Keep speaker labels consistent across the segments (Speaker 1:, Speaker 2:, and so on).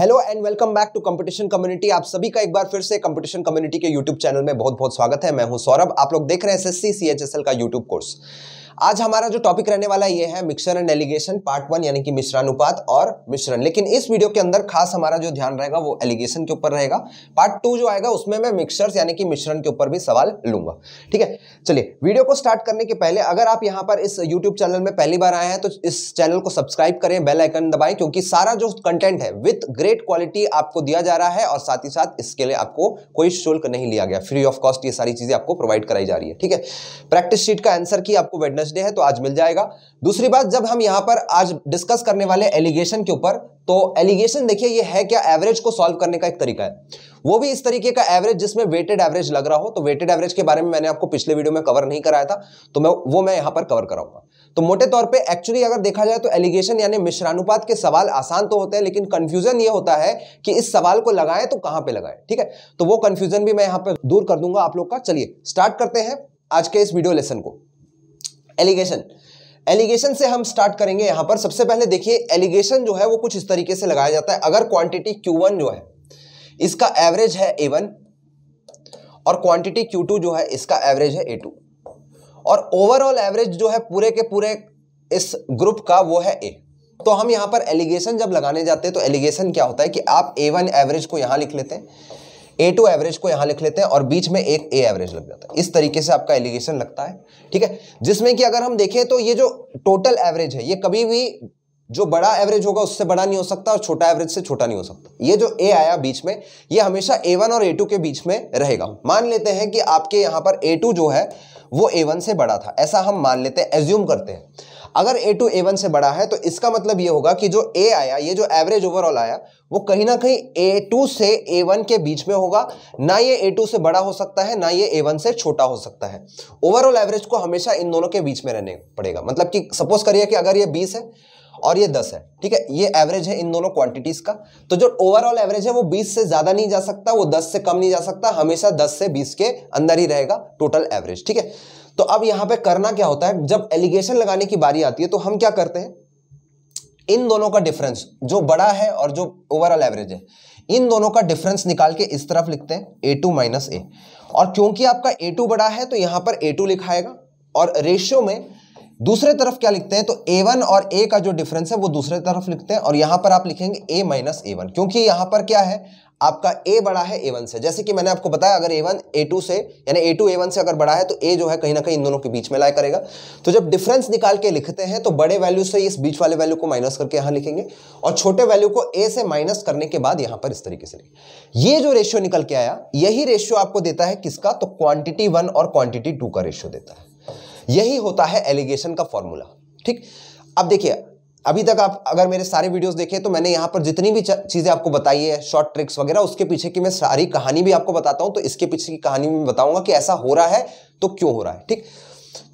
Speaker 1: Hello and welcome back to competition community आप सभी का एक बार फिर से कंपटीशन कम्युनिटी के यूट्यूब चैनल में बहुत बहुत स्वागत है मैं हूं सौरभ आप लोग देख रहे हैं एस एस का यूट्यूब कोर्स आज हमारा जो टॉपिक रहने वाला ये है mixture and alligation part one यानी कि मिश्रानुपात और मिश्रण लेकिन इस वीडियो के अंदर खास हमारा जो ध्यान रहेगा वो एलिगेशन के ऊपर रहेगा पार्ट टू जो आएगा उसमें मैं मिक्सर्स यानी कि मिश्रण के ऊपर भी सवाल लूंगा ठीक है चलिए वीडियो को स्टार्ट करने के पहले अगर आप यहाँ पर इस यूट्यूब चैनल में पहली बार आए हैं तो इस चैनल को सब्सक्राइब करें बेलाइकन दबाएं क्योंकि सारा जो कंटेंट है विथ ग्रेट क्वालिटी आपको दिया जा रहा है और साथ ही साथ इसके लिए आपको कोई शुल्क नहीं लिया गया फ्री ऑफ कॉस्ट ये सारी चीजें आपको प्रोवाइड कराई जा रही है ठीक है प्रैक्टिस शीट का आंसर की आपको वेडनेस वेनसडे है तो आज मिल जाएगा दूसरी बात जब हम यहां पर आज डिस्कस करने वाले एलिगेशन के ऊपर तो एलिगेशन देखिए ये है क्या एवरेज को सॉल्व करने का एक तरीका है वो भी इस तरीके का एवरेज जिसमें वेटेड एवरेज लग रहा हो तो वेटेड एवरेज के बारे में मैंने आपको पिछले वीडियो में कवर नहीं कराया था तो मैं वो मैं यहां पर कवर कराऊंगा तो मोटे तौर पे एक्चुअली अगर देखा जाए तो एलिगेशन यानी मिश्रानुपात के सवाल आसान तो होते हैं लेकिन कंफ्यूजन ये होता है कि इस सवाल को लगाएं तो कहां पे लगाएं ठीक है तो वो कंफ्यूजन भी मैं यहां पे दूर कर दूंगा आप लोग का चलिए स्टार्ट करते हैं आज के इस वीडियो लेसन को एलिगेशन एलिगेशन से हम स्टार्ट करेंगे यहां पर सबसे पहले देखिए एलिगेशन जो है वो कुछ इस तरीके से लगाया जाता है अगर क्वांटिटी Q1 जो है इसका एवरेज है A1 और क्वांटिटी Q2 जो है इसका एवरेज है A2 और ओवरऑल एवरेज जो है पूरे के पूरे इस ग्रुप का वो है ए तो हम यहां पर एलिगेशन जब लगाने जाते हैं तो एलिगेशन क्या होता है कि आप ए वन एवरेज को यहां लिख लेते हैं ए टू एवरेज को यहां लिख लेते हैं और बीच में एक ए एवरेज लग जाता है इस तरीके से आपका एलिगेशन लगता है ठीक है जिसमें कि अगर हम देखें तो ये जो टोटल एवरेज है ये कभी भी जो बड़ा एवरेज होगा उससे बड़ा नहीं हो सकता और छोटा एवरेज से छोटा नहीं हो सकता ये जो ए आया बीच में ये हमेशा ए वन और ए टू के बीच में रहेगा मान लेते हैं कि आपके यहां पर ए टू जो है वो ए वन से बड़ा था ऐसा हम मान लेते हैं एज्यूम करते हैं अगर ए टू ए वन से बड़ा है तो इसका मतलब ये होगा कि जो ए आया ये जो एवरेज ओवरऑल आया वो कहीं ना कहीं ए टू से ए वन के बीच में होगा ना ये ए टू से बड़ा हो सकता है ना ये ए वन से छोटा हो सकता है ओवरऑल एवरेज को हमेशा इन दोनों के बीच में रहने पड़ेगा मतलब कि सपोज करिए कि अगर ये बीस है और ये दस है ठीक है ये एवरेज है इन दोनों क्वांटिटीज का तो जो ओवरऑल एवरेज है वो बीस से ज्यादा नहीं जा सकता वो दस से कम नहीं जा सकता हमेशा दस से बीस के अंदर ही रहेगा टोटल एवरेज ठीक है तो अब यहां पे करना क्या होता है जब एलिगेशन लगाने की बारी आती है तो हम क्या करते हैं इन दोनों का डिफरेंस जो बड़ा है और जो ओवरऑल एवरेज है इन दोनों का डिफरेंस निकाल के इस तरफ लिखते हैं ए टू माइनस ए और क्योंकि आपका ए टू बड़ा है तो यहां पर ए टू लिखाएगा और रेशियो में दूसरे तरफ क्या लिखते हैं तो ए वन और ए का जो डिफरेंस है वो दूसरे तरफ लिखते हैं और यहां पर आप लिखेंगे ए माइनस ए वन क्योंकि यहां पर क्या है आपका ए बड़ा है ए वन से जैसे कि मैंने आपको बताया अगर ए वन ए टू से यानी ए टू ए वन से अगर बड़ा है तो ए जो है कहीं ना कहीं इन दोनों के बीच में लाया करेगा तो जब डिफरेंस निकाल के लिखते हैं तो बड़े वैल्यू से इस बीच वाले वैल्यू को माइनस करके यहां लिखेंगे और छोटे वैल्यू को ए से माइनस करने के बाद यहां पर इस तरीके से लिखेंगे ये जो रेशियो निकल के आया यही रेशियो आपको देता है किसका तो क्वांटिटी वन और क्वांटिटी टू का रेशियो देता है यही होता है एलिगेशन का फॉर्मूला ठीक अब देखिए अभी तक आप अगर मेरे सारे वीडियोस देखें तो मैंने यहाँ पर जितनी भी चीज़ें आपको बताई है शॉर्ट ट्रिक्स वगैरह उसके पीछे की मैं सारी कहानी भी आपको बताता हूँ तो इसके पीछे की कहानी में बताऊंगा कि ऐसा हो रहा है तो क्यों हो रहा है ठीक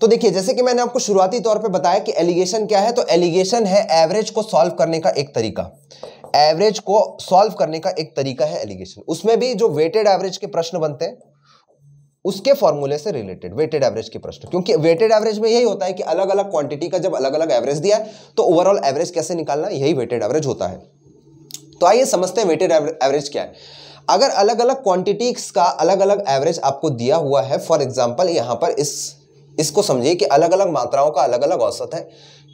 Speaker 1: तो देखिए जैसे कि मैंने आपको शुरुआती तौर पर बताया कि एलिगेशन क्या है तो एलिगेशन है एवरेज को सॉल्व करने का एक तरीका एवरेज को सॉल्व करने का एक तरीका है एलिगेशन उसमें भी जो वेटेड एवरेज के प्रश्न बनते हैं उसके फॉर्मूले से रिलेटेड वेटेड एवरेज के प्रश्न क्योंकि वेटेड एवरेज में यही होता है कि अलग अलग क्वांटिटी का जब अलग अलग एवरेज दिया है तो ओवरऑल एवरेज कैसे निकालना यही वेटेड एवरेज होता है तो आइए समझते हैं वेटेड एवरेज क्या है अगर अलग अलग क्वांटिटीज का अलग अलग एवरेज आपको दिया हुआ है फॉर एग्जाम्पल यहां पर इस इसको समझिए कि अलग अलग मात्राओं का अलग अलग औसत है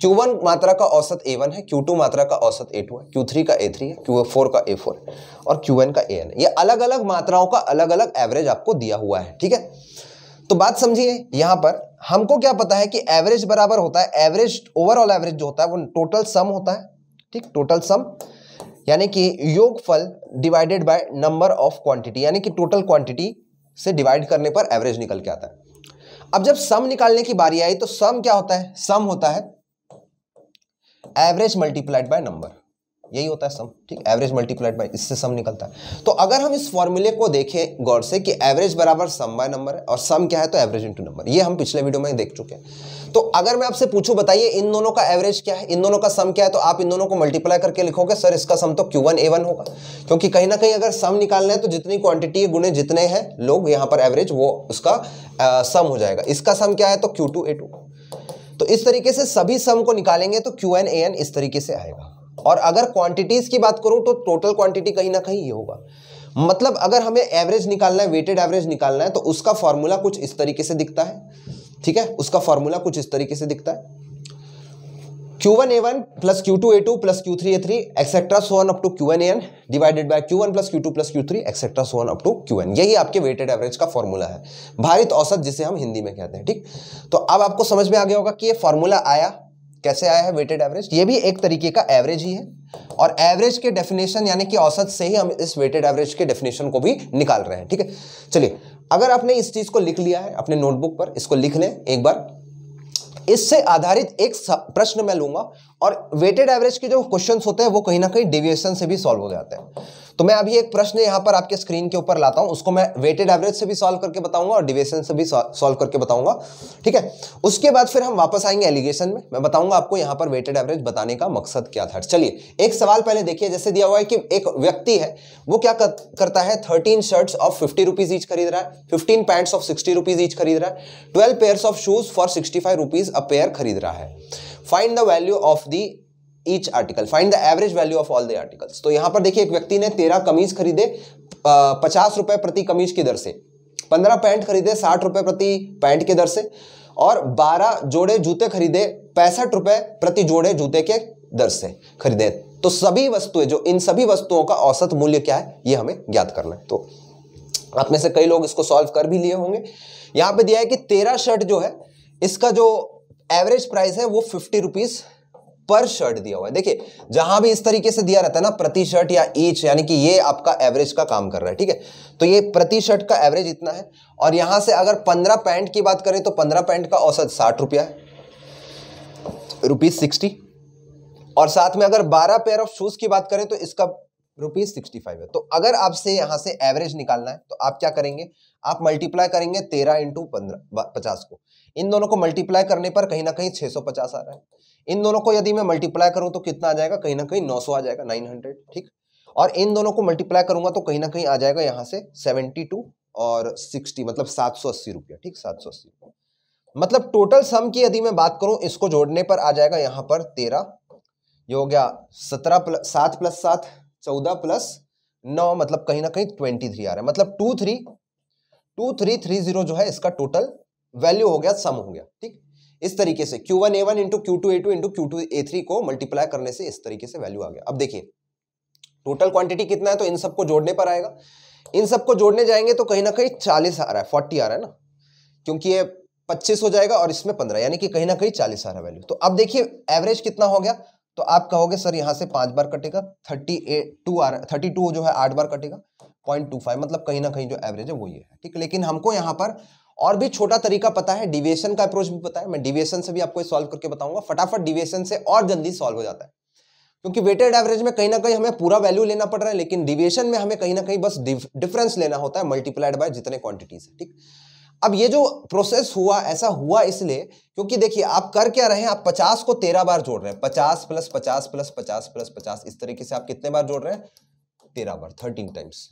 Speaker 1: Q1 मात्रा का औसत A1 है Q2 मात्रा का औसत A2 है Q3 का A3 है Q4 का A4 है और Qn का An है ये अलग अलग मात्राओं का अलग अलग एवरेज आपको दिया हुआ है ठीक है तो बात समझिए यहाँ पर हमको क्या पता है कि एवरेज बराबर होता है एवरेज ओवरऑल एवरेज जो होता है वो टोटल सम होता है ठीक टोटल सम यानी कि योगफल divided by number of quantity यानी कि टोटल क्वांटिटी से डिवाइड करने पर एवरेज निकल के आता है अब जब सम निकालने की बारी आई तो सम क्या होता है सम होता है एवरेज मल्टीप्लाइड बाय नंबर यही होता है सम ठीक एवरेज मल्टीप्लाइड बाय इससे सम निकलता है तो अगर हम इस फॉर्मूले को देखें गौर से कि एवरेज बराबर सम बाय नंबर है और सम क्या है तो एवरेज इंटू नंबर ये हम पिछले वीडियो में देख चुके हैं तो अगर मैं आपसे पूछूं बताइए इन दोनों का एवरेज क्या है इन दोनों का सम क्या है तो आप इन दोनों को मल्टीप्लाई करके लिखोगे सर इसका सम तो क्यू वन ए वन होगा क्योंकि कहीं ना कहीं अगर सम निकालना है तो जितनी क्वांटिटी गुणे जितने हैं लोग यहां पर एवरेज वो उसका आ, सम हो जाएगा इसका सम क्या है तो क्यू टू ए टू तो इस तरीके से सभी सम को निकालेंगे तो क्यू एन ए एन इस तरीके से आएगा और अगर क्वांटिटीज की बात करूं तो टोटल क्वांटिटी कहीं ना कहीं ये होगा मतलब अगर हमें एवरेज निकालना है वेटेड एवरेज निकालना है तो उसका फॉर्मूला कुछ इस तरीके से दिखता है ठीक है उसका फॉर्मूला कुछ इस तरीके से दिखता है Q one A one plus Q two A two plus Q three A three etcetera so on up to Q N N divided by Q one plus Q two plus Q three etcetera so on up to Q N यही आपके weighted average का formula है भारित औसत जिसे हम हिंदी में कहते हैं ठीक तो अब आपको समझ में आ गया होगा कि ये फॉर्मूला आया कैसे आया है वेटेड एवरेज ये भी एक तरीके का एवरेज ही है और एवरेज के डेफिनेशन यानी कि औसत से ही हम इस वेटेड एवरेज के डेफिनेशन को भी निकाल रहे हैं ठीक है चलिए अगर आपने इस चीज़ को लिख लिया है अपने नोटबुक पर इसको लिख लें एक बार इससे आधारित एक प्रश्न मैं लूंगा और वेटेड एवरेज के जो क्वेश्चंस होते हैं वो कहीं ना कहीं डेविएशन से भी सॉल्व हो जाते हैं तो मैं अभी एक प्रश्न यहाँ पर आपके स्क्रीन के ऊपर लाता हूँ उसको मैं वेटेड एवरेज से भी सॉल्व करके बताऊंगा और डिवेशन से भी सॉल्व करके बताऊंगा ठीक है उसके बाद फिर हम वापस आएंगे एलिगेशन में मैं बताऊंगा आपको यहाँ पर वेटेड एवरेज बताने का मकसद क्या था चलिए एक सवाल पहले देखिए जैसे दिया हुआ है कि एक व्यक्ति है वो क्या करता है thirteen shirts of fifty rupees each खरीद रहा है fifteen pants of sixty rupees each खरीद रहा है twelve pair of shoes for sixty five rupees a pair खरीद रहा है find the value of the each article find the average value of all the articles तो यहां पर देखिए एक व्यक्ति ने तेरह कमीज खरीदे पचास रुपए प्रति कमीज की दर से पंद्रह पैंट खरीदे साठ रुपए प्रति पैंट की दर से और बारह जोड़े जूते खरीदे पैंसठ रुपए प्रति जोड़े जूते के दर से खरीदे तो सभी वस्तुएं जो इन सभी वस्तुओं का औसत मूल्य क्या है ये हमें ज्ञात करना है तो आप में से कई लोग इसको सॉल्व कर भी लिए होंगे यहां पे दिया है कि तेरह शर्ट जो है इसका जो एवरेज प्राइस है वो फिफ्टी रुपीज़ पर शर्ट दिया हुआ है देखिए जहां भी इस तरीके से दिया रहता है ना प्रति शर्ट या ईच यानी कि ये आपका एवरेज का काम कर रहा है ठीक है तो ये प्रति शर्ट का एवरेज इतना है और यहां से अगर पंद्रह पैंट की बात करें तो पंद्रह पैंट का औसत साठ रुपया है रुपीज सिक्सटी और साथ में अगर बारह पेयर ऑफ शूज की बात करें तो इसका रुपीज सिक्सटी फाइव है तो अगर आपसे यहां से एवरेज निकालना है तो आप क्या करेंगे आप मल्टीप्लाई करेंगे तेरह इंटू पंद्रह पचास को इन दोनों को मल्टीप्लाई करने पर कहीं ना कहीं छह सौ पचास आ रहा है इन दोनों को यदि मैं मल्टीप्लाई करूं तो कितना आ जाएगा कहीं ना कहीं 900 आ जाएगा 900 ठीक और इन दोनों को मल्टीप्लाई करूंगा तो कहीं ना कहीं आ जाएगा यहां से 72 और 60 मतलब 780 रुपया ठीक 780 रुपया मतलब टोटल सम की यदि मैं बात करूं इसको जोड़ने पर आ जाएगा यहां पर तेरह ये हो गया सत्रह प्लस सात प्लस सात चौदह प्लस नौ मतलब कहीं ना कहीं ट्वेंटी थ्री आ रहा है मतलब two three two three three zero जो है इसका टोटल वैल्यू हो गया सम हो गया ठीक इस तरीके से Q one A one into Q two A two into Q two A three को मल्टीप्लाई करने से इस तरीके से वैल्यू आ गया अब देखिए टोटल क्वांटिटी कितना है तो इन सबको जोड़ने पर आएगा इन सबको जोड़ने जाएंगे तो कहीं ना कहीं चालीस आ रहा है फोर्टी आ रहा है ना क्योंकि ये पच्चीस हो जाएगा और इसमें पंद्रह यानी कि कहीं ना कहीं चालीस आ रहा है वैल्यू तो अब देखिए एवरेज कितना हो गया तो आप कहोगे सर यहाँ से पांच बार कटेगा thirty eight two or thirty two जो है आठ बार कटेगा पॉइंट टू फाइव मतलब कहीं ना कहीं जो एवरेज है वो ये है ठीक लेकिन हमको यहाँ पर और भी छोटा तरीका पता है डिवेशन का अप्रोच भी पता है मैं डिवेशन से भी आपको सॉल्व करके बताऊंगा फटाफट डिवेशन से और जल्दी सॉल्व हो जाता है क्योंकि वेटेड एवरेज में कहीं ना कहीं हमें पूरा वैल्यू लेना पड़ रहा है लेकिन डिवेशन में हमें कहीं ना कहीं बस डिफरेंस लेना होता है मल्टीप्लाइड बाय जितने क्वांटिटीज है ठीक अब ये जो प्रोसेस हुआ ऐसा हुआ इसलिए क्योंकि देखिए आप कर क्या रहे हैं आप 50 को 13 बार जोड़ रहे हैं 50 प्लस 50 प्लस 50 प्लस 50 इस तरीके से आप कितने बार जोड़ रहे हैं 13 बार 13 टाइम्स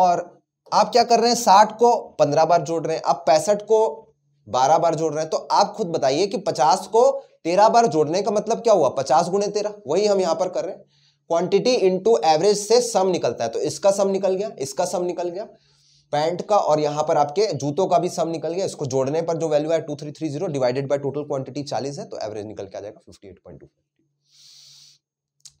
Speaker 1: और आप क्या कर रहे हैं साठ को पंद्रह बार जोड़ रहे हैं आप पैंसठ को बारह बार जोड़ रहे हैं तो आप खुद बताइए कि पचास को तेरह बार जोड़ने का मतलब क्या हुआ पचास गुणे तेरह वही हम यहां पर कर रहे हैं क्वांटिटी इंटू एवरेज से सम निकलता है तो इसका सम निकल गया इसका सम निकल गया पैंट का और यहां पर आपके जूतों का भी सम निकल गया इसको जोड़ने पर जो वैल्यू है two three three zero divided by total quantity चालीस है तो एवरेज निकल के आ जाएगा फिफ्टी एट पॉइंट टू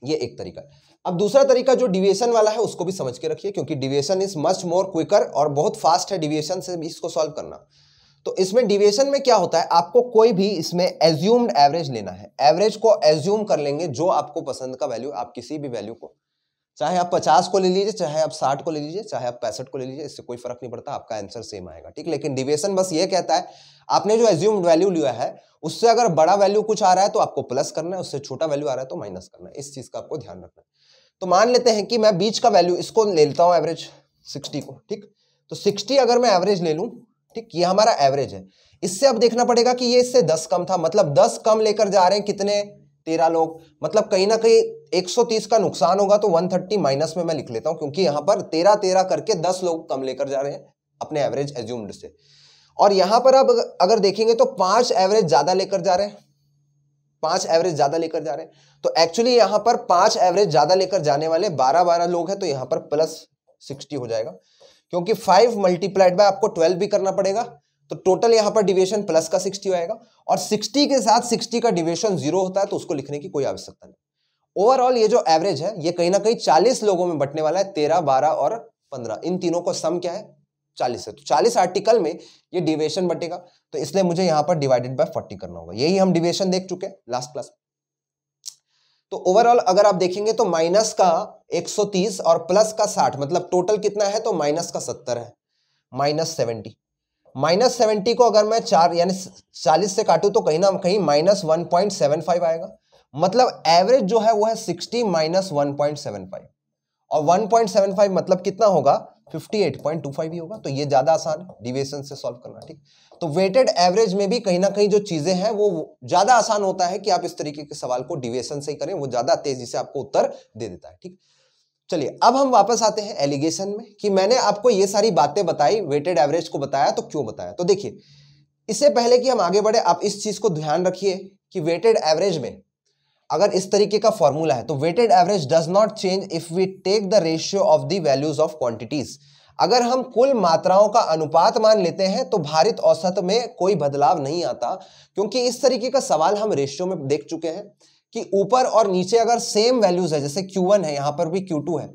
Speaker 1: ये एक तरीका अब दूसरा तरीका जो डिविएशन वाला है उसको भी समझ के रखिए क्योंकि deviation is much more quicker और बहुत फास्ट है डिविएशन से इसको सॉल्व करना तो इसमें डिविएशन में क्या होता है आपको कोई भी इसमें एज्यूम्ड एवरेज लेना है एवरेज को एज्यूम कर लेंगे जो आपको पसंद का वैल्यू आप किसी भी वैल्यू को चाहे आप पचास को ले लीजिए चाहे आप साठ को ले लीजिए चाहे आप पैंसठ को ले लीजिए इससे कोई फर्क नहीं पड़ता आपका आंसर सेम आएगा ठीक लेकिन डिवेशन बस ये कहता है आपने जो एज्यूम्ड वैल्यू लिया है उससे अगर बड़ा वैल्यू कुछ आ रहा है तो आपको प्लस करना है उससे छोटा वैल्यू आ रहा है तो माइनस करना है इस चीज का आपको ध्यान रखना है तो मान लेते हैं कि मैं बीच का वैल्यू इसको ले लेता हूँ एवरेज सिक्सटी को ठीक तो सिक्सटी अगर मैं एवरेज ले लूँ ठीक ये हमारा एवरेज है इससे अब देखना पड़ेगा कि ये इससे दस कम था मतलब दस कम लेकर जा रहे हैं कितने तेरह लोग मतलब कहीं ना कहीं 130 का नुकसान होगा तो 130 माइनस में मैं लिख लेता हूं क्योंकि यहां पर तेरह तेरह करके दस लोग कम लेकर जा रहे हैं अपने एवरेज एज्यूम्ड से और यहां पर अब अगर देखेंगे तो पांच एवरेज ज्यादा लेकर जा रहे हैं पांच एवरेज ज्यादा लेकर जा रहे हैं तो एक्चुअली यहां पर पांच एवरेज ज्यादा लेकर जाने वाले बारह बारह लोग हैं तो यहां पर प्लस सिक्सटी हो जाएगा क्योंकि फाइव मल्टीप्लाइड बाय आपको ट्वेल्व भी करना पड़ेगा तो टोटल यहां पर डिविएशन प्लस का सिक्सटी आएगा और सिक्सटी के साथ सिक्सटी का डिविएशन जीरो होता है तो उसको लिखने की कोई आवश्यकता नहीं ओवरऑल ये जो एवरेज है ये कहीं ना कहीं चालीस लोगों में बटने वाला है तेरह बारह और पंद्रह इन तीनों को सम क्या है चालीस है तो चालीस आर्टिकल में ये डिवेशन बटेगा तो इसलिए मुझे यहां पर डिवाइडेड बाय फोर्टी करना होगा यही हम डिवेशन देख चुके हैं लास्ट क्लास तो ओवरऑल अगर आप देखेंगे तो माइनस का 130 और प्लस का 60 मतलब टोटल कितना है तो माइनस का 70 है माइनस सेवेंटी माइनस सेवेंटी को अगर मैं चार यानी चालीस से काटू तो कहीं ना कहीं minus one point seven five आएगा मतलब एवरेज जो है वो है सिक्सटी माइनस फाइव और वन पॉइंट सेवन फाइव मतलब कितना होगा fifty eight point two five ही होगा तो ये ज्यादा आसान है डिविएशन से सॉल्व करना ठीक तो वेटेड एवरेज में भी कहीं ना कहीं जो चीजें हैं वो ज्यादा आसान होता है कि आप इस तरीके के सवाल को डिविएशन से ही करें वो ज्यादा तेजी से आपको उत्तर दे देता है ठीक चलिए अब हम वापस आते हैं एलिगेशन में कि मैंने आपको ये सारी बातें बताई वेटेड एवरेज को बताया तो क्यों बताया तो देखिए इससे पहले कि हम आगे बढ़े आप इस चीज को ध्यान रखिए कि वेटेड एवरेज में अगर इस तरीके का फॉर्मूला है तो weighted average does not change if we take the ratio of the values of quantities अगर हम कुल मात्राओं का अनुपात मान लेते हैं तो भारत औसत में कोई बदलाव नहीं आता क्योंकि इस तरीके का सवाल हम रेशियो में देख चुके हैं कि ऊपर और नीचे अगर सेम वैल्यूज है जैसे क्यू है यहां पर भी क्यू है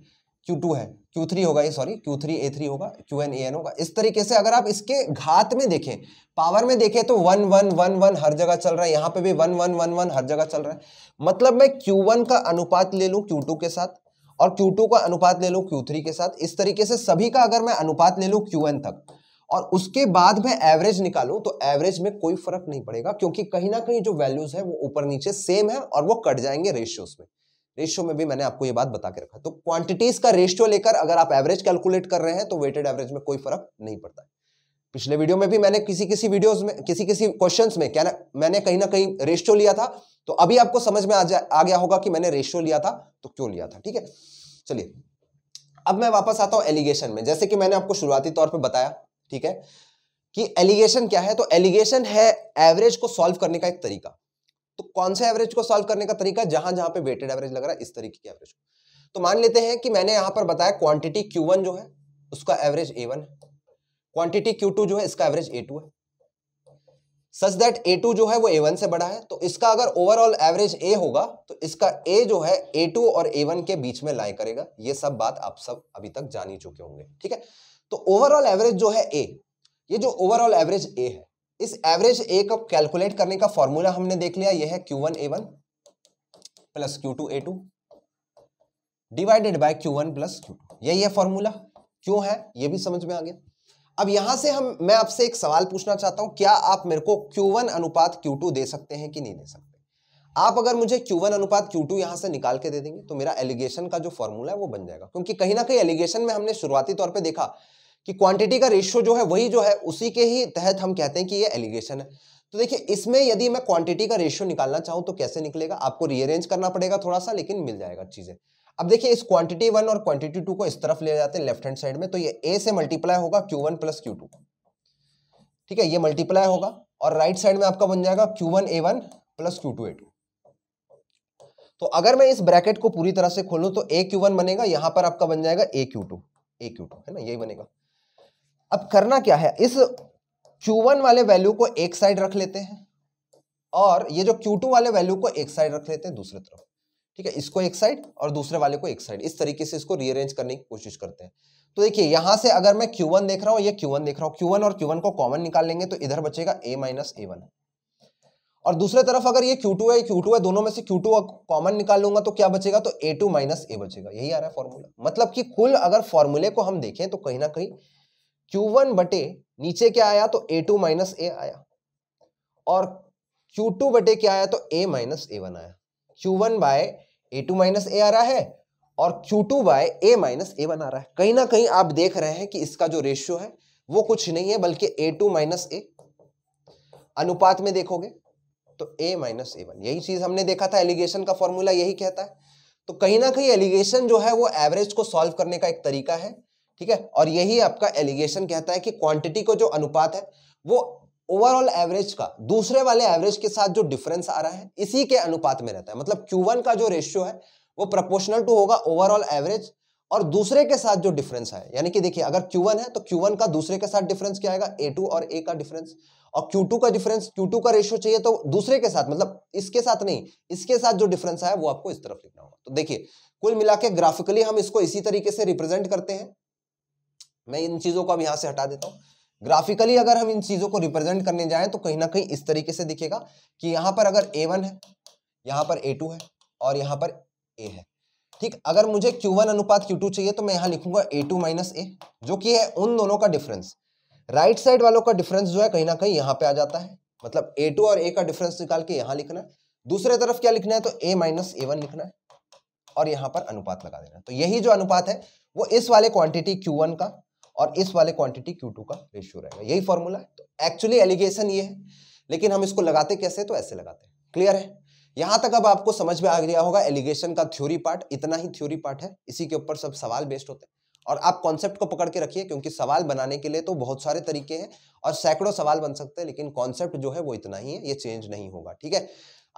Speaker 1: क्यू है क्यू थ्री होगा ये सॉरी क्यू थ्री होगा क्यू एन ए एन होगा इस तरीके से अगर आप इसके घात में देखें पावर में देखें तो वन वन वन वन हर जगह चल रहा है यहाँ पे भी वन वन वन वन हर जगह चल रहा है मतलब मैं क्यू वन का अनुपात ले लूँ क्यू टू के साथ और क्यू टू का अनुपात ले लूँ क्यू थ्री के साथ इस तरीके से सभी का अगर मैं अनुपात ले लूँ क्यू तक और उसके बाद मैं एवरेज निकालू तो एवरेज में कोई फर्क नहीं पड़ेगा क्योंकि कहीं ना कहीं जो वैल्यूज है वो ऊपर नीचे सेम है और वो कट जाएंगे रेशियोज में रेशियो में भी मैंने आपको ये बात बता के रखा तो क्वांटिटीज का रेशियो लेकर अगर आप एवरेज कैलकुलेट कर रहे हैं तो वेटेड एवरेज में कोई फर्क नहीं पड़ता है पिछले वीडियो में भी मैंने किसी किसी वीडियोस में किसी किसी क्वेश्चंस में क्या ना मैंने कहीं ना कहीं रेशियो लिया था तो अभी आपको समझ में आ जा आ गया होगा कि मैंने रेशियो लिया था तो क्यों लिया था ठीक है चलिए अब मैं वापस आता हूं एलिगेशन में जैसे कि मैंने आपको शुरुआती तौर पर बताया ठीक है कि एलिगेशन क्या है तो एलिगेशन है एवरेज को सॉल्व करने का एक तरीका तो कौन से एवरेज को सॉल्व करने का तरीका जहां जहां पे वेटेड एवरेज लग रहा है इस तरीके की एवरेज को तो मान लेते हैं कि मैंने यहां पर बताया क्वांटिटी Q1 जो है उसका एवरेज A1 है क्वांटिटी Q2 जो है इसका एवरेज A2 है सच दैट A2 जो है वो A1 से बड़ा है तो इसका अगर ओवरऑल एवरेज A होगा तो इसका A जो है A2 और A1 के बीच में लाई करेगा ये सब बात आप सब अभी तक जान ही चुके होंगे ठीक है तो ओवरऑल एवरेज जो है ए ये जो ओवरऑल एवरेज ए है इस एवरेज ए को कैलकुलेट करने का फॉर्मूला हमने देख लिया यह है Q one A one plus Q two A two divided by Q one plus Q two यही है फॉर्मूला क्यों है ये भी समझ में आ गया अब यहां से हम मैं आपसे एक सवाल पूछना चाहता हूं क्या आप मेरे को Q1 अनुपात Q2 दे सकते हैं कि नहीं दे सकते आप अगर मुझे Q1 अनुपात Q2 टू यहां से निकाल के दे देंगे तो मेरा एलिगेशन का जो फॉर्मूला है वो बन जाएगा क्योंकि कहीं ना कहीं एलिगेशन में हमने शुरुआती तौर पे देखा कि क्वांटिटी का रेशियो जो है वही जो है उसी के ही तहत हम कहते हैं कि ये एलिगेशन है तो देखिए इसमें यदि मैं क्वांटिटी का रेशियो निकालना चाहूँ तो कैसे निकलेगा आपको रीअरेंज करना पड़ेगा थोड़ा सा लेकिन मिल जाएगा चीज़ें अब देखिए इस क्वांटिटी वन और क्वांटिटी टू को इस तरफ ले जाते हैं लेफ्ट हैंड साइड में तो ये ए से मल्टीप्लाई होगा Q one plus Q two ठीक है ये मल्टीप्लाई होगा और राइट साइड में आपका बन जाएगा Q one A one plus Q two A two तो अगर मैं इस ब्रैकेट को पूरी तरह से खोलूं तो ए क्यू वन बनेगा यहां पर आपका बन जाएगा A Q two A Q two है ना यही बनेगा अब करना क्या है इस Q1 वाले वैल्यू को एक साइड रख लेते हैं और ये जो Q2 वाले वैल्यू को एक साइड रख लेते हैं दूसरे तरफ ठीक है इसको एक साइड और दूसरे वाले को एक साइड इस तरीके से इसको रीअरेंज करने की कोशिश करते हैं तो देखिए यहां से अगर मैं Q1 देख रहा हूँ ये Q1 देख रहा हूं Q1 और Q1 को कॉमन निकाल लेंगे तो इधर बचेगा ए माइनस ए वन और दूसरे तरफ अगर ये Q2 है Q2 है दोनों में से Q2 कॉमन निकाल लूंगा तो क्या बचेगा तो A2 माइनस ए बचेगा यही आ रहा है फॉर्मूला मतलब कि कुल अगर फॉर्मूले को हम देखें तो कहीं ना कहीं Q1 बटे नीचे क्या आया तो A2 टू माइनस ए आया और Q2 बटे क्या आया तो A माइनस ए वन आया Q1 by A two minus A आ रहा है और Q2 two by A minus A one आ रहा है कहीं ना कहीं आप देख रहे हैं कि इसका जो रेशियो है वो कुछ नहीं है बल्कि ए टू माइनस ए अनुपात में देखोगे तो ए माइनस ए वन यही चीज हमने देखा था एलिगेशन का फॉर्मूला यही कहता है तो कहीं ना कहीं एलिगेशन जो है वो एवरेज को सॉल्व करने का एक तरीका है ठीक है और यही आपका एलिगेशन कहता है कि क्वांटिटी को जो अनुपात है वो ओवरऑल एवरेज का दूसरे वाले एवरेज के साथ जो डिफरेंस आ रहा है इसी के अनुपात में रहता है मतलब Q1 का जो रेशियो है वो प्रोपोर्शनल टू होगा ओवरऑल एवरेज और दूसरे के साथ जो डिफरेंस है यानी कि देखिए अगर Q1 है तो Q1 का दूसरे के साथ डिफरेंस क्या आएगा A2 और A का डिफरेंस और Q2 का डिफरेंस Q2 का रेशियो चाहिए तो दूसरे के साथ मतलब इसके साथ नहीं इसके साथ जो डिफरेंस आया वो आपको इस तरफ लिखना होगा तो देखिए कुल मिला के ग्राफिकली हम इसको इसी तरीके से रिप्रेजेंट करते हैं मैं इन चीज़ों को अब यहाँ से हटा देता हूँ ग्राफिकली अगर हम इन चीज़ों को रिप्रेजेंट करने जाएं तो कहीं ना कहीं इस तरीके से दिखेगा कि यहाँ पर अगर ए वन है यहाँ पर ए टू है और यहाँ पर ए है ठीक अगर मुझे क्यू वन अनुपात क्यू टू चाहिए तो मैं यहां लिखूंगा ए टू माइनस ए जो कि है उन दोनों का डिफरेंस राइट साइड वालों का डिफरेंस जो है कहीं ना कहीं यहाँ पे आ जाता है मतलब ए टू और ए का डिफरेंस निकाल के यहाँ लिखना है दूसरे तरफ क्या लिखना है तो ए माइनस ए वन लिखना है और यहाँ पर अनुपात लगा देना है तो यही जो अनुपात है वो इस वाले क्वांटिटी क्यू वन का और इस वाले क्वांटिटी Q2 का रेशियो रहेगा यही फॉर्मूला है तो एक्चुअली एलिगेशन ये है लेकिन हम इसको लगाते कैसे तो ऐसे लगाते हैं क्लियर है यहां तक अब आपको समझ में आ गया होगा एलिगेशन का थ्योरी पार्ट इतना ही थ्योरी पार्ट है इसी के ऊपर सब सवाल बेस्ड होते हैं और आप कॉन्सेप्ट को पकड़ के रखिए क्योंकि सवाल बनाने के लिए तो बहुत सारे तरीके हैं और सैकड़ों सवाल बन सकते हैं लेकिन कॉन्सेप्ट जो है वो इतना ही है ये चेंज नहीं होगा ठीक है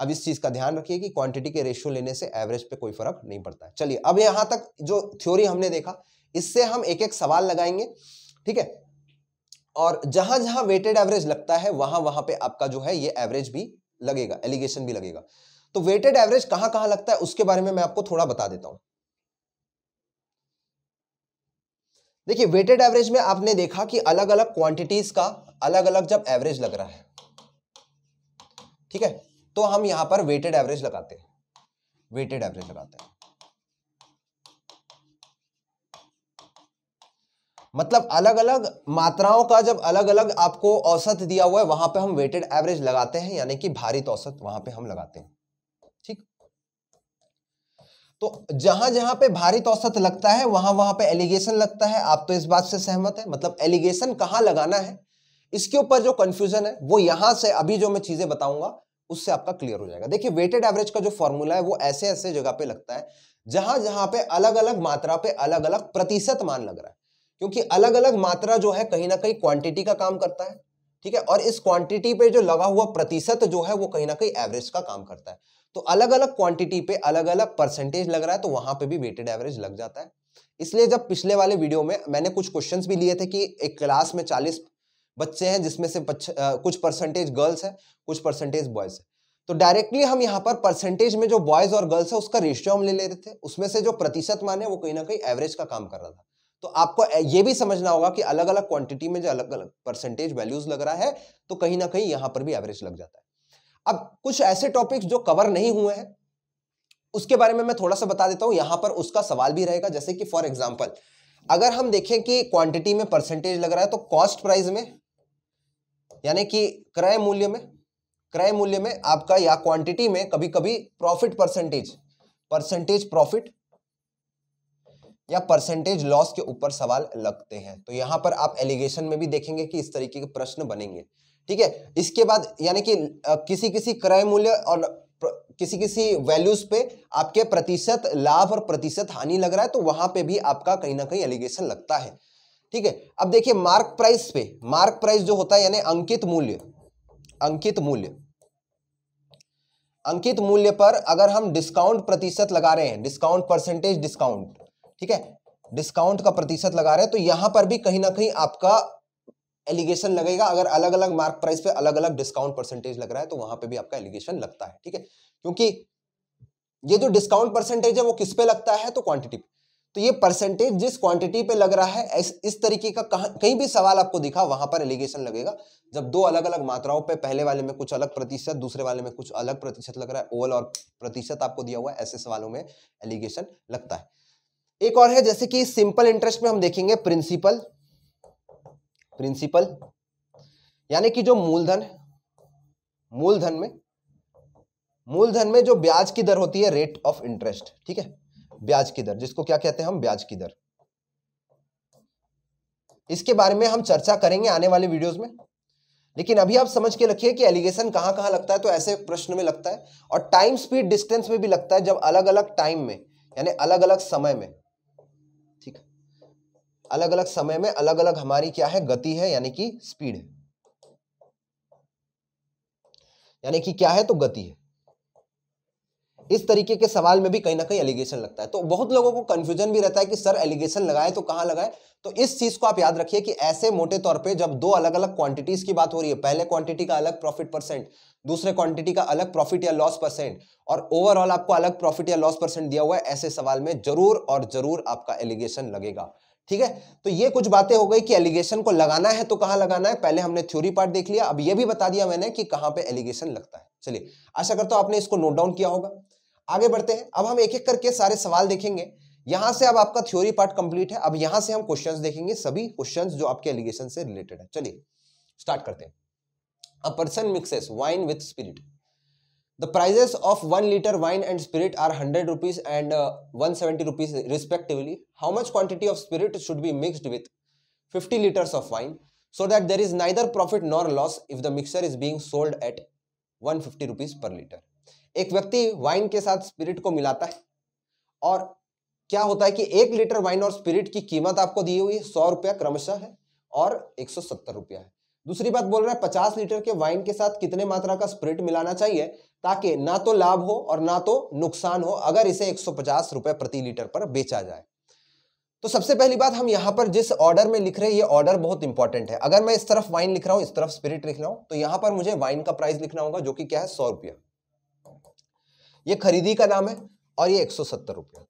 Speaker 1: अब इस चीज़ का ध्यान रखिए कि क्वांटिटी के रेशियो लेने से एवरेज पे कोई फर्क नहीं पड़ता है चलिए अब यहां तक जो थ्योरी हमने देखा इससे हम एक एक सवाल लगाएंगे ठीक है और जहां जहां वेटेड एवरेज लगता है वहां वहां पे आपका जो है ये एवरेज भी लगेगा एलिगेशन भी लगेगा तो वेटेड एवरेज कहां कहां लगता है उसके बारे में मैं आपको थोड़ा बता देता हूं देखिए वेटेड एवरेज में आपने देखा कि अलग अलग क्वांटिटीज का अलग अलग जब एवरेज लग रहा है ठीक है तो हम यहां पर वेटेड एवरेज लगाते हैं वेटेड एवरेज लगाते हैं मतलब अलग अलग मात्राओं का जब अलग अलग आपको औसत दिया हुआ है वहां पे हम वेटेड एवरेज लगाते हैं यानी कि भारित तो औसत वहां पे हम लगाते हैं ठीक तो जहां जहां पे भारित तो औसत लगता है वहां वहां पे एलिगेशन लगता है आप तो इस बात से सहमत है मतलब एलिगेशन कहाँ लगाना है इसके ऊपर जो कंफ्यूजन है वो यहां से अभी जो मैं चीजें बताऊंगा उससे आपका क्लियर हो जाएगा देखिए वेटेड एवरेज का जो फॉर्मूला है वो ऐसे ऐसे जगह पे लगता है जहां जहां पे अलग अलग मात्रा पे अलग अलग प्रतिशत मान लग रहा है क्योंकि अलग अलग मात्रा जो है कहीं ना कहीं क्वांटिटी का काम करता है ठीक है और इस क्वांटिटी पे जो लगा हुआ प्रतिशत जो है वो कहीं ना कहीं एवरेज का काम करता है तो अलग अलग क्वांटिटी पे अलग अलग परसेंटेज लग रहा है तो वहां पे भी वेटेड एवरेज लग जाता है इसलिए जब पिछले वाले वीडियो में मैंने कुछ क्वेश्चंस भी लिए थे कि एक क्लास में चालीस बच्चे हैं जिसमें से आ, कुछ परसेंटेज गर्ल्स है कुछ परसेंटेज बॉयज है तो डायरेक्टली हम यहाँ पर परसेंटेज में जो बॉयज और गर्ल्स है उसका रेशियो हम ले ले रहे थे उसमें से जो प्रतिशत माने वो कहीं ना कहीं एवरेज का काम कर रहा था तो आपको ये भी समझना होगा कि अलग अलग क्वांटिटी में जो अलग अलग परसेंटेज वैल्यूज लग रहा है तो कहीं ना कहीं यहां पर भी एवरेज लग जाता है अब कुछ ऐसे टॉपिक्स जो कवर नहीं हुए हैं उसके बारे में मैं थोड़ा सा बता देता हूं यहां पर उसका सवाल भी रहेगा जैसे कि फॉर एग्जाम्पल अगर हम देखें कि क्वांटिटी में परसेंटेज लग रहा है तो कॉस्ट प्राइस में यानी कि क्रय मूल्य में क्रय मूल्य में आपका या क्वांटिटी में कभी कभी प्रॉफिट परसेंटेज परसेंटेज प्रॉफिट या परसेंटेज लॉस के ऊपर सवाल लगते हैं तो यहाँ पर आप एलिगेशन में भी देखेंगे कि इस तरीके के प्रश्न बनेंगे ठीक है इसके बाद यानी कि किसी किसी क्रय मूल्य और किसी किसी वैल्यूज पे आपके प्रतिशत लाभ और प्रतिशत हानि लग रहा है तो वहां पे भी आपका कहीं ना कहीं एलिगेशन लगता है ठीक है अब देखिए मार्क प्राइस पे मार्क प्राइस जो होता है यानी अंकित मूल्य अंकित मूल्य अंकित मूल्य पर अगर हम डिस्काउंट प्रतिशत लगा रहे हैं डिस्काउंट परसेंटेज डिस्काउंट ठीक है डिस्काउंट का प्रतिशत लगा रहे हैं तो यहां पर भी कहीं ना कहीं आपका एलिगेशन लगेगा अगर अलग अलग मार्क प्राइस पे अलग अलग डिस्काउंट परसेंटेज लग रहा है तो वहां पे भी आपका एलिगेशन लगता है ठीक है क्योंकि ये जो डिस्काउंट परसेंटेज है वो किस पे लगता है तो क्वांटिटी तो ये परसेंटेज जिस क्वांटिटी पे लग रहा है इस, इस तरीके का कहीं भी सवाल आपको दिखा वहां पर एलिगेशन लगेगा जब दो अलग अलग मात्राओं पे पहले वाले में कुछ अलग प्रतिशत दूसरे वाले में कुछ अलग प्रतिशत लग रहा है ओवल और प्रतिशत आपको दिया हुआ है ऐसे सवालों में एलिगेशन लगता है एक और है जैसे कि सिंपल इंटरेस्ट में हम देखेंगे प्रिंसिपल प्रिंसिपल यानी कि जो मूलधन मूलधन में मूलधन में जो ब्याज की दर होती है रेट ऑफ इंटरेस्ट ठीक है ब्याज की दर जिसको क्या कहते हैं हम ब्याज की दर इसके बारे में हम चर्चा करेंगे आने वाले वीडियोस में लेकिन अभी आप समझ के रखिए कि एलिगेशन कहां कहां लगता है तो ऐसे प्रश्न में लगता है और टाइम स्पीड डिस्टेंस में भी लगता है जब अलग अलग टाइम में यानी अलग अलग समय में अलग अलग समय में अलग अलग हमारी क्या है गति है यानी कि स्पीड है यानी कि क्या है तो गति है इस तरीके के सवाल में भी कहीं ना कहीं एलिगेशन लगता है तो बहुत लोगों को कंफ्यूजन भी रहता है कि सर एलिगेशन लगाए तो कहां लगाए तो इस चीज को आप याद रखिए कि ऐसे मोटे तौर पे जब दो अलग अलग क्वांटिटीज की बात हो रही है पहले क्वांटिटी का अलग प्रॉफिट परसेंट दूसरे क्वांटिटी का अलग प्रॉफिट या लॉस परसेंट और ओवरऑल आपको अलग प्रॉफिट या लॉस परसेंट दिया हुआ है ऐसे सवाल में जरूर और जरूर आपका एलिगेशन लगेगा ठीक है तो ये कुछ बातें हो गई कि एलिगेशन को लगाना है तो कहां लगाना है पहले हमने थ्योरी पार्ट देख लिया अब ये भी बता दिया मैंने कि कहां पे एलिगेशन लगता है चलिए आशा करता हूँ आपने इसको नोट डाउन किया होगा आगे बढ़ते हैं अब हम एक एक करके सारे सवाल देखेंगे यहां से अब आपका थ्योरी पार्ट कंप्लीट है अब यहां से हम क्वेश्चन देखेंगे सभी क्वेश्चन जो आपके एलिगेशन से रिलेटेड है चलिए स्टार्ट करते हैं a person mixes wine with spirit the prices of one litre wine and spirit are hundred rupees and one seventy rupees respectively how much quantity of spirit should be mixed with fifty litres of wine so that there is neither profit nor loss if the mixture is being sold at one fifty rupees per litre एक व्यक्ति wine के साथ spirit को मिलाता है और क्या होता है कि एक लीटर वाइन और स्पिरिट की कीमत आपको दी हुई सौ रुपया क्रमशः है और एक सौ सत्तर रुपया है दूसरी बात बोल रहा है पचास लीटर के वाइन के साथ कितने मात्रा का स्प्रिट मिलाना चाहिए ताकि ना तो लाभ हो और ना तो नुकसान हो अगर इसे एक रुपए प्रति लीटर पर बेचा जाए तो सबसे पहली बात हम यहाँ पर जिस ऑर्डर में लिख रहे हैं ये ऑर्डर बहुत इंपॉर्टेंट है अगर मैं इस तरफ वाइन लिख रहा हूँ इस तरफ स्पिरिट लिख रहा हूं तो यहां पर मुझे वाइन का प्राइस लिखना होगा जो कि क्या है सौ रुपया ये खरीदी का नाम है और ये एक सौ सत्तर रुपया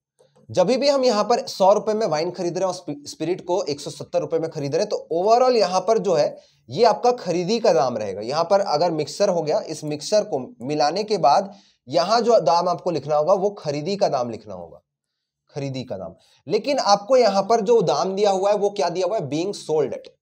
Speaker 1: जब भी हम यहाँ पर सौ रुपए में वाइन खरीद रहे हैं और स्पिरिट को एक सौ रुपए में खरीद रहे हैं तो ओवरऑल यहाँ पर जो है ये आपका खरीदी का दाम रहेगा यहाँ पर अगर मिक्सर हो गया इस मिक्सर को मिलाने के बाद यहाँ जो दाम आपको लिखना होगा वो खरीदी का दाम लिखना होगा खरीदी का दाम लेकिन आपको यहाँ पर जो दाम दिया हुआ है वो क्या दिया हुआ है being sold at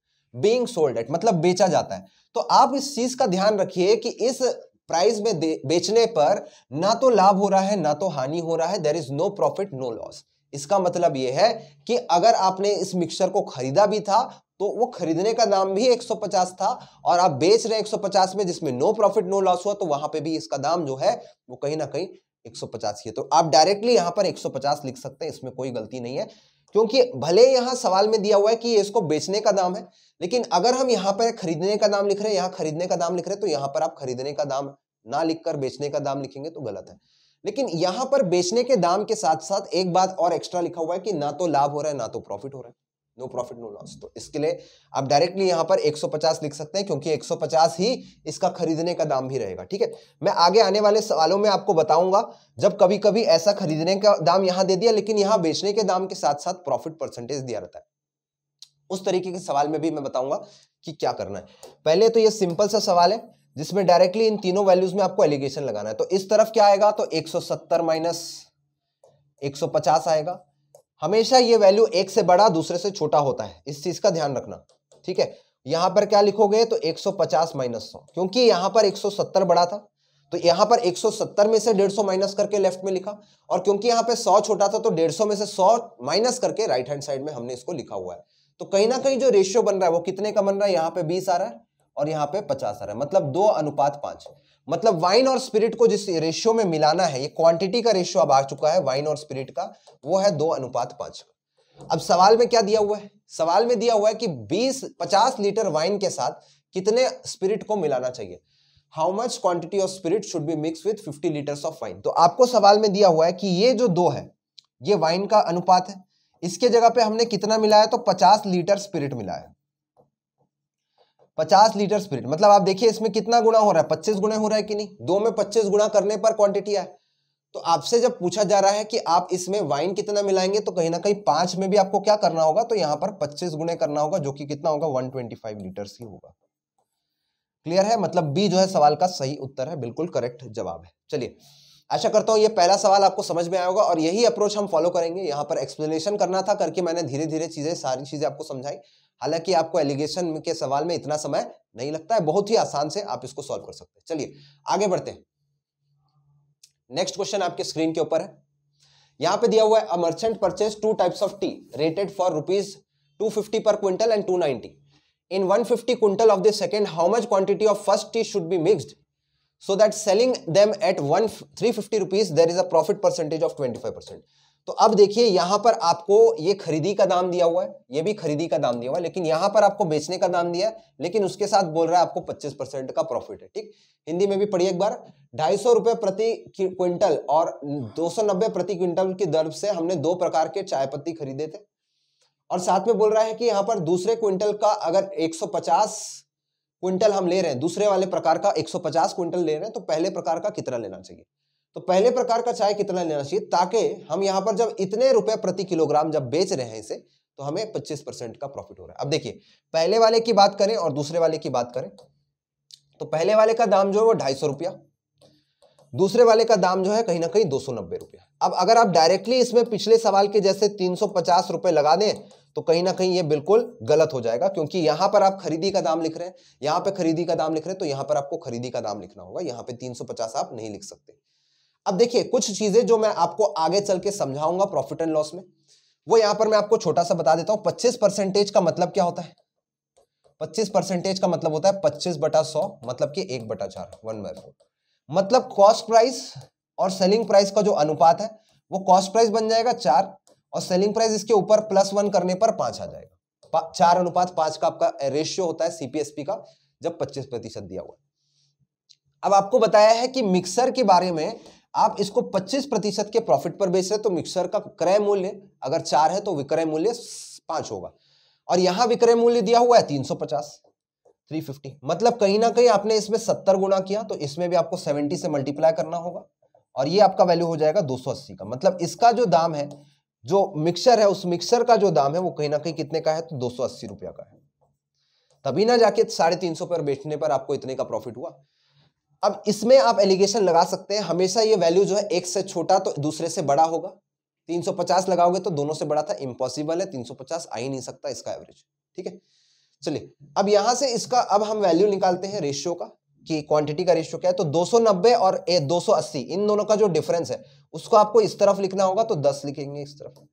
Speaker 1: being sold at मतलब बेचा जाता है तो आप इस चीज का ध्यान रखिए कि इस प्राइस में बेचने पर ना तो लाभ हो रहा है ना तो हानि हो रहा है there is no profit no loss इसका मतलब यह है कि अगर आपने इस मिक्सर को खरीदा भी था तो वो खरीदने का दाम भी 150 था और आप बेच रहे 150 में जिसमें नो प्रॉफिट नो लॉस हुआ तो वहां पे भी इसका दाम जो है वो कहीं ना कहीं 150 ही है तो आप डायरेक्टली यहां पर 150 लिख सकते हैं इसमें कोई गलती नहीं है क्योंकि भले यहां सवाल में दिया हुआ है कि इसको बेचने का दाम है लेकिन अगर हम यहाँ पर खरीदने का दाम लिख रहे हैं यहाँ खरीदने का दाम लिख रहे हैं तो यहाँ पर आप खरीदने का दाम ना लिखकर बेचने का दाम लिखेंगे तो गलत है लेकिन यहाँ पर बेचने के दाम के साथ साथ एक बात और एक्स्ट्रा लिखा हुआ है कि ना तो लाभ हो रहा है ना तो प्रॉफिट हो रहा है नो प्रॉफिट नो लॉस तो इसके लिए आप डायरेक्टली यहां पर 150 लिख सकते हैं क्योंकि 150 ही इसका खरीदने का दाम भी रहेगा ठीक है मैं आगे आने वाले सवालों में आपको बताऊंगा जब कभी कभी ऐसा खरीदने का दाम यहां दे दिया लेकिन यहां बेचने के दाम के साथ साथ प्रॉफिट परसेंटेज दिया रहता है उस तरीके के सवाल में भी मैं बताऊंगा कि क्या करना है पहले तो यह सिंपल सा सवाल है जिसमें डायरेक्टली इन तीनों वैल्यूज में आपको एलिगेशन लगाना है तो इस तरफ क्या आएगा तो एक माइनस 150 आएगा हमेशा ये वैल्यू एक से बड़ा दूसरे से छोटा होता है इस चीज का ध्यान रखना ठीक है यहां पर क्या लिखोगे तो 150 माइनस सौ क्योंकि यहां पर 170 बड़ा था तो यहां पर 170 में से 150 माइनस करके लेफ्ट में लिखा और क्योंकि यहां पे 100 छोटा था तो 150 में से 100 माइनस करके राइट हैंड साइड में हमने इसको लिखा हुआ है तो कहीं ना कहीं जो रेशियो बन रहा है वो कितने का बन रहा है यहाँ पे बीस आ रहा है और यहाँ पे पचास आ रहा है मतलब दो अनुपात पांच मतलब वाइन और स्पिरिट को जिस रेशियो में मिलाना है ये क्वांटिटी का रेशियो अब आ चुका है वाइन और स्पिरिट का वो है दो अनुपात पांच अब सवाल में क्या दिया हुआ है सवाल में दिया हुआ है कि 20 50 लीटर वाइन के साथ कितने स्पिरिट को मिलाना चाहिए how much quantity of spirit should be mix with 50 litre of wine तो आपको सवाल में दिया हुआ है कि ये जो दो है ये वाइन का अनुपात है इसके जगह पे हमने कितना मिलाया तो पचास लीटर स्पिरिट मिलाया पचास लीटर स्पिरिट मतलब आप देखिए इसमें कितना गुणा हो रहा है पच्चीस गुणा हो रहा है कि नहीं दो में पच्चीस गुणा करने पर क्वांटिटी आए तो आपसे जब पूछा जा रहा है कि आप इसमें वाइन कितना मिलाएंगे तो कहीं ना कहीं पांच में भी आपको क्या करना होगा तो यहां पर पच्चीस गुणे करना होगा जो कि कितना होगा वन ट्वेंटी फाइव लीटर ही होगा क्लियर है मतलब बी जो है सवाल का सही उत्तर है बिल्कुल करेक्ट जवाब है चलिए आशा करता हूं ये पहला सवाल आपको समझ में आया होगा और यही अप्रोच हम फॉलो करेंगे यहाँ पर एक्सप्लेनेशन करना था करके मैंने धीरे धीरे चीज़ें सारी चीज़ें आपको समझाई हालांकि आपको एलिगेशन के सवाल में इतना समय नहीं लगता है बहुत ही आसान से आप इसको सॉल्व कर सकते हैं चलिए आगे बढ़ते हैं नेक्स्ट क्वेश्चन आपके स्क्रीन के ऊपर है यहां पे दिया हुआ है merchant purchase two types of tea rated for rupees two fifty per quintal and two ninety in one fifty quintal of the second how much quantity of first tea should be mixed so that selling them at one 350 rupees there is a profit percentage of 25 percent तो अब देखिए यहां पर आपको ये खरीदी का दाम दिया हुआ है ये भी खरीदी का दाम दिया हुआ है लेकिन यहां पर आपको बेचने का दाम दिया है लेकिन उसके साथ बोल रहा है आपको 25 परसेंट का प्रॉफिट है ठीक हिंदी में भी पढ़िए एक बार ढाई सौ रुपए प्रति क्विंटल और नब्बे प्रति क्विंटल की दर से हमने दो प्रकार के चाय पत्ती खरीदे थे और साथ में बोल रहा है कि यहाँ पर दूसरे क्विंटल का अगर पचास क्विंटल हम ले रहे हैं दूसरे वाले प्रकार का 150 क्विंटल ले रहे हैं तो पहले प्रकार का कितना लेना चाहिए तो पहले प्रकार का चाय कितना लेना चाहिए ताकि हम यहाँ पर जब इतने रुपए प्रति किलोग्राम जब बेच रहे हैं इसे तो हमें 25 परसेंट का प्रॉफिट हो रहा है अब देखिए पहले वाले की बात करें और दूसरे वाले की बात करें तो पहले वाले का दाम जो है वो ढाई सौ रुपया दूसरे वाले का दाम जो है कहीं ना कहीं दो सौ नब्बे रुपया अब अगर आप डायरेक्टली इसमें पिछले सवाल के जैसे तीन सौ पचास रुपए लगा दें तो कहीं ना कहीं ये बिल्कुल गलत हो जाएगा क्योंकि यहां पर आप खरीदी का दाम लिख रहे हैं यहां पर खरीदी का दाम लिख रहे हैं तो यहां पर आपको खरीदी का दाम लिखना होगा यहाँ पर तीन सौ पचास आप नहीं लिख सकते अब देखिए कुछ चीजें जो मैं आपको आगे चल के समझाऊंगा प्रॉफिट एंड लॉस में वो यहां पर मैं आपको छोटा सा बता देता हूं पच्चीस परसेंटेज का मतलब क्या होता है पच्चीस परसेंटेज का मतलब होता है पच्चीस बटा सौ मतलब कि एक बटा चार वन बाय फोर मतलब कॉस्ट प्राइस और सेलिंग प्राइस का जो अनुपात है वो कॉस्ट प्राइस बन जाएगा चार और सेलिंग प्राइस इसके ऊपर प्लस वन करने पर पांच आ जाएगा चार अनुपात पांच का आपका रेशियो होता है सीपीएसपी का जब पच्चीस प्रतिशत दिया हुआ अब आपको बताया है कि मिक्सर के बारे में आप इसको 25 प्रतिशत के प्रॉफिट पर बेच रहे तो मिक्सर का क्रय मूल्य अगर चार है तो विक्रय मूल्य पांच होगा और यहां विक्रय मूल्य दिया हुआ है तीन सौ पचास थ्री फिफ्टी मतलब कहीं ना कहीं आपने इसमें सत्तर गुना किया तो इसमें भी आपको सेवेंटी से मल्टीप्लाई करना होगा और ये आपका वैल्यू हो जाएगा दो सौ अस्सी का मतलब इसका जो दाम है जो मिक्सर है उस मिक्सर का जो दाम है वो कहीं ना कहीं कितने का है तो दो सौ अस्सी रुपया का है तभी ना जाके साढ़े तीन सौ पर बेचने पर आपको इतने का प्रॉफिट हुआ अब इसमें आप एलिगेशन लगा सकते हैं हमेशा ये वैल्यू जो है एक से छोटा तो दूसरे से बड़ा होगा 350 लगाओगे तो दोनों से बड़ा था इम्पॉसिबल है 350 आ ही नहीं सकता इसका एवरेज ठीक है चलिए अब यहां से इसका अब हम वैल्यू निकालते हैं रेशियो का कि क्वांटिटी का रेशियो क्या है तो 290 और ए दो इन दोनों का जो डिफरेंस है उसको आपको इस तरफ लिखना होगा तो 10 लिखेंगे इस तरफ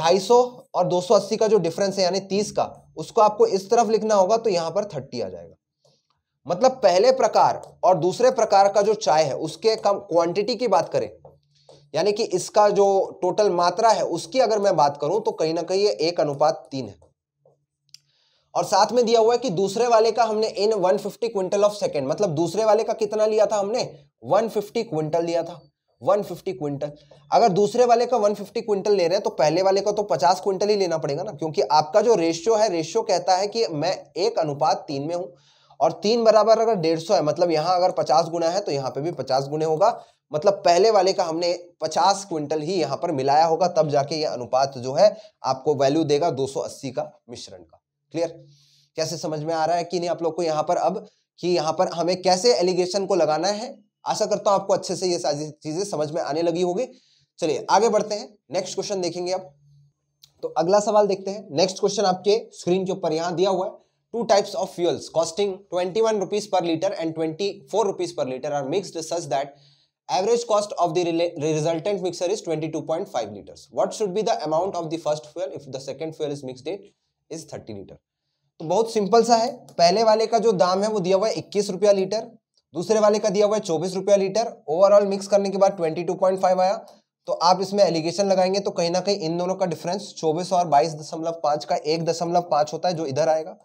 Speaker 1: 250 और 280 का जो डिफरेंस है यानी 30 का उसको आपको इस तरफ लिखना होगा तो यहां पर 30 आ जाएगा मतलब पहले प्रकार और दूसरे प्रकार का जो चाय है उसके कम क्वांटिटी की बात करें यानी कि इसका जो टोटल मात्रा है उसकी अगर मैं बात करूं तो कहीं ना कहीं ये एक अनुपात तीन है और साथ में दिया हुआ है कि दूसरे वाले का हमने इन 150 क्विंटल ऑफ सेकेंड मतलब दूसरे वाले का कितना लिया था हमने 150 क्विंटल लिया था 150 क्विंटल अगर दूसरे वाले का 150 क्विंटल ले रहे हैं तो पहले वाले का तो 50 क्विंटल ही लेना पड़ेगा ना क्योंकि आपका जो रेशियो है रेशियो कहता है कि मैं एक अनुपात तीन में हूं और तीन बराबर अगर डेढ़ सौ है मतलब यहाँ अगर पचास गुना है तो यहाँ पे भी पचास गुने होगा मतलब पहले वाले का हमने पचास क्विंटल ही यहाँ पर मिलाया होगा तब जाके ये अनुपात जो है आपको वैल्यू देगा अस्सी का मिश्रण का क्लियर कैसे समझ में आ रहा है कि नहीं आप लोग को यहाँ पर अब कि यहाँ पर हमें कैसे एलिगेशन को लगाना है आशा करता हूँ आपको अच्छे से ये सारी चीजें समझ में आने लगी होगी चलिए आगे बढ़ते हैं नेक्स्ट क्वेश्चन देखेंगे अब तो अगला सवाल देखते हैं नेक्स्ट क्वेश्चन आपके स्क्रीन के ऊपर यहाँ दिया हुआ है two types of fuels costing 21 rupees per liter and 24 rupees per liter are mixed such that average cost of the resultant mixer is 22.5 liters. What should be the amount of the first fuel if the second fuel is mixed in is 30 litre तो बहुत simple सा है पहले वाले का जो दाम है वो दिया हुआ है इक्कीस रुपया लीटर दूसरे वाले का दिया हुआ है चौबीस रुपया लीटर ओवरऑल मिक्स करने के बाद ट्वेंटी टू पॉइंट फाइव आया तो आप इसमें एलिगेशन लगाएंगे तो कहीं ना कहीं इन दोनों का डिफरेंस चौबीस और बाईस दशमलव पाँच का एक दशमलव पाँच होता है जो इधर आएगा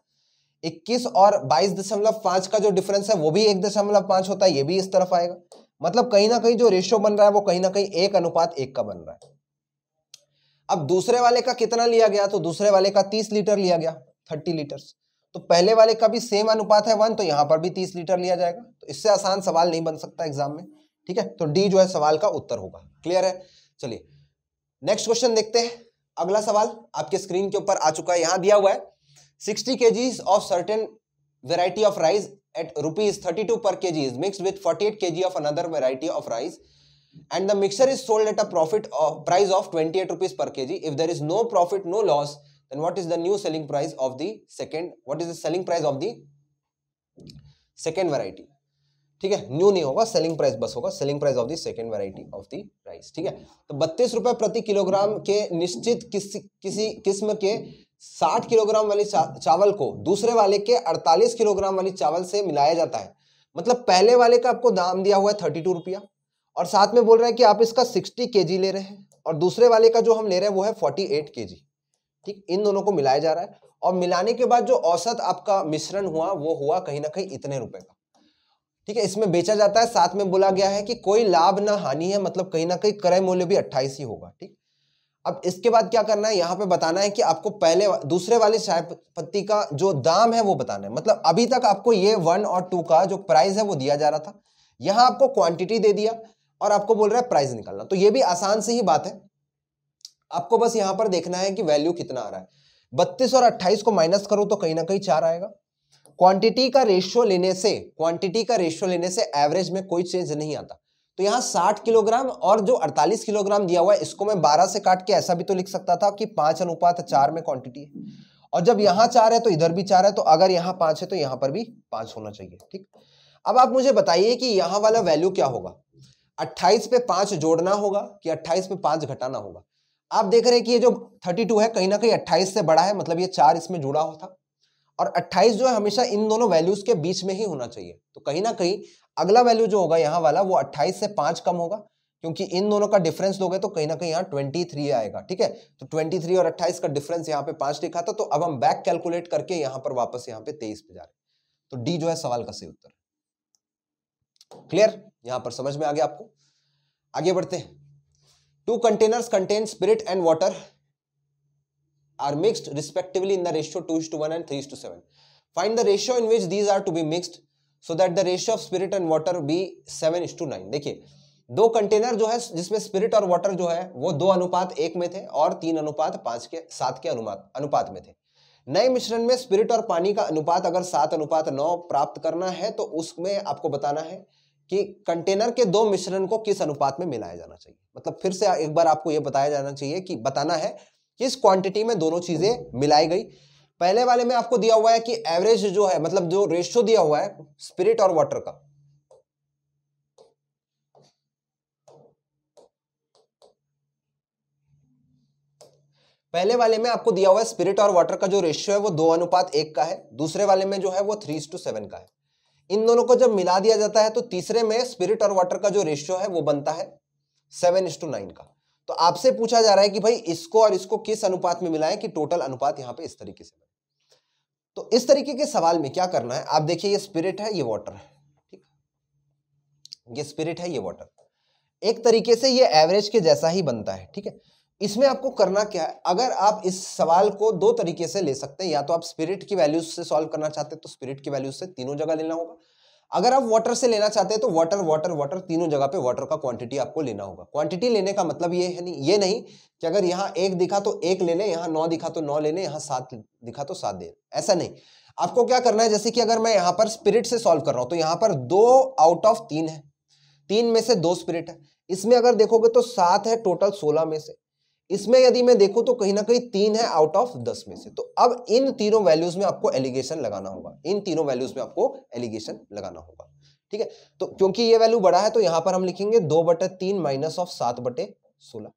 Speaker 1: इक्कीस और बाईस दशमलव पांच का जो डिफरेंस है वो भी एक दशमलव पांच होता है ये भी इस तरफ आएगा मतलब कहीं ना कहीं जो रेशियो बन रहा है वो कहीं ना कहीं एक अनुपात एक का बन रहा है अब दूसरे वाले का कितना लिया गया तो दूसरे वाले का तीस लीटर लिया गया थर्टी लीटर तो पहले वाले का भी सेम अनुपात है वन तो यहां पर भी तीस लीटर लिया जाएगा तो इससे आसान सवाल नहीं बन सकता एग्जाम में ठीक है तो डी जो है सवाल का उत्तर होगा क्लियर है चलिए नेक्स्ट क्वेश्चन देखते हैं अगला सवाल आपके स्क्रीन के ऊपर आ चुका है यहां दिया हुआ है 60 kgs of certain variety of rice at rupees 32 per kg is mixed with 48 kg of another variety of rice and the mixture is sold at a profit of price of 28 rupees per kg if there is no profit no loss then what is the new selling price of the second what is the selling price of the second variety ठीक है new नहीं होगा selling price बस होगा selling price of the second variety of the rice ठीक है तो बत्तीस रुपए प्रति किलोग्राम के निश्चित किसी किस्म के साठ किलोग्राम वाली चावल को दूसरे वाले के अड़तालीस किलोग्राम वाली चावल से मिलाया जाता है मतलब पहले वाले का आपको दाम दिया हुआ है थर्टी टू रुपया और साथ में बोल रहे हैं कि आप इसका सिक्सटी के ले रहे हैं और दूसरे वाले का जो हम ले रहे हैं वो है फोर्टी एट के ठीक इन दोनों को मिलाया जा रहा है और मिलाने के बाद जो औसत आपका मिश्रण हुआ वो हुआ कहीं ना कहीं इतने रुपए का ठीक है इसमें बेचा जाता है साथ में बोला गया है कि कोई लाभ ना हानि है मतलब कहीं ना कहीं क्रय मूल्य भी अट्ठाईस ही होगा ठीक अब इसके बाद क्या करना है यहाँ पे बताना है कि आपको पहले दूसरे वाली चाय पत्ती का जो दाम है वो बताना है मतलब अभी तक आपको ये वन और टू का जो प्राइस है वो दिया जा रहा था यहाँ आपको क्वांटिटी दे दिया और आपको बोल रहा है प्राइस निकालना तो ये भी आसान से ही बात है आपको बस यहाँ पर देखना है कि वैल्यू कितना आ रहा है बत्तीस और अट्ठाईस को माइनस करो तो कहीं ना कहीं चार आएगा क्वांटिटी का रेशियो लेने से क्वांटिटी का रेशियो लेने से एवरेज में कोई चेंज नहीं आता तो यहाँ 60 किलोग्राम और जो 48 किलोग्राम दिया हुआ है इसको मैं 12 से काट के ऐसा भी तो लिख सकता था कि पांच अनुपात चार में क्वांटिटी है और जब यहाँ चार है तो इधर भी चार है तो अगर यहाँ पांच है तो यहाँ पर भी पांच होना चाहिए ठीक अब आप मुझे बताइए कि यहाँ वाला वैल्यू क्या होगा 28 पे पांच जोड़ना होगा कि 28 पे पांच घटाना होगा आप देख रहे हैं कि ये जो 32 है कहीं ना कहीं 28 से बड़ा है मतलब ये चार इसमें जुड़ा हुआ था और 28 जो है हमेशा इन दोनों वैल्यूज के बीच में ही होना चाहिए तो कहीं ना कहीं अगला वैल्यू जो होगा यहाँ वाला वो 28 से 5 कम होगा क्योंकि इन दोनों का डिफरेंस लोगे तो कहीं ना कहीं यहाँ 23 आएगा ठीक है तो 23 और 28 का डिफरेंस यहाँ पे पांच लिखा था तो अब हम बैक कैलकुलेट करके यहाँ पर वापस यहाँ पे तेईस पे जा रहे तो डी जो है सवाल का सही उत्तर क्लियर यहां पर समझ में आ गया आपको आगे बढ़ते हैं two containers contain spirit and water are mixed respectively in the ratio 2 is to 1 and 3 is to 7. Find the ratio in which these are to be mixed so that the ratio of spirit and water be 7 is to 9. देखिए दो container जो है जिसमें spirit और water जो है वो दो अनुपात एक में थे और तीन अनुपात पांच के सात के अनुपात अनुपात में थे नए मिश्रण में स्पिरिट और पानी का अनुपात अगर सात अनुपात नौ प्राप्त करना है तो उसमें आपको बताना है कि कंटेनर के दो मिश्रण को किस अनुपात में मिलाया जाना चाहिए मतलब फिर से एक बार आपको यह बताया जाना चाहिए कि बताना है किस क्वांटिटी में दोनों चीजें मिलाई गई पहले वाले में आपको दिया हुआ है कि एवरेज जो है मतलब जो रेशियो दिया हुआ है स्पिरिट और वाटर का पहले वाले में आपको दिया हुआ है स्पिरिट और वाटर का जो रेशियो है वो दो अनुपात एक का है दूसरे वाले में जो है वो थ्री टू सेवन का है इन दोनों को जब मिला दिया जाता है तो तीसरे में स्पिरिट और वाटर का जो रेशियो है वो बनता है सेवन टू नाइन का तो आपसे पूछा जा रहा है कि भाई इसको और इसको किस अनुपात में मिलाएं कि टोटल अनुपात यहां पे इस तरीके से तो इस तरीके के सवाल में क्या करना है आप देखिए ये स्पिरिट है ये वाटर है ठीक ये स्पिरिट है ये वाटर एक तरीके से ये एवरेज के जैसा ही बनता है ठीक है इसमें आपको करना क्या है अगर आप इस सवाल को दो तरीके से ले सकते हैं या तो आप स्पिरिट की वैल्यूज से सॉल्व करना चाहते हैं तो स्पिरिट की वैल्यूज से तीनों जगह लेना होगा अगर आप वाटर से लेना चाहते हैं तो वाटर वाटर वाटर तीनों जगह पे वाटर का क्वांटिटी आपको लेना होगा क्वांटिटी लेने का मतलब ये है नहीं ये नहीं कि अगर यहाँ एक दिखा तो एक ले लें यहाँ नौ दिखा तो नौ ले लें यहाँ सात दिखा तो सात दे ऐसा नहीं आपको क्या करना है जैसे कि अगर मैं यहाँ पर स्पिरिट से सॉल्व कर रहा हूँ तो यहाँ पर दो आउट ऑफ तीन है तीन में से दो स्पिरिट है इसमें अगर देखोगे तो सात है टोटल सोलह में से इसमें यदि मैं देखूं तो कहीं ना कहीं तीन है आउट ऑफ दस में से तो अब इन तीनों वैल्यूज में आपको एलिगेशन लगाना होगा इन तीनों वैल्यूज में आपको एलिगेशन लगाना होगा ठीक है तो क्योंकि ये वैल्यू बड़ा है तो यहां पर हम लिखेंगे दो बटे तीन माइनस ऑफ सात बटे सोलह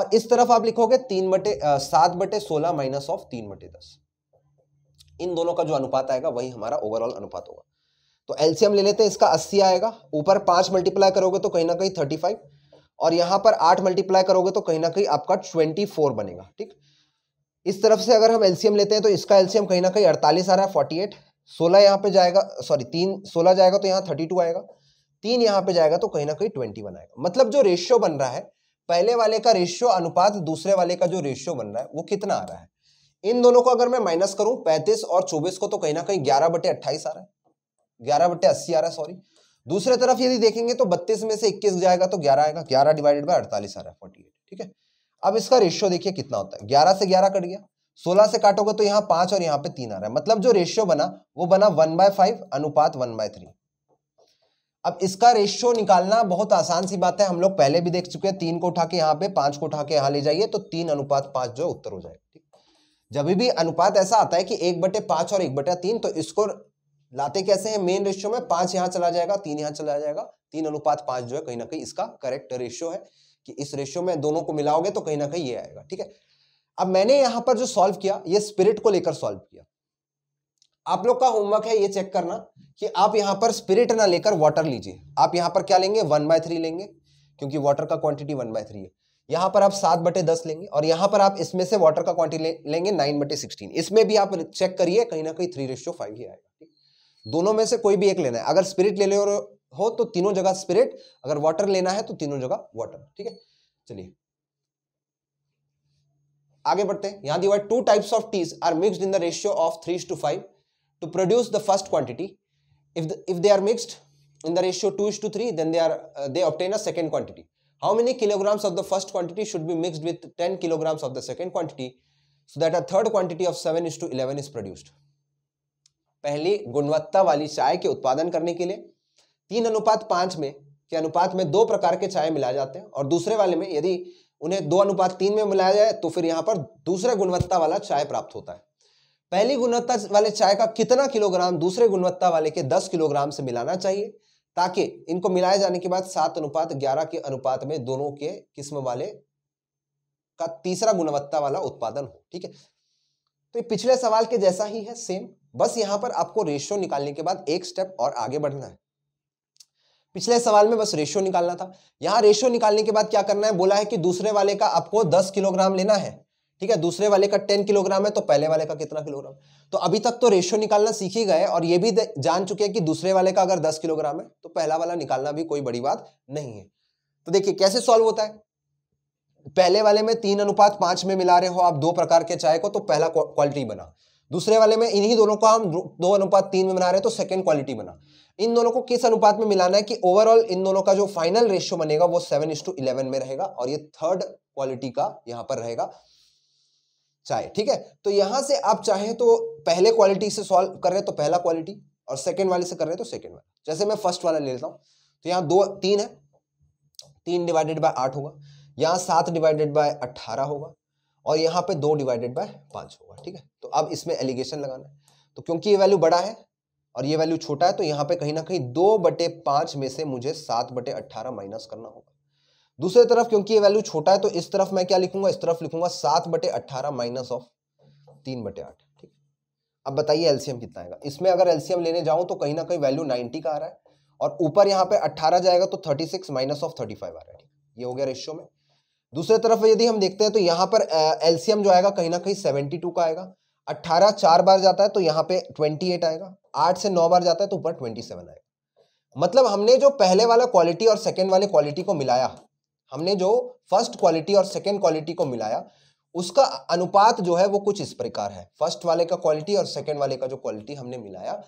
Speaker 1: और इस तरफ आप लिखोगे तीन बटे सात बटे सोलह माइनस ऑफ तीन बटे दस इन दोनों का जो अनुपात आएगा वही हमारा ओवरऑल अनुपात होगा तो एलसीएम ले लेते हैं इसका अस्सी आएगा ऊपर पांच मल्टीप्लाई करोगे तो कहीं ना कहीं थर्टी फाइव और यहाँ पर आठ मल्टीप्लाई करोगे तो कहीं ना कहीं आपका ट्वेंटी फोर बनेगा ठीक इस तरफ से अगर हम एलसीएम लेते हैं तो इसका एलसीएम कहीं ना कहीं अड़तालीस आ रहा है फोर्टी एट सोलह यहाँ पर जाएगा सॉरी तीन सोलह जाएगा तो यहाँ थर्टी टू आएगा तीन यहाँ पे जाएगा तो कहीं ना कहीं ट्वेंटी बनाएगा मतलब जो रेशियो बन रहा है पहले वाले का रेशियो अनुपात दूसरे वाले का जो रेशियो बन रहा है वो कितना आ रहा है इन दोनों को अगर मैं माइनस करूं पैंतीस और चौबीस को तो कहीं ना कहीं ग्यारह बटे अट्ठाईस आ रहा है ग्यारह बटे अस्सी आ रहा है सॉरी दूसरे तरफ यदि देखेंगे तो बत्तीस में से इक्कीस जाएगा तो ग्यारह आएगा ग्यारह डिवाइडेड बाय अड़तालीस आ रहा है फोर्टी ठीक है अब इसका रेशियो देखिए कितना होता है ग्यारह से ग्यारह कट गया सोलह से काटोगे तो यहाँ पांच और यहाँ पे तीन आ रहा है मतलब जो रेशियो बना वो बना वन बाय फाइव अनुपात वन बाय थ्री अब इसका रेशियो निकालना बहुत आसान सी बात है हम लोग पहले भी देख चुके हैं तीन को उठा के यहाँ पे पांच को उठा के यहाँ ले जाइए तो तीन अनुपात पांच जो उत्तर हो जाएगा जब भी अनुपात ऐसा आता है कि एक बटे पांच और एक बटे तीन तो इसको लाते कैसे हैं मेन रेशियो में पांच यहाँ चला जाएगा तीन यहाँ चला जाएगा तीन अनुपात पांच जो है कहीं ना कहीं इसका करेक्ट रेशियो है कि इस रेशियो में दोनों को मिलाओगे तो कहीं ना कहीं ये आएगा ठीक है अब मैंने यहां पर जो सॉल्व किया ये स्पिरिट को लेकर सॉल्व किया आप लोग का होमवर्क है ये चेक करना कि आप यहाँ पर स्पिरिट ना लेकर वाटर लीजिए आप यहां पर क्या लेंगे वन बाय थ्री लेंगे क्योंकि वाटर का क्वांटिटी वन बाय थ्री है यहाँ पर आप सात बटे दस लेंगे और यहां पर आप इसमें से वाटर का क्वांटिटी लेंगे नाइन बटे सिक्सटीन इसमें भी आप चेक करिए कहीं ना कहीं थ्री रेशियो फाइव ही आएगा ठीक दोनों में से कोई भी एक लेना है अगर स्पिरिट ले ले हो तो तीनों जगह स्पिरिट अगर वाटर लेना है तो तीनों जगह वाटर ठीक है चलिए आगे बढ़ते हैं यहां दिवाई two types of teas are mix in the ratio of three to five to produce the first quantity if if they are mixed in the ratio two is to three then they are they obtain a second quantity how many kilogram of the first quantity should be mixed with ten kilograms of the second quantity so that a third quantity of seven is to eleven is produced पहली गुणवत्ता वाली चाय के उत्पादन करने के लिए तीन अनुपात पांच में के अनुपात में दो प्रकार के चाय मिलाए जाते हैं और दूसरे वाले में यदि उन्हें दो अनुपात तीन में मिलाया जाए तो फिर यहाँ पर दूसरा गुणवत्ता वाला चाय प्राप्त होता है पहली गुणवत्ता वाले चाय का कितना किलोग्राम दूसरे गुणवत्ता वाले के दस किलोग्राम से मिलाना चाहिए ताकि इनको मिलाए जाने के बाद सात अनुपात ग्यारह के अनुपात में दोनों के किस्म वाले का तीसरा गुणवत्ता वाला उत्पादन हो ठीक है तो ये पिछले सवाल के जैसा ही है सेम बस यहां पर आपको रेशियो निकालने के बाद एक स्टेप और आगे बढ़ना है पिछले सवाल में बस रेशियो निकालना था यहां रेशियो निकालने के बाद क्या करना है बोला है कि दूसरे वाले का आपको दस किलोग्राम लेना है ठीक है दूसरे वाले का टेन किलोग्राम है तो पहले वाले का कितना किलोग्राम तो अभी तक तो रेशियो निकालना सीख ही गए और ये भी जान चुके हैं कि दूसरे वाले का अगर दस किलोग्राम है तो पहला वाला निकालना भी कोई बड़ी बात नहीं है तो देखिए कैसे सॉल्व होता है पहले वाले में तीन अनुपात पांच में मिला रहे हो आप दो प्रकार के चाय को तो पहला क्वालिटी बना दूसरे वाले में इन्हीं दोनों को हम दो अनुपात तीन में बना रहे हैं तो सेकंड क्वालिटी बना इन दोनों को किस अनुपात में मिलाना है कि ओवरऑल इन दोनों का जो फाइनल रेशियो बनेगा वो सेवन इंस टू इलेवन में रहेगा और ये थर्ड क्वालिटी का यहाँ पर रहेगा चाय ठीक है तो यहाँ से आप चाहे तो पहले क्वालिटी से सॉल्व कर रहे हैं तो पहला क्वालिटी और सेकेंड वाले से कर रहे हैं तो सेकेंड वाला जैसे मैं फर्स्ट वाला ले लेता हूँ तो यहाँ दो तीन है तीन डिवाइडेड बाय आठ होगा यहाँ सात डिवाइडेड बाय अट्ठारह होगा और यहाँ पे दो डिवाइडेड बाय पाँच होगा ठीक है तो अब इसमें एलिगेशन लगाना है तो क्योंकि ये वैल्यू बड़ा है और ये वैल्यू छोटा है तो यहाँ पे कहीं ना कहीं दो बटे पाँच में से मुझे सात बटे अट्ठारह माइनस करना होगा दूसरी तरफ क्योंकि ये वैल्यू छोटा है तो इस तरफ मैं क्या लिखूंगा इस तरफ लिखूंगा सात बटे अट्ठारह माइनस ऑफ तीन बटे आठ ठीक अब बताइए एलसीएम कितना आएगा इसमें अगर एलसीएम लेने जाऊं तो कहीं ना कहीं वैल्यू नाइन्टी का आ रहा है और ऊपर यहाँ पे अट्ठारह जाएगा तो thirty six minus of thirty five आ रहा है ठीक ये हो गया रेशियो में दूसरे तरफ यदि हम देखते हैं तो यहाँ पर एलसीएम जो आएगा कहीं ना कहीं सेवेंटी टू का आएगा अट्ठारह चार बार जाता है तो यहाँ पे ट्वेंटी एट आएगा आठ से नौ बार जाता है तो ऊपर ट्वेंटी सेवन आएगा मतलब हमने जो पहले वाला क्वालिटी और सेकेंड वाले क्वालिटी को मिलाया हमने जो फर्स्ट क्वालिटी और सेकेंड क्वालिटी को मिलाया उसका अनुपात जो है वो कुछ इस प्रकार है फर्स्ट वाले का क्वालिटी और सेकेंड वाले का जो क्वालिटी हमने मिलाया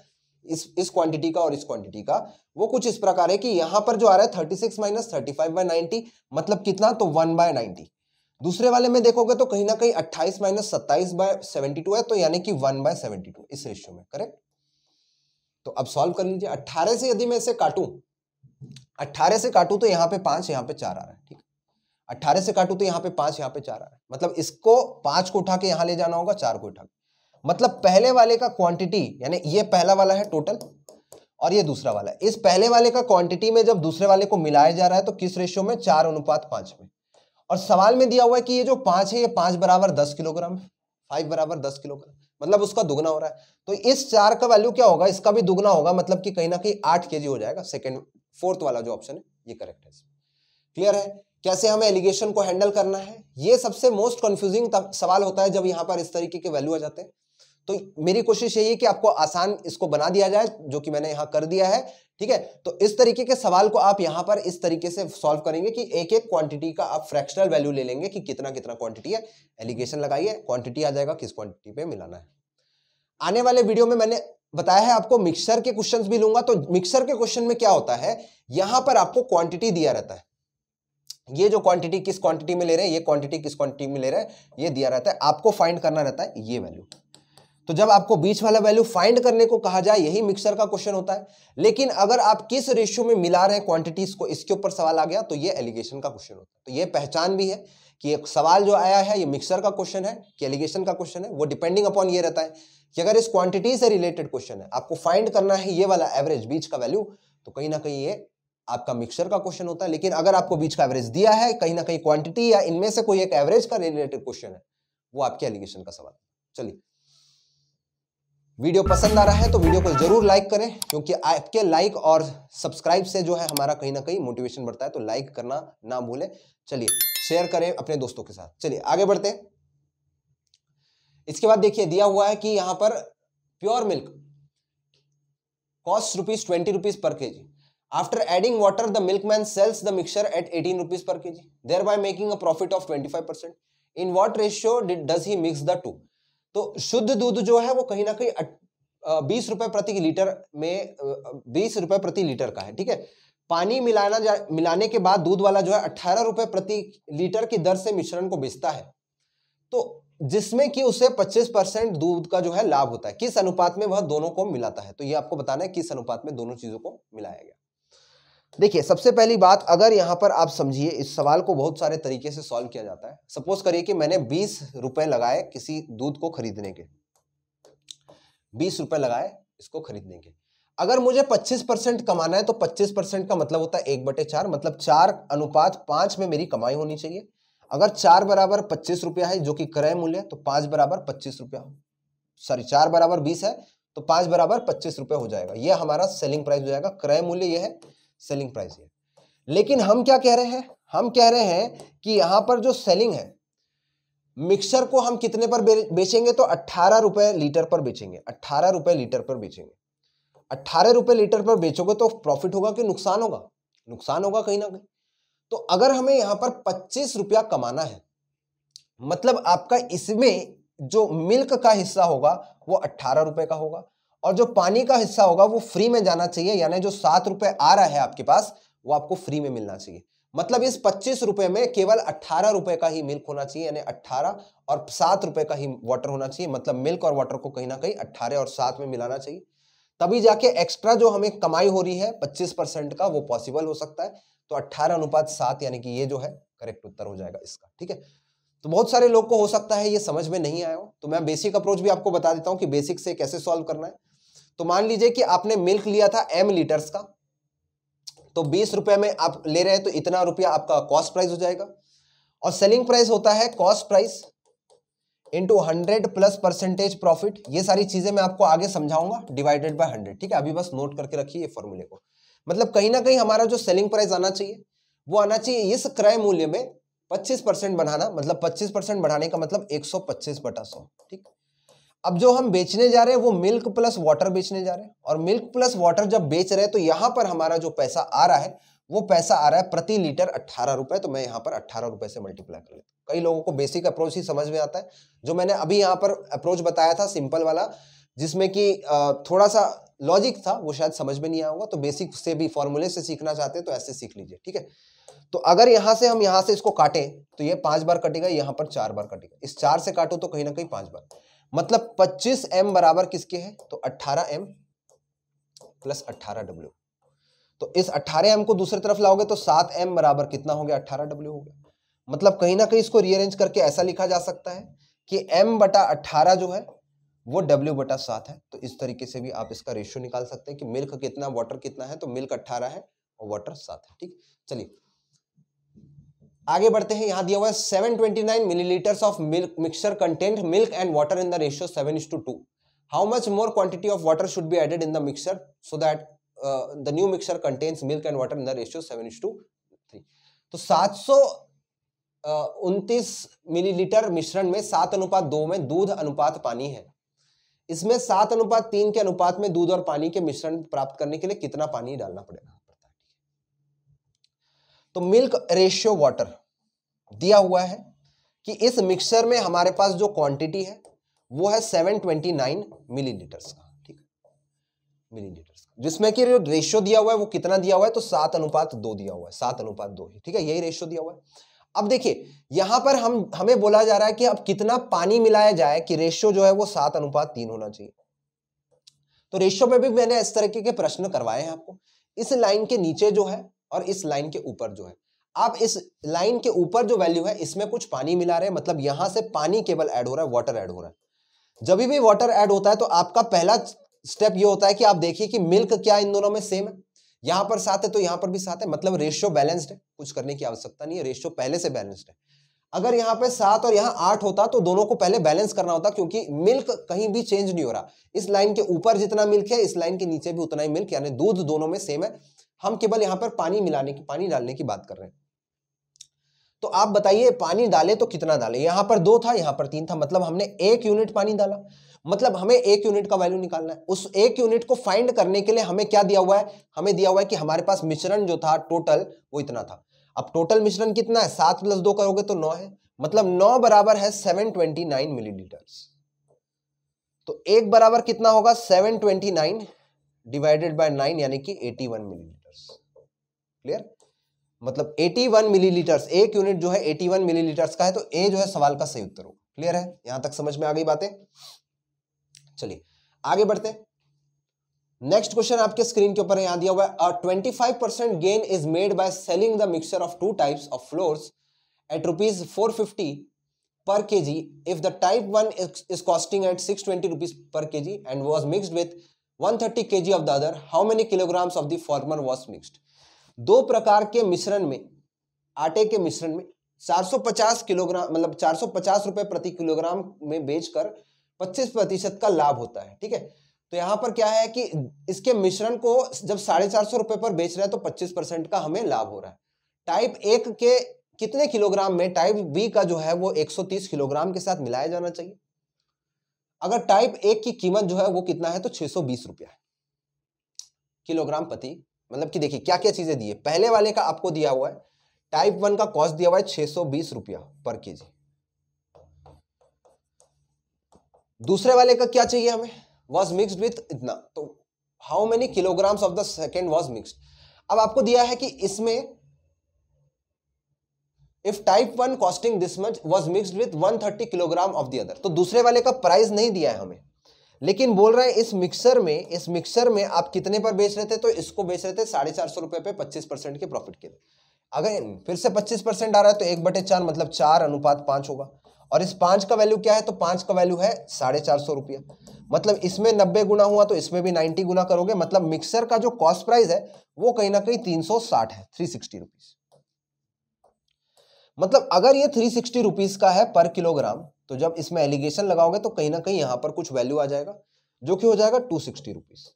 Speaker 1: इस इस क्वांटिटी का और इस क्वांटिटी का वो कुछ इस प्रकार है कि यहां पर जो आ रहा है thirty six minus thirty five by ninety मतलब कितना तो वन बाय नाइनटी दूसरे वाले में देखोगे तो कहीं ना कहीं अट्ठाइस माइनस सत्ताईस बाय सेवेंटी टू है तो यानी कि वन बाय सेवेंटी टू इस रेशियो में करेक्ट तो अब सॉल्व कर लीजिए अट्ठारह से यदि मैं इसे काटू अट्ठारह से काटू तो यहाँ पे पांच यहाँ पे चार आ रहा है ठीक अट्ठारह से काटू तो यहाँ पे पांच यहाँ पे चार आ रहा है मतलब इसको पांच को उठा के यहाँ ले जाना होगा चार को उठा के मतलब पहले वाले का क्वांटिटी यानी ये पहला वाला है टोटल और ये दूसरा वाला है इस पहले वाले का क्वांटिटी में जब दूसरे वाले को मिलाया जा रहा है तो किस रेशियो में चार अनुपात पांच में और सवाल में दिया हुआ है कि ये जो पांच है ये पांच बराबर दस किलोग्राम है फाइव बराबर दस किलोग्राम मतलब उसका दुगना हो रहा है तो इस चार का वैल्यू क्या होगा इसका भी दुगना होगा मतलब कि कहीं ना कहीं आठ के हो जाएगा सेकेंड फोर्थ वाला जो ऑप्शन है ये करेक्ट है क्लियर है कैसे हमें एलिगेशन को हैंडल करना है ये सबसे मोस्ट कंफ्यूजिंग सवाल होता है जब यहाँ पर इस तरीके के वैल्यू आ जाते हैं तो मेरी कोशिश यही है कि आपको आसान इसको बना दिया जाए जो कि मैंने यहाँ कर दिया है ठीक है तो इस तरीके के सवाल को आप यहाँ पर इस तरीके से सॉल्व करेंगे कि एक एक क्वांटिटी का आप फ्रैक्शनल वैल्यू ले लेंगे कि कितना कितना क्वांटिटी है एलिगेशन लगाइए क्वांटिटी आ जाएगा किस क्वांटिटी पे मिलाना है आने वाले वीडियो में मैंने बताया है आपको मिक्सर के क्वेश्चन भी लूंगा तो मिक्सर के क्वेश्चन में क्या होता है यहाँ पर आपको क्वांटिटी दिया रहता है ये जो क्वांटिटी किस क्वांटिटी में ले रहे हैं ये क्वांटिटी किस क्वांटिटी में ले रहे हैं ये दिया रहता है आपको फाइंड करना रहता है ये वैल्यू तो जब आपको बीच वाला वैल्यू फाइंड करने को कहा जाए यही मिक्सर का क्वेश्चन होता है लेकिन अगर आप किस रेशियो में मिला रहे हैं क्वांटिटीज को इसके ऊपर सवाल आ गया तो ये एलिगेशन का क्वेश्चन होता है तो ये पहचान भी है कि एक सवाल जो आया है ये मिक्सर का क्वेश्चन है कि एलिगेशन का क्वेश्चन है वो डिपेंडिंग अपॉन ये रहता है कि अगर इस क्वांटिटी से रिलेटेड क्वेश्चन है आपको फाइंड करना है ये वाला एवरेज बीच का वैल्यू तो कहीं ना कहीं ये आपका मिक्सर का क्वेश्चन होता है लेकिन अगर आपको बीच का एवरेज दिया है कहीं ना कहीं क्वांटिटी या इनमें से कोई एक एवरेज का रिलेटेड क्वेश्चन है वो आपके एलिगेशन का सवाल चलिए वीडियो पसंद आ रहा है तो वीडियो को जरूर लाइक करें क्योंकि आपके लाइक और सब्सक्राइब से जो है हमारा कहीं ना कहीं मोटिवेशन बढ़ता है तो लाइक करना ना भूलें चलिए शेयर करें अपने दोस्तों के साथ चलिए आगे बढ़ते हैं इसके बाद देखिए दिया हुआ है कि यहाँ पर pure milk cost rupees twenty rupees per K G After adding the the milkman sells the mixture at 18 rupees per kg, thereby making profit of twenty five percent in what ratio does he mix the two तो शुद्ध दूध जो है वो कहीं ना कहीं बीस रुपए प्रति लीटर में बीस रुपए प्रति लीटर का है ठीक है पानी मिलाना जा मिलाने के बाद दूध वाला जो है अट्ठारह रुपए प्रति लीटर की दर से मिश्रण को बेचता है तो जिसमें कि उसे 25 परसेंट दूध का जो है लाभ होता है किस अनुपात में वह दोनों को मिलाता है तो ये आपको बताना है किस अनुपात में दोनों चीजों को मिलाया गया देखिए सबसे पहली बात अगर यहाँ पर आप समझिए इस सवाल को बहुत सारे तरीके से सॉल्व किया जाता है सपोज करिए कि मैंने बीस रुपए लगाए किसी दूध को खरीदने के बीस रुपए लगाए इसको खरीदने के अगर मुझे पच्चीस परसेंट कमाना है तो पच्चीस परसेंट का मतलब होता है एक बटे चार मतलब चार अनुपात पांच में मेरी कमाई होनी चाहिए अगर चार बराबर पच्चीस रुपया है जो कि क्रय मूल्य तो पांच बराबर पच्चीस रुपया सॉरी चार बराबर बीस है तो पांच बराबर पच्चीस रुपये हो जाएगा यह हमारा सेलिंग प्राइस हो जाएगा क्रय मूल्य यह है सेलिंग प्राइस है लेकिन हम क्या कह रहे हैं हम कह रहे हैं कि यहां पर जो सेलिंग है मिक्सर को हम कितने पर बेचेंगे तो अट्ठारह रुपए लीटर पर बेचेंगे अट्ठारह रुपए लीटर पर बेचेंगे अट्ठारह रुपए लीटर पर बेचोगे तो प्रॉफिट होगा कि नुकसान होगा नुकसान होगा कहीं ना कहीं तो अगर हमें यहां पर पच्चीस रुपया कमाना है मतलब आपका इसमें जो मिल्क का हिस्सा होगा वो अट्ठारह रुपए का होगा और जो पानी का हिस्सा होगा वो फ्री में जाना चाहिए यानी जो सात रुपए आ रहा है आपके पास वो आपको फ्री में मिलना चाहिए मतलब इस पच्चीस रुपए में केवल अट्ठारह रुपए का ही मिल्क होना चाहिए यानी अट्ठारह और सात रुपए का ही वाटर होना चाहिए मतलब मिल्क और वाटर को कहीं ना कहीं अट्ठारह और सात में मिलाना चाहिए तभी जाके एक्स्ट्रा जो हमें कमाई हो रही है पच्चीस परसेंट का वो पॉसिबल हो सकता है तो अट्ठारह अनुपात सात यानी कि ये जो है करेक्ट उत्तर हो जाएगा इसका ठीक है तो बहुत सारे लोग को हो सकता है ये समझ में नहीं आया हो तो मैं बेसिक अप्रोच भी आपको बता देता हूँ कि बेसिक से कैसे सॉल्व करना है तो मान लीजिए कि आपने मिल्क लिया था एम लीटर्स का तो बीस रुपए में आप ले रहे हैं तो इतना रुपया आपका कॉस्ट प्राइस हो जाएगा और सेलिंग प्राइस होता है cost price into hundred plus percentage profit ये सारी चीजें मैं आपको आगे समझाऊंगा डिवाइडेड बाय हंड्रेड ठीक है अभी बस नोट करके रखिए ये फॉर्मूले को मतलब कहीं ना कहीं हमारा जो सेलिंग प्राइस आना चाहिए वो आना चाहिए इस क्रय मूल्य में 25 परसेंट बढ़ाना मतलब 25 परसेंट बढ़ाने का मतलब 125 सौ बटा सौ ठीक अब जो हम बेचने जा रहे हैं वो मिल्क प्लस वाटर बेचने जा रहे हैं और मिल्क प्लस वाटर जब बेच रहे हैं तो यहाँ पर हमारा जो पैसा आ रहा है वो पैसा आ रहा है प्रति लीटर अट्ठारह रुपए तो मैं यहाँ पर अट्ठारह रुपए से मल्टीप्लाई कर लेता हूँ कई लोगों को बेसिक अप्रोच ही समझ में आता है जो मैंने अभी यहाँ पर अप्रोच बताया था सिंपल वाला जिसमें कि थोड़ा सा लॉजिक था वो शायद समझ में नहीं आया होगा तो बेसिक से भी फॉर्मूले से सीखना चाहते हैं तो ऐसे सीख लीजिए ठीक है तो अगर यहाँ से हम यहाँ से इसको काटें तो ये पांच बार कटेगा यहाँ पर चार बार कटेगा इस चार से काटो तो कहीं ना कहीं पांच बार मतलब 25 एम बराबर किसके हैं तो 18 एम प्लस 18 डब्ल्यू तो इस 18 एम को दूसरी तरफ लाओगे तो 7 एम बराबर कितना हो गया 18 डब्ल्यू हो गया मतलब कहीं ना कहीं इसको रीअरेंज करके ऐसा लिखा जा सकता है कि एम बटा अट्ठारह जो है वो डब्ल्यू बटा सात है तो इस तरीके से भी आप इसका रेशियो निकाल सकते हैं कि मिल्क कितना वाटर कितना है तो मिल्क अट्ठारह है और वाटर सात है ठीक चलिए आगे बढ़ते हैं यहाँ दिया हुआ है seven twenty nine millilitres of milk mixture content milk and water in the ratio seven is to two how much more quantity of water should be added in the mixer so that the new mixer contains milk and water in the ratio seven is to three तो सात सौ uh, उनतीस millilitre मिश्रण में सात अनुपात दो में दूध अनुपात पानी है इसमें सात अनुपात तीन के अनुपात में दूध और पानी के मिश्रण प्राप्त करने के लिए कितना पानी डालना पड़ेगा तो मिल्क रेशियो वाटर दिया हुआ है कि इस मिक्सचर में हमारे पास जो क्वांटिटी है वो है 729 मिलीलीटर्स का ठीक मिलीलीटर्स जिसमें कि जो रेशियो दिया हुआ है वो कितना दिया हुआ है तो सात अनुपात दो दिया हुआ है सात अनुपात दो ही ठीक है यही रेशियो दिया हुआ है अब देखिए यहां पर हम हमें बोला जा रहा है कि अब कितना पानी मिलाया जाए कि रेशियो जो है वो सात अनुपात तीन होना चाहिए तो रेशियो में भी मैंने इस तरीके के प्रश्न करवाए हैं आपको इस लाइन के नीचे जो है और इस लाइन के ऊपर जो है आप इस लाइन के ऊपर जो वैल्यू है इसमें कुछ पानी मिला रहे हैं मतलब यहां से पानी केवल ऐड हो रहा है वाटर ऐड हो रहा है जब भी वाटर ऐड होता है तो आपका पहला स्टेप ये होता है कि आप देखिए कि मिल्क क्या इन दोनों में सेम है यहां पर साथ है तो यहां पर भी साथ है मतलब रेशियो बैलेंस्ड है कुछ करने की आवश्यकता नहीं है रेशियो पहले से बैलेंस्ड है अगर यहाँ पे सात और यहाँ आठ होता तो दोनों को पहले बैलेंस करना होता क्योंकि मिल्क कहीं भी चेंज नहीं हो रहा इस लाइन के ऊपर जितना मिल्क है इस लाइन के नीचे भी उतना ही मिल्क यानी दूध दोनों में सेम है हम केवल यहां पर पानी मिलाने की पानी डालने की बात कर रहे हैं तो आप बताइए पानी डाले तो कितना डाले यहां पर दो था यहां पर तीन था मतलब हमने एक यूनिट पानी डाला मतलब हमें एक यूनिट का वैल्यू निकालना है उस एक यूनिट को फाइंड करने के लिए हमें क्या दिया हुआ है हमें दिया हुआ है कि हमारे पास मिश्रण जो था टोटल वो इतना था अब टोटल मिश्रण कितना है सात प्लस दो करोगे तो नौ है मतलब नौ बराबर है सेवन ट्वेंटी नाइन मिलीलीटर तो एक बराबर कितना होगा seven twenty nine divided by nine यानी कि एटी वन मिली क्लियर मतलब 81 मिलीलीटर्स एक यूनिट जो है 81 मिलीलीटर्स का है तो ए जो है सवाल का सही उत्तर होगा क्लियर है यहां तक समझ में आ गई बातें चलिए आगे बढ़ते नेक्स्ट क्वेश्चन आपके स्क्रीन के ऊपर यहां दिया हुआ है twenty five percent gain is made by selling the mixture of two types of flour at rupees four fifty the type one is costing at six twenty rupees per K G and was mixed with one thirty K G of the other how many kilograms of the former was mixed दो प्रकार के मिश्रण में आटे के मिश्रण में 450 kilogram मतलब 450 रुपए प्रति किलोग्राम में बेचकर 25 प्रतिशत का लाभ होता है ठीक है तो यहाँ पर क्या है कि इसके मिश्रण को जब साढ़े चार सौ रुपए पर बेच रहे हैं तो 25 परसेंट का हमें लाभ हो रहा है टाइप एक के कितने किलोग्राम में टाइप बी का जो है वो 130 किलोग्राम के साथ मिलाया जाना चाहिए अगर टाइप एक की कीमत जो है वो कितना है तो छह रुपया है किलोग्राम प्रति मतलब कि देखिए क्या क्या चीज़ें दी है पहले वाले का आपको दिया हुआ है टाइप वन का कॉस्ट दिया हुआ है छः सौ बीस रुपया पर के जी दूसरे वाले का क्या चाहिए हमें वॉज मिक्सड विथ इतना तो how many kilograms of the second was mixed अब आपको दिया है कि इसमें if type one costing this much was mixed with 130 kilogram of the other तो दूसरे वाले का प्राइस नहीं दिया है हमें लेकिन बोल रहा है इस मिक्सर में इस मिक्सर में आप कितने पर बेच रहे थे तो इसको बेच रहे थे साढ़े चार सौ रुपए पे पच्चीस परसेंट के प्रॉफिट के लिए अगर फिर से पच्चीस परसेंट आ रहा है तो एक बटे चार मतलब चार अनुपात पांच होगा और इस पांच का वैल्यू क्या है तो पांच का वैल्यू है साढ़े चार सौ रुपया मतलब इसमें नब्बे गुना हुआ तो इसमें भी नाइन्टी गुना करोगे मतलब मिक्सर का जो कॉस्ट प्राइस है वो कहीं ना कहीं तीन सौ साठ है थ्री सिक्सटी रुपीज़ मतलब अगर ये थ्री सिक्सटी रुपीज़ का है पर किलोग्राम तो जब इसमें एलिगेशन लगाओगे तो कहीं ना कहीं यहां पर कुछ वैल्यू आ जाएगा जो कि हो जाएगा टू सिक्सटी रुपीज़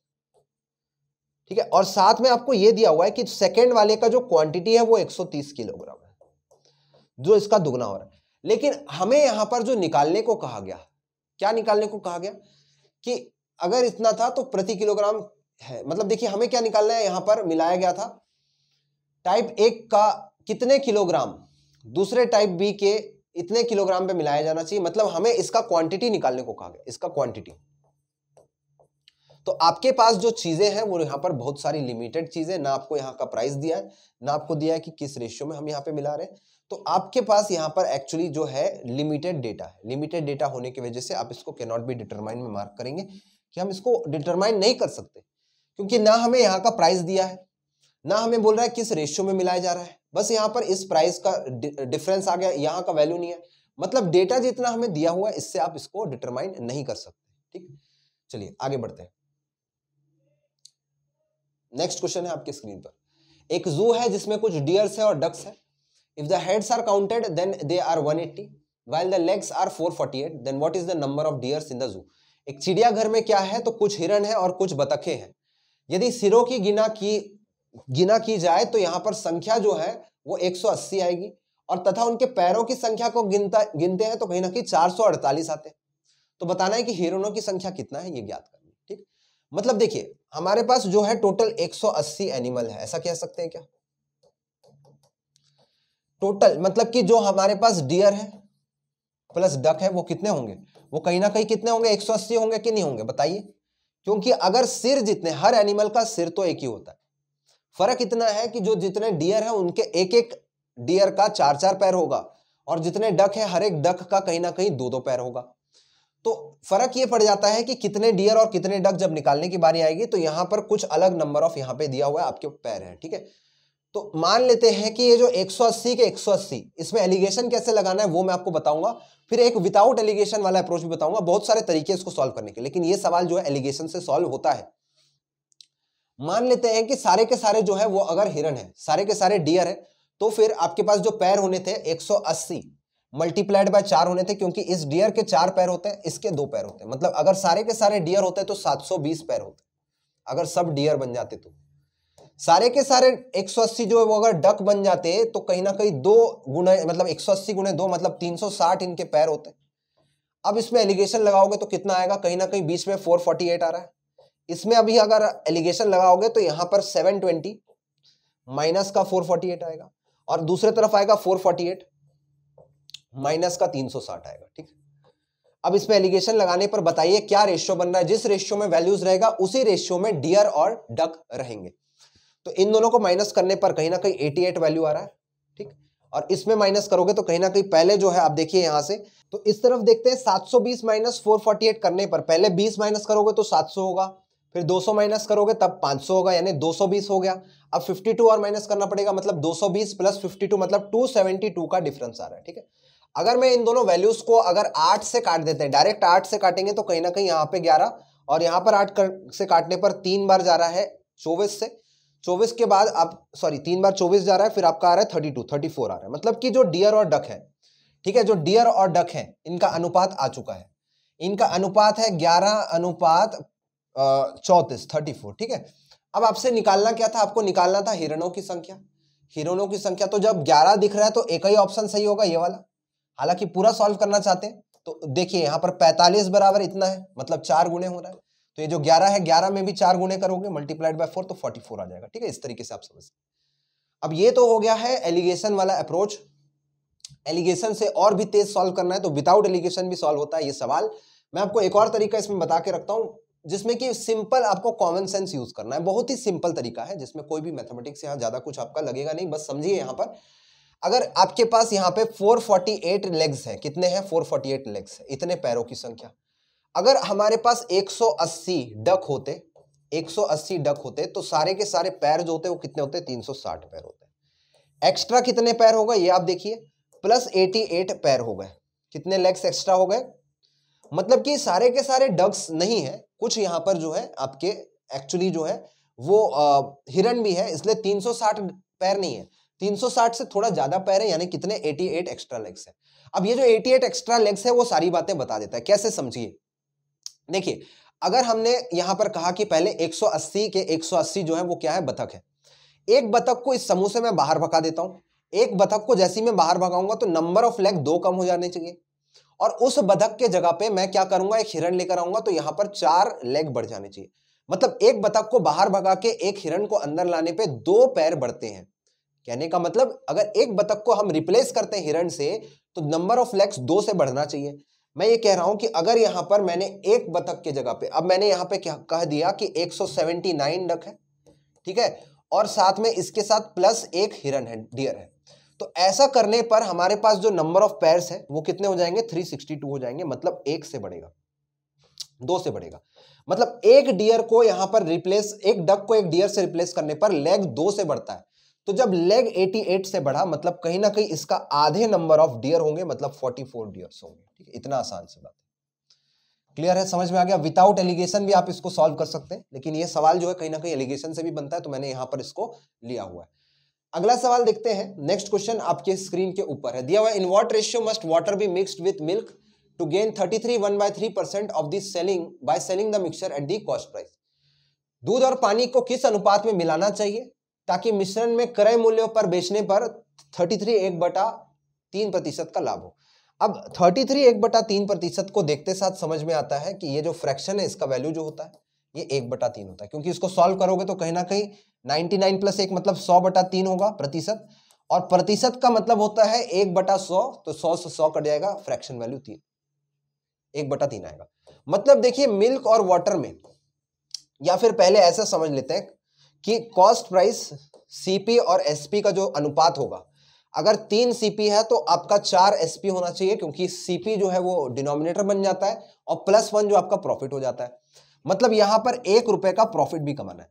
Speaker 1: ठीक है और साथ में आपको यह दिया हुआ है कि सेकेंड वाले का जो क्वांटिटी है वो 130 किलोग्राम है जो इसका दुगना हो रहा है लेकिन हमें यहां पर जो निकालने को कहा गया क्या निकालने को कहा गया कि अगर इतना था तो प्रति किलोग्राम है मतलब देखिए हमें क्या निकालना है यहां पर मिलाया गया था टाइप एक का कितने किलोग्राम दूसरे टाइप बी के इतने किलोग्राम पे मिलाया जाना चाहिए मतलब हमें इसका क्वांटिटी निकालने को कहा गया इसका क्वांटिटी तो आपके पास जो चीजें हैं वो यहाँ पर बहुत सारी लिमिटेड चीजें ना आपको यहाँ का प्राइस दिया है ना आपको दिया है कि किस रेशियो में हम यहाँ पे मिला रहे हैं तो आपके पास यहाँ पर एक्चुअली जो है लिमिटेड डेटा है लिमिटेड डेटा होने की वजह से आप इसको नॉट बी डिटरमाइन में मार्क करेंगे कि हम इसको डिटरमाइन नहीं कर सकते क्योंकि ना हमें यहाँ का प्राइस दिया है ना हमें बोल रहा है किस रेशियो में मिलाया जा रहा है बस यहाँ पर इस प्राइस का डिफरेंस आ गया यहाँ का वैल्यू नहीं है मतलब डेटा जितना हमें दिया हुआ है इससे आप इसको डिटरमाइन नहीं कर सकते ठीक चलिए आगे बढ़ते हैं नेक्स्ट क्वेश्चन है आपके स्क्रीन पर एक जू है जिसमें कुछ डियर्स है और डक्स है if the heads are counted then they are 180 eighty while the legs are 448 then what is the number of deers in the zoo एक चिड़ियाघर में क्या है तो कुछ हिरण है और कुछ बतखे हैं यदि सिरों की गिना की गिना की जाए तो यहाँ पर संख्या जो है वो 180 आएगी और तथा उनके पैरों की संख्या को गिनता गिनते हैं तो कहीं ना कहीं अड़तालीस आते हैं तो बताना है कि हिरणों की संख्या कितना है ये ज्ञात करनी ठीक मतलब देखिए हमारे पास जो है टोटल 180 एनिमल है ऐसा कह सकते हैं क्या टोटल मतलब कि जो हमारे पास डियर है प्लस डक है वो कितने होंगे वो कहीं ना कहीं कितने होंगे 180 होंगे कि नहीं होंगे बताइए क्योंकि अगर सिर जितने हर एनिमल का सिर तो एक ही होता है फर्क इतना है कि जो जितने डियर है उनके एक एक डियर का चार चार पैर होगा और जितने डक है हर एक डक का कहीं ना कहीं दो दो पैर होगा तो फर्क ये पड़ जाता है कि कितने डियर और कितने डक जब निकालने की बारी आएगी तो यहाँ पर कुछ अलग नंबर ऑफ यहाँ पे दिया हुआ है आपके पैर है ठीक है तो मान लेते हैं कि ये जो 180 के 180 इसमें एलिगेशन कैसे लगाना है वो मैं आपको बताऊंगा फिर एक विदाउट एलिगेशन वाला अप्रोच भी बताऊंगा बहुत सारे तरीके इसको सॉल्व करने के लेकिन ये सवाल जो है एलिगेशन से सॉल्व होता है मान लेते हैं कि सारे के सारे जो है वो अगर हिरण है सारे के सारे डियर है तो फिर आपके पास जो पैर होने थे 180 मल्टीप्लाइड बाय चार होने थे क्योंकि इस डियर के चार पैर होते हैं इसके दो पैर होते हैं मतलब अगर सारे के सारे डियर होते तो 720 पैर होते अगर सब डियर बन जाते तो सारे के सारे 180 जो है वो अगर डक बन जाते तो कहीं ना कहीं दो गुना मतलब 180 गुणे दो मतलब 360 इनके पैर होते अब इसमें एलिगेशन लगाओगे तो कितना आएगा कहीं ना कहीं बीच में 448 आ रहा है इसमें अभी अगर एलिगेशन लगाओगे तो यहां पर सेवन ट्वेंटी माइनस का फोर फोर्टी एट आएगा और दूसरे तरफ आएगा फोर फोर्टी एट माइनस का तीन सौ साठ आएगा ठीक अब इसमें एलिगेशन लगाने पर बताइए क्या रेशियो बन रहा है जिस रेशियो में वैल्यूज रहेगा उसी रेशियो में डियर और डक रहेंगे तो इन दोनों को माइनस करने पर कहीं ना कहीं 88 वैल्यू आ रहा है ठीक और इसमें माइनस करोगे तो कहीं ना कहीं पहले जो है आप देखिए यहां से तो इस तरफ देखते हैं 720 माइनस 448 करने पर पहले 20 माइनस करोगे तो 700 होगा फिर 200 माइनस करोगे तब 500 होगा यानी 220 हो गया अब 52 और माइनस करना पड़ेगा मतलब 220 प्लस 52 मतलब 272 का डिफरेंस आ रहा है ठीक है अगर मैं इन दोनों वैल्यूज को अगर आठ से काट देते हैं डायरेक्ट आठ से काटेंगे तो कहीं ना कहीं यहाँ पे ग्यारह और यहाँ पर आठ से काटने पर तीन बार जा रहा है चौबीस से चौबीस के बाद आप सॉरी तीन बार चौबीस जा रहा है फिर आपका आ रहा है थर्टी टू थर्टी फोर आ रहा है मतलब कि जो डियर और डक है ठीक है जो डियर और डक है इनका अनुपात आ चुका है इनका अनुपात है ग्यारह अनुपात चौंतीस थर्टी फोर ठीक है अब आपसे निकालना क्या था आपको निकालना था हिरणों की संख्या हिरणों की संख्या तो जब ग्यारह दिख रहा है तो एक ही ऑप्शन सही होगा ये वाला हालांकि पूरा सॉल्व करना चाहते हैं तो देखिए यहाँ पर पैंतालीस बराबर इतना है मतलब चार गुणे हो रहा है तो ये जो ग्यारह है ग्यारह में भी चार गुणे करोगे मल्टीप्लाइड बाय फोर तो फोर्टी आ जाएगा ठीक है इस तरीके से आप समझ अब ये तो हो गया है एलिगेशन वाला अप्रोच एलिगेशन से और भी तेज सॉल्व करना है तो विदाउट एलिगेशन भी सॉल्व होता है ये सवाल मैं आपको एक और तरीका इसमें बता के रखता हूँ जिसमें कि सिंपल आपको कॉमन सेंस यूज करना है बहुत ही सिंपल तरीका है जिसमें कोई भी मैथमेटिक्स यहाँ ज्यादा कुछ आपका लगेगा नहीं बस समझिए यहाँ पर अगर आपके पास यहाँ पे 448 लेग्स हैं कितने हैं 448 लेग्स है, इतने पैरों की संख्या अगर हमारे पास 180 डक होते 180 डक होते तो सारे के सारे पैर जो होते वो कितने होते 360 पैर होते एक्स्ट्रा कितने पैर होगा ये आप देखिए प्लस 88 पैर हो गए कितने लेग्स एक्स्ट्रा हो गए मतलब कि सारे के सारे डग्स नहीं है कुछ यहाँ पर जो है आपके एक्चुअली जो है वो हिरण भी है इसलिए 360 पैर नहीं है 360 से थोड़ा ज्यादा पैर है यानी कितने 88 एक्स्ट्रा लेग्स है अब ये जो 88 एक्स्ट्रा लेग्स है वो सारी बातें बता देता है कैसे समझिए देखिए अगर हमने यहां पर कहा कि पहले 180 के 180 जो है वो क्या है बतख है एक बतख को इस समूह से मैं बाहर भगा देता हूं एक बतख को जैसी मैं बाहर भगाऊंगा तो नंबर ऑफ लेग दो कम हो जाने चाहिए और उस बदक के जगह पे मैं क्या करूंगा एक हिरण लेकर आऊंगा तो यहां पर चार लेग बढ़ जाने चाहिए मतलब एक बतख को बाहर भगा के एक हिरण को अंदर लाने पे दो पैर बढ़ते हैं कहने का मतलब अगर एक बतख को हम रिप्लेस करते हैं हिरण से तो नंबर ऑफ लेग्स दो से बढ़ना चाहिए मैं ये कह रहा हूं कि अगर यहां पर मैंने एक बतख के जगह पे अब मैंने यहां पे क्या कह दिया कि 179 डक है ठीक है और साथ में इसके साथ प्लस एक हिरण है डियर है तो ऐसा करने पर हमारे पास जो नंबर ऑफ पेयर है वो कितने हो जाएंगे थ्री सिक्सटी टू हो जाएंगे मतलब एक से बढ़ेगा दो से बढ़ेगा मतलब एक डियर को यहां पर रिप्लेस एक डक को एक डियर से रिप्लेस करने पर लेग दो से बढ़ता है तो जब लेग 88 से बढ़ा मतलब कहीं ना कहीं इसका आधे नंबर ऑफ डियर होंगे मतलब 44 डियर्स होंगे ठीक है इतना आसान सी बात क्लियर है समझ में आ गया विदाउट एलिगेशन भी आप इसको सॉल्व कर सकते हैं लेकिन ये सवाल जो है कहीं ना कहीं एलिगेशन से भी बनता है तो मैंने यहां पर इसको लिया हुआ है अगला सवाल देखते हैं नेक्स्ट क्वेश्चन आपके स्क्रीन के ऊपर है दिया हुआ in what ratio must water be mixed with milk to gain thirty three one by three percent of this selling by selling the mixture at the cost price दूध और पानी को किस अनुपात में मिलाना चाहिए ताकि मिश्रण में क्रय मूल्य पर बेचने पर थर्टी थ्री एक बटा तीन प्रतिशत का लाभ हो अब थर्टी थ्री एक बटा तीन प्रतिशत को देखते साथ समझ में आता है कि ये जो फ्रैक्शन है इसका वैल्यू जो होता है ये एक बटा तीन होता है क्योंकि इसको सॉल्व करोगे तो कहीं ना कहीं नाइन्टी नाइन प्लस एक मतलब सौ बटा तीन होगा प्रतिशत और प्रतिशत का मतलब होता है एक बटा सौ तो सौ से सौ कट जाएगा फ्रैक्शन वैल्यू तीन एक बटा तीन आएगा मतलब देखिए मिल्क और वाटर में या फिर पहले ऐसा समझ लेते हैं कि कॉस्ट प्राइस सीपी और एसपी का जो अनुपात होगा अगर तीन सीपी है तो आपका चार एसपी होना चाहिए क्योंकि सीपी जो है वो डिनोमिनेटर बन जाता है और प्लस वन जो आपका प्रॉफिट हो जाता है मतलब यहां पर एक रुपए का प्रॉफिट भी कमाना है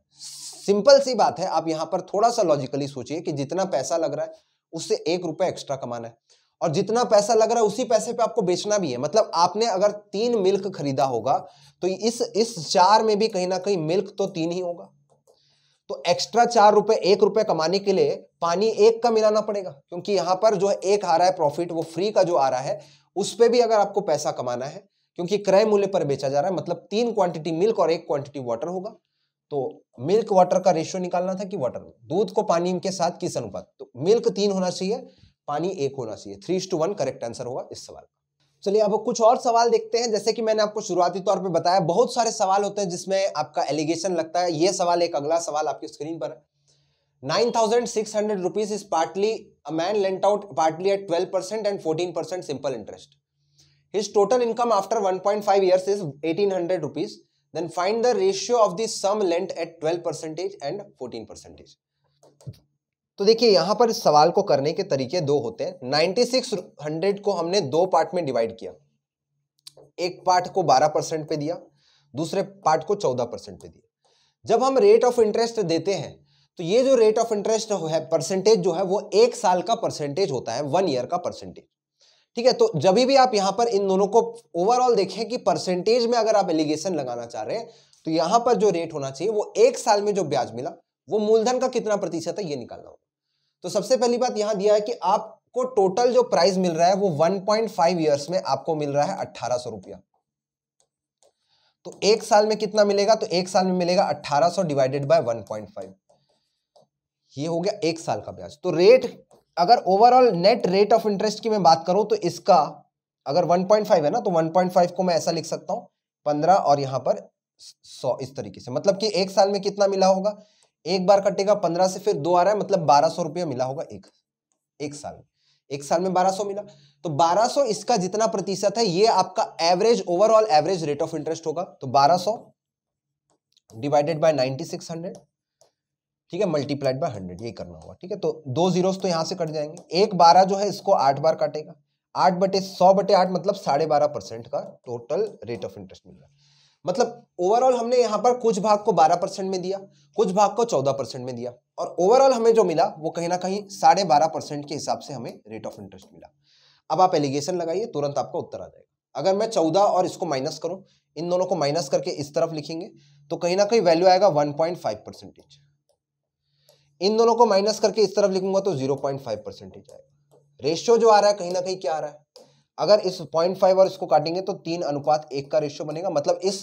Speaker 1: सिंपल सी बात है आप यहां पर थोड़ा सा लॉजिकली सोचिए कि जितना पैसा लग रहा है उससे एक रुपया एक्स्ट्रा कमाना है और जितना पैसा लग रहा है उसी पैसे पे आपको बेचना भी है मतलब आपने अगर तीन मिल्क खरीदा होगा तो इस इस चार में भी कहीं ना कहीं मिल्क तो तीन ही होगा तो एक्स्ट्रा चार रुपए एक रुपए कमाने के लिए पानी एक का मिलाना पड़ेगा क्योंकि यहां पर जो है एक आ रहा है प्रॉफिट वो फ्री का जो आ रहा है उस पर भी अगर आपको पैसा कमाना है क्योंकि क्रय मूल्य पर बेचा जा रहा है मतलब तीन क्वांटिटी मिल्क और एक क्वांटिटी वाटर होगा तो मिल्क वाटर का रेशियो निकालना था कि वाटर दूध को पानी के साथ किस अनुपात तो मिल्क तीन होना चाहिए पानी एक होना चाहिए three to one correct answer होगा इस सवाल का चलिए अब कुछ और सवाल देखते हैं जैसे कि मैंने आपको शुरुआती तौर पे बताया बहुत सारे सवाल होते हैं जिसमें आपका एलिगेशन लगता है ये सवाल एक अगला सवाल आपकी स्क्रीन पर है nine thousand six hundred rupees is partly a man lent out partly at twelve percent and fourteen percent simple interest his total income after one point five years is eighteen hundred rupees then find the ratio of the sum length at 12 percentage and 14 percentage तो देखिए यहां पर इस सवाल को करने के तरीके दो होते हैं 9600 को हमने दो पार्ट में डिवाइड किया एक पार्ट को 12 परसेंट पे दिया दूसरे पार्ट को 14 परसेंट पे दिया जब हम रेट ऑफ इंटरेस्ट देते हैं तो ये जो रेट ऑफ इंटरेस्ट है परसेंटेज जो है वो एक साल का परसेंटेज होता है वन ईयर का परसेंटेज ठीक है तो जब भी आप यहां पर इन दोनों को ओवरऑल देखें कि परसेंटेज में अगर आप एलिगेशन लगाना चाह रहे हैं तो यहां पर जो रेट होना चाहिए वो एक साल में जो ब्याज मिला वो मूलधन का कितना प्रतिशत है ये निकालना होगा तो सबसे पहली बात यहां दिया है कि आपको टोटल जो प्राइस मिल रहा है वो 1.5 इयर्स में आपको मिल रहा है अट्ठारह रुपया तो एक साल में कितना मिलेगा तो एक साल में मिलेगा अट्ठारह डिवाइडेड बाय वन ये हो गया एक साल का ब्याज तो रेट अगर overall net rate of interest की मैं बात करूं तो इसका अगर 1.5 है ना तो 1.5 को मैं ऐसा लिख सकता हूं 15 और यहां पर 100 इस तरीके से मतलब कि एक साल में कितना मिला होगा एक बार कटेगा 15 से फिर दो आ रहा है मतलब बारह सौ रुपया मिला होगा एक एक साल में एक साल में 1200 मिला तो 1200 इसका जितना प्रतिशत है ये आपका average overall average rate of interest होगा तो 1200 डिवाइडेड बाय 9600 ठीक है मल्टीप्लाइड बाय हंड्रेड ये करना होगा ठीक है तो दो जीरोस तो यहाँ से कट जाएंगे एक बारह जो है इसको आठ बार काटेगा आठ बटे सौ बटे आठ मतलब साढ़े बारह परसेंट का टोटल रेट ऑफ इंटरेस्ट मिल रहा है मतलब ओवरऑल हमने यहाँ पर कुछ भाग को बारह परसेंट में दिया कुछ भाग को चौदह परसेंट में दिया और ओवरऑल हमें जो मिला वो कहीं ना कहीं साढ़े बारह परसेंट के हिसाब से हमें रेट ऑफ इंटरेस्ट मिला अब आप एलिगेशन लगाइए तुरंत आपका उत्तर आ जाएगा अगर मैं चौदह और इसको माइनस करूं इन दोनों को माइनस करके इस तरफ लिखेंगे तो कहीं ना कहीं वैल्यू आएगा वन पॉइंट फाइव परसेंटेज इन दोनों को माइनस करके इस तरफ लिखूंगा तो जीरो पॉइंट फाइव परसेंटेज आएगा रेशियो जो आ रहा है कहीं ना कहीं क्या आ रहा है अगर इस पॉइंट फाइव और इसको काटेंगे तो तीन अनुपात एक का रेशियो बनेगा मतलब इस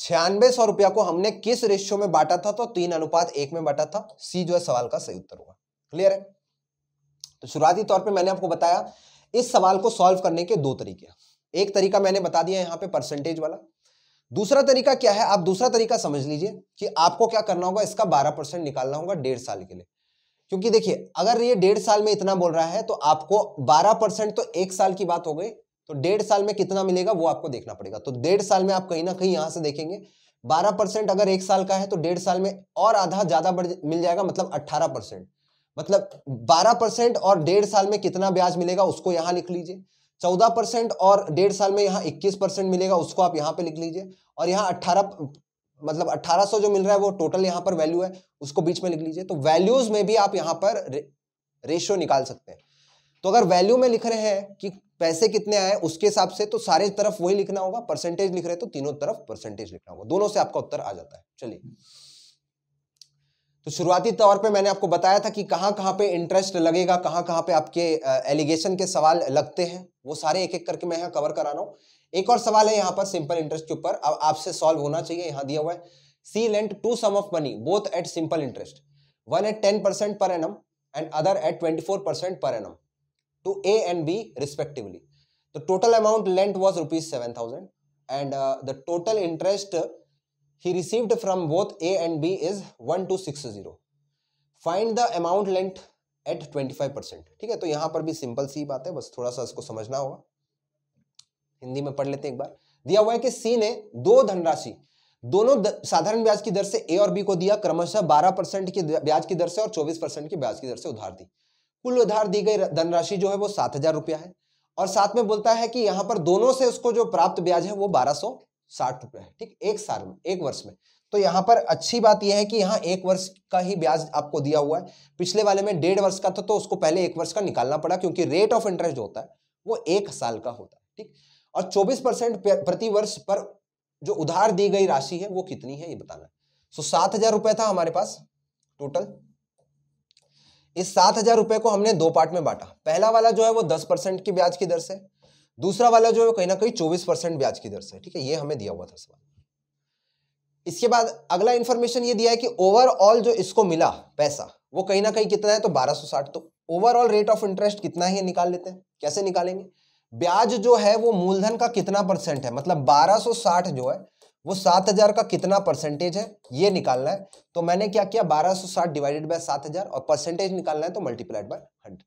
Speaker 1: छियानवे सौ रुपया को हमने किस रेशियो में बांटा था तो तीन अनुपात एक में बांटा था सी जो है सवाल का सही उत्तर होगा क्लियर है तो शुरुआती तौर पर मैंने आपको बताया इस सवाल को सॉल्व करने के दो तरीके एक तरीका मैंने बता दिया यहाँ पे परसेंटेज वाला दूसरा तरीका क्या है आप दूसरा तरीका समझ लीजिए कि आपको क्या करना होगा इसका बारह परसेंट निकालना होगा डेढ़ साल के लिए क्योंकि देखिए अगर ये डेढ़ साल में इतना बोल रहा है तो आपको बारह परसेंट तो एक साल की बात हो गई तो डेढ़ साल में कितना मिलेगा वो आपको देखना पड़ेगा तो डेढ़ साल में आप कहीं ना कहीं यहां से देखेंगे बारह अगर एक साल का है तो डेढ़ साल में और आधा ज्यादा मिल जाएगा मतलब अट्ठारह मतलब बारह और डेढ़ साल में कितना ब्याज मिलेगा उसको यहां लिख लीजिए चौदह परसेंट और डेढ़ साल में यहाँ इक्कीस परसेंट मिलेगा उसको आप यहाँ पे लिख लीजिए और यहाँ अट्ठारह मतलब सौ जो मिल रहा है वो टोटल यहाँ पर वैल्यू है उसको बीच में लिख लीजिए तो वैल्यूज में भी आप यहाँ पर रे, रेशियो निकाल सकते हैं तो अगर वैल्यू में लिख रहे हैं कि पैसे कितने आए उसके हिसाब से तो सारे तरफ वही लिखना होगा परसेंटेज लिख रहे हैं तो तीनों तरफ परसेंटेज लिखना होगा दोनों से आपका उत्तर आ जाता है चलिए तो शुरुआती तौर पे मैंने आपको बताया था कि कहाँ कहाँ पे इंटरेस्ट लगेगा कहाँ कहाँ पे आपके एलिगेशन के सवाल लगते हैं वो सारे एक एक करके मैं यहाँ कवर करा रहा हूँ एक और सवाल है यहाँ पर सिंपल इंटरेस्ट के ऊपर अब आपसे सॉल्व होना चाहिए यहाँ दिया हुआ है C lent two sum of money both at simple interest one at ten percent per annum and other at twenty four percent per annum to A and B respectively तो total amount lent was rupees seven thousand and the total interest he received from both A and B is 1260. Find the amount lent at 25 percent ठीक है तो यहां पर भी simple सी बात है बस थोड़ा सा इसको समझना होगा हिंदी में पढ़ लेते हैं एक बार दिया हुआ है कि सी ने दो धनराशि दोनों साधारण ब्याज की दर से ए और बी को दिया क्रमशः 12 परसेंट की ब्याज की दर से और 24 परसेंट की ब्याज की दर से उधार दी कुल उधार दी गई धनराशि जो है वो सात हजार रुपया है और साथ में बोलता है कि यहाँ पर दोनों से उसको जो प्राप्त ब्याज है वो बारह सौ साठ रुपए है ठीक एक साल में एक वर्ष में तो यहाँ पर अच्छी बात यह है कि यहाँ एक वर्ष का ही ब्याज आपको दिया हुआ है पिछले वाले में डेढ़ वर्ष का था तो उसको पहले एक वर्ष का निकालना पड़ा क्योंकि रेट ऑफ इंटरेस्ट जो होता है वो एक साल का होता है ठीक और चौबीस परसेंट प्रति वर्ष पर जो उधार दी गई राशि है वो कितनी है ये बताना सो सात हजार रुपए था हमारे पास टोटल इस सात हजार रुपए को हमने दो पार्ट में बांटा पहला वाला जो है वो दस परसेंट की ब्याज की दर से दूसरा वाला जो है कहीं ना कहीं चौबीस परसेंट ब्याज की दर से ठीक है ये हमें दिया हुआ था सवाल इसके बाद अगला इंफॉर्मेशन ये दिया है कि ओवरऑल जो इसको मिला पैसा वो कहीं ना कहीं कितना है तो 1260 तो ओवरऑल रेट ऑफ इंटरेस्ट कितना ही निकाल लेते हैं कैसे निकालेंगे ब्याज जो है वो मूलधन का कितना परसेंट है मतलब 1260 जो है वो 7000 का कितना परसेंटेज है ये निकालना है तो मैंने क्या किया साठ डिवाइडेड बाय हजार और परसेंटेज निकालना है तो मल्टीप्लाइड बाय हंड्रेड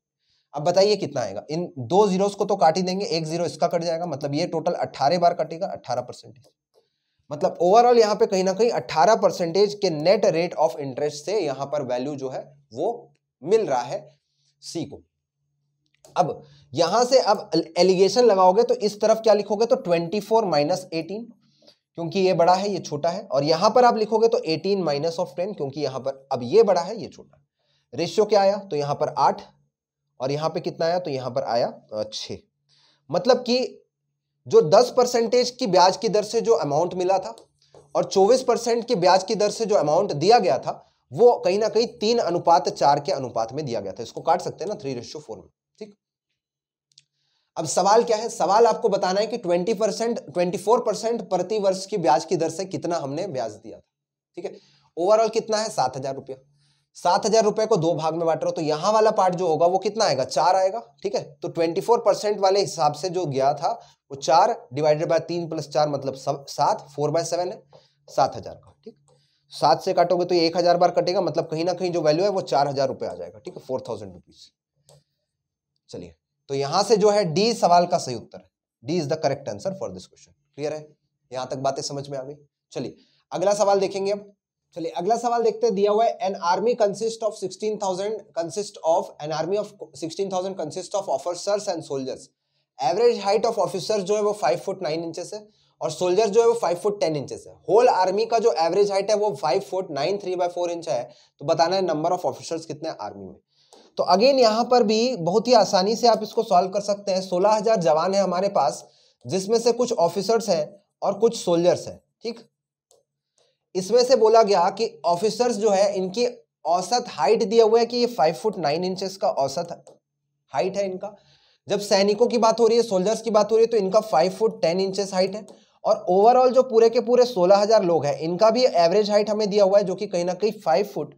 Speaker 1: अब बताइए कितना आएगा इन दो जीरोस को तो काट ही देंगे एक जीरो इसका कट जाएगा मतलब ये टोटल अट्ठारह बार कटेगा अट्ठारह परसेंटेज मतलब ओवरऑल यहाँ पे कहीं ना कहीं अट्ठारह परसेंटेज के नेट रेट ऑफ इंटरेस्ट से यहाँ पर वैल्यू जो है वो मिल रहा है सी को अब यहां से अब एलिगेशन लगाओगे तो इस तरफ क्या लिखोगे तो ट्वेंटी फोर माइनस एटीन क्योंकि ये बड़ा है ये छोटा है और यहां पर आप लिखोगे तो एटीन माइनस ऑफ टेन क्योंकि यहां पर अब ये बड़ा है ये छोटा रेशियो क्या आया तो यहां पर आठ और यहाँ पे कितना आया तो यहाँ पर आया छ मतलब कि जो 10 परसेंटेज की ब्याज की दर से जो अमाउंट मिला था और 24 परसेंट की ब्याज की दर से जो अमाउंट दिया गया था वो कहीं ना कहीं तीन अनुपात चार के अनुपात में दिया गया था इसको काट सकते हैं ना थ्री रेशो फोर में ठीक अब सवाल क्या है सवाल आपको बताना है कि twenty percent twenty four percent प्रति वर्ष की ब्याज की दर से कितना हमने ब्याज दिया था ठीक है ओवरऑल कितना है सात हजार रुपया सात हजार रुपए को दो भाग में बांट रहे हो तो यहां वाला पार्ट जो होगा वो कितना आएगा चार आएगा ठीक है तो ट्वेंटी फोर परसेंट वाले हिसाब से जो गया था वो चार डिवाइडेड बाय तीन प्लस चार मतलब सात फोर बाय सेवन है सात हजार का ठीक सात से काटोगे तो एक हजार बार कटेगा मतलब कहीं ना कहीं जो वैल्यू है वो चार हजार रुपए आ जाएगा ठीक है फोर थाउजेंड रुपीज चलिए तो यहां से जो है डी सवाल का सही उत्तर D is the correct answer for this question clear है यहां तक बातें समझ में आ गई चलिए अगला सवाल देखेंगे अब चलिए अगला सवाल देखते हैं दिया हुआ है an army consist of thousand consist of an army of thousand consist of officers and soldiers average height of officer जो है वो फाइव फुट नाइन इंचेस है और सोल्जर जो है वो फाइव फुट टेन इंचेस है होल आर्मी का जो एवरेज हाइट है वो five foot nine three by four inch है तो बताना है नंबर ऑफ ऑफिसर्स कितने आर्मी में तो अगेन यहाँ पर भी बहुत ही आसानी से आप इसको सॉल्व कर सकते हैं सोलह हजार जवान है हमारे पास जिसमें से कुछ ऑफिसर्स हैं और कुछ सोल्जर्स हैं ठीक इसमें से बोला गया कि ऑफिसर्स जो है इनकी औसत हाइट दिया हुआ है कि ये फाइव फुट नाइन इंचेस का औसत हाइट है इनका जब सैनिकों की बात हो रही है सोल्जर्स की बात हो रही है तो इनका five foot ten inches height है और ओवरऑल जो पूरे के पूरे सोलह हजार लोग हैं इनका भी एवरेज हाइट हमें दिया हुआ है जो कि कहीं ना कहीं five foot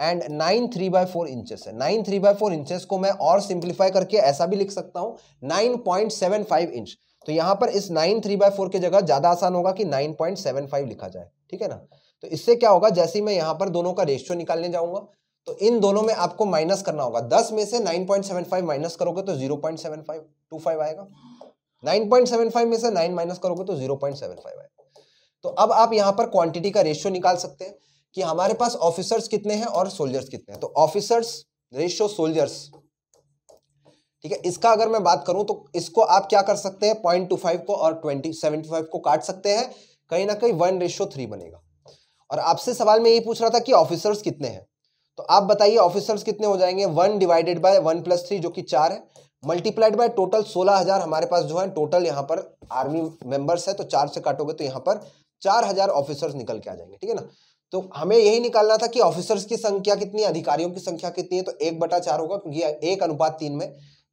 Speaker 1: and nine three by four inches है nine three by four inches को मैं और सिंप्लीफाई करके ऐसा भी लिख सकता हूँ nine point seven five inch तो यहाँ पर इस नाइन थ्री बाय फोर की जगह ज़्यादा आसान होगा कि नाइन पॉइंट सेवन फाइव लिखा जाए ठीक है ना तो इससे क्या होगा जैसे मैं यहाँ पर दोनों का रेशियो निकालने जाऊंगा तो इन दोनों में आपको माइनस करना होगा दस में से nine point seven five minus करोगे तो zero point seven five two five आएगा नाइन पॉइंट सेवन फाइव में से नाइन माइनस करोगे तो जीरो पॉइंट सेवन फाइव आएगा तो अब आप यहाँ पर क्वांटिटी का रेशियो निकाल सकते हैं कि हमारे पास ऑफिसर्स कितने हैं और सोल्जर्स कितने हैं तो ऑफिसर्स रेशियो सोल्जर्स ठीक है इसका अगर मैं बात करूं तो इसको आप क्या कर सकते हैं पॉइंट टू फाइव को और ट्वेंटी सेवेंटी फाइव को काट सकते हैं कहीं ना कहीं वन रेशो थ्री बनेगा और आपसे सवाल में ये पूछ रहा था कि ऑफिसर्स कितने हैं तो आप बताइए ऑफिसर्स कितने हो जाएंगे one divided by one plus three जो कि चार है मल्टीप्लाइड बाय टोटल सोलह हजार हमारे पास जो है टोटल यहाँ पर आर्मी मेंबर्स है तो चार से काटोगे तो यहाँ पर चार हजार ऑफिसर्स निकल के आ जाएंगे ठीक है ना तो हमें यही निकालना था कि ऑफिसर्स की संख्या कितनी अधिकारियों की संख्या कितनी है तो एक बटा चार होगा क्योंकि एक अनुपात तीन में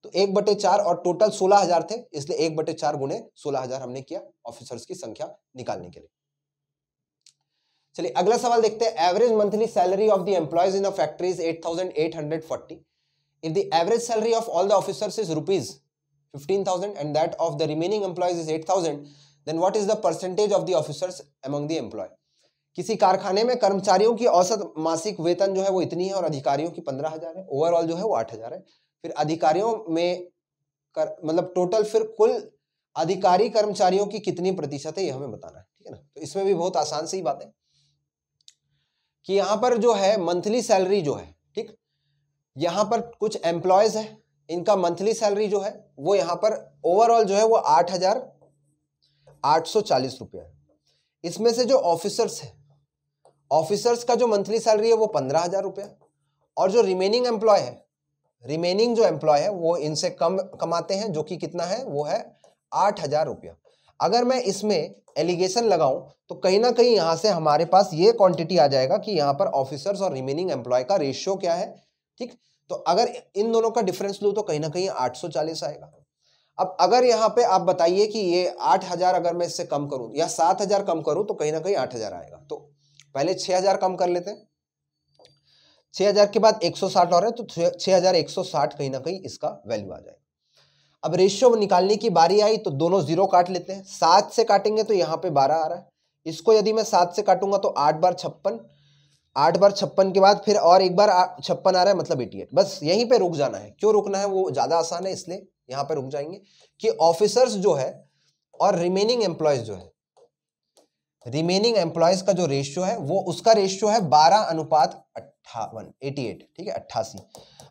Speaker 1: तो एक बटे चार और टोटल सोलह हजार थे इसलिए एक बटे चार गुने सोलह हजार हमने किया ऑफिसर्स की संख्या निकालने के लिए चलिए अगला सवाल देखते हैं average monthly salary of the employees in the factories 8840 if the average salary of all the officers is rupees and that of the remaining employees is at 8000 then what is the percentage of the officers among the employee किसी कारखाने में कर्मचारियों की औसत मासिक वेतन जो है वो इतनी है और अधिकारियों की पंद्रह हजार है ओवरऑल जो है वो आठ हजार है फिर अधिकारियों में कर मतलब टोटल फिर कुल अधिकारी कर्मचारियों की कितनी प्रतिशत है ये हमें बताना है ठीक है ना तो इसमें भी बहुत आसान सी बात है कि यहाँ पर जो है मंथली सैलरी जो है ठीक यहाँ पर कुछ एम्प्लॉयज है इनका मंथली सैलरी जो है वो यहाँ पर ओवरऑल जो है वो आठ हजार आठ सौ चालीस रुपया है इसमें से जो ऑफिसर्स है ऑफिसर्स का जो मंथली सैलरी है वो पंद्रह हजार रुपया और जो रिमेनिंग एम्प्लॉय है रिमेनिंग जो एम्प्लॉय है वो इनसे कम कमाते हैं जो कि कितना है वो है आठ हजार रुपया अगर मैं इसमें एलिगेशन लगाऊं तो कहीं ना कहीं यहां से हमारे पास ये क्वांटिटी आ जाएगा कि यहां पर ऑफिसर्स और रिमेनिंग एम्प्लॉय का रेशियो क्या है ठीक तो अगर इन दोनों का डिफरेंस लू तो कहीं ना कहीं आठ आएगा अब अगर यहाँ पे आप बताइए कि ये हजार अगर मैं इससे कम करूँ या हजार कम करूँ तो कहीं ना कहीं हजार आएगा तो पहले हजार कम कर लेते हैं 6000 हज़ार के बाद 160 और है तो छह हज़ार एक सौ साठ कहीं ना कहीं इसका वैल्यू आ जाएगा अब रेशियो निकालने की बारी आई तो दोनों जीरो काट लेते हैं सात से काटेंगे तो यहाँ पे बारह आ रहा है इसको यदि मैं सात से काटूंगा तो आठ बार छप्पन आठ बार छप्पन के बाद फिर और एक बार छप्पन आ रहा है मतलब एटी बस यहीं पर रुक जाना है क्यों रुकना है वो ज़्यादा आसान है इसलिए यहाँ पे रुक जाएंगे कि ऑफिसर्स जो है और रिमेनिंग एम्प्लॉयज जो है रिमेनिंग एम्प्लॉयज का जो रेशियो है वो उसका रेशियो है बारह अनुपात अट्ठावन एटी एट ठीक है अट्ठासी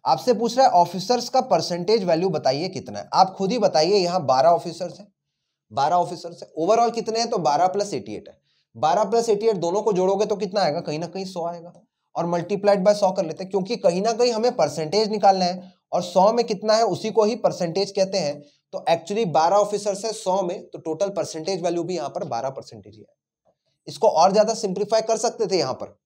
Speaker 1: आपसे पूछ रहा है ऑफिसर्स का परसेंटेज वैल्यू बताइए कितना है आप खुद ही बताइए यहाँ बारह ऑफिसर्स है बारह ऑफिसर्स है ओवरऑल कितने हैं तो बारह प्लस एटी एट है बारह प्लस एटी एट दोनों को जोड़ोगे तो कितना आएगा कहीं ना कहीं सौ आएगा और मल्टीप्लाइड बाय सौ कर लेते हैं क्योंकि कहीं ना कहीं हमें परसेंटेज निकालना है और सौ में कितना है उसी को ही परसेंटेज कहते हैं तो एक्चुअली बारह ऑफिसर्स है सौ में तो टोटल परसेंटेज वैल्यू भी यहाँ पर बारह परसेंटेज है इसको और ज़्यादा सिंप्लीफाई कर सकते थे यहां पर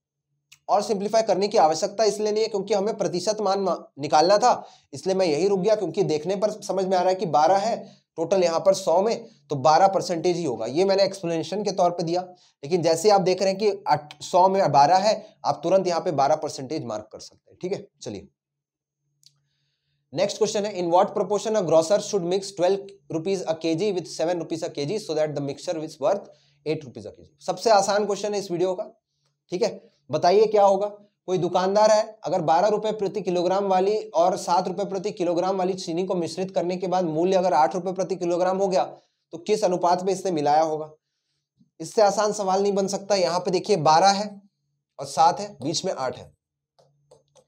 Speaker 1: और सिंप्लीफाई करने की आवश्यकता इसलिए नहीं है क्योंकि हमें प्रतिशत मान निकालना था इसलिए मैं यही रुक गया क्योंकि देखने पर समझ में आ रहा है कि बारह है टोटल यहां पर सौ में तो बारह परसेंटेज ही होगा ये मैंने एक्सप्लेनेशन के तौर पे दिया लेकिन जैसे आप देख रहे हैं कि सौ में बारह है आप तुरंत यहाँ पे बारह परसेंटेज मार्क कर सकते हैं ठीक है चलिए नेक्स्ट क्वेश्चन है in what proportion a grocer should mix twelve rupees a K G with seven rupees a K G so that the mixer with worth at rupees का के जी सबसे आसान क्वेश्चन है इस वीडियो का ठीक है बताइए क्या होगा कोई दुकानदार है अगर बारह रुपए प्रति किलोग्राम वाली और सात रुपए प्रति किलोग्राम वाली चीनी को मिश्रित करने के बाद मूल्य अगर आठ रुपए प्रति किलोग्राम हो गया तो किस अनुपात में इसने मिलाया होगा इससे आसान सवाल नहीं बन सकता यहाँ पे देखिए बारह है और सात है बीच में आठ है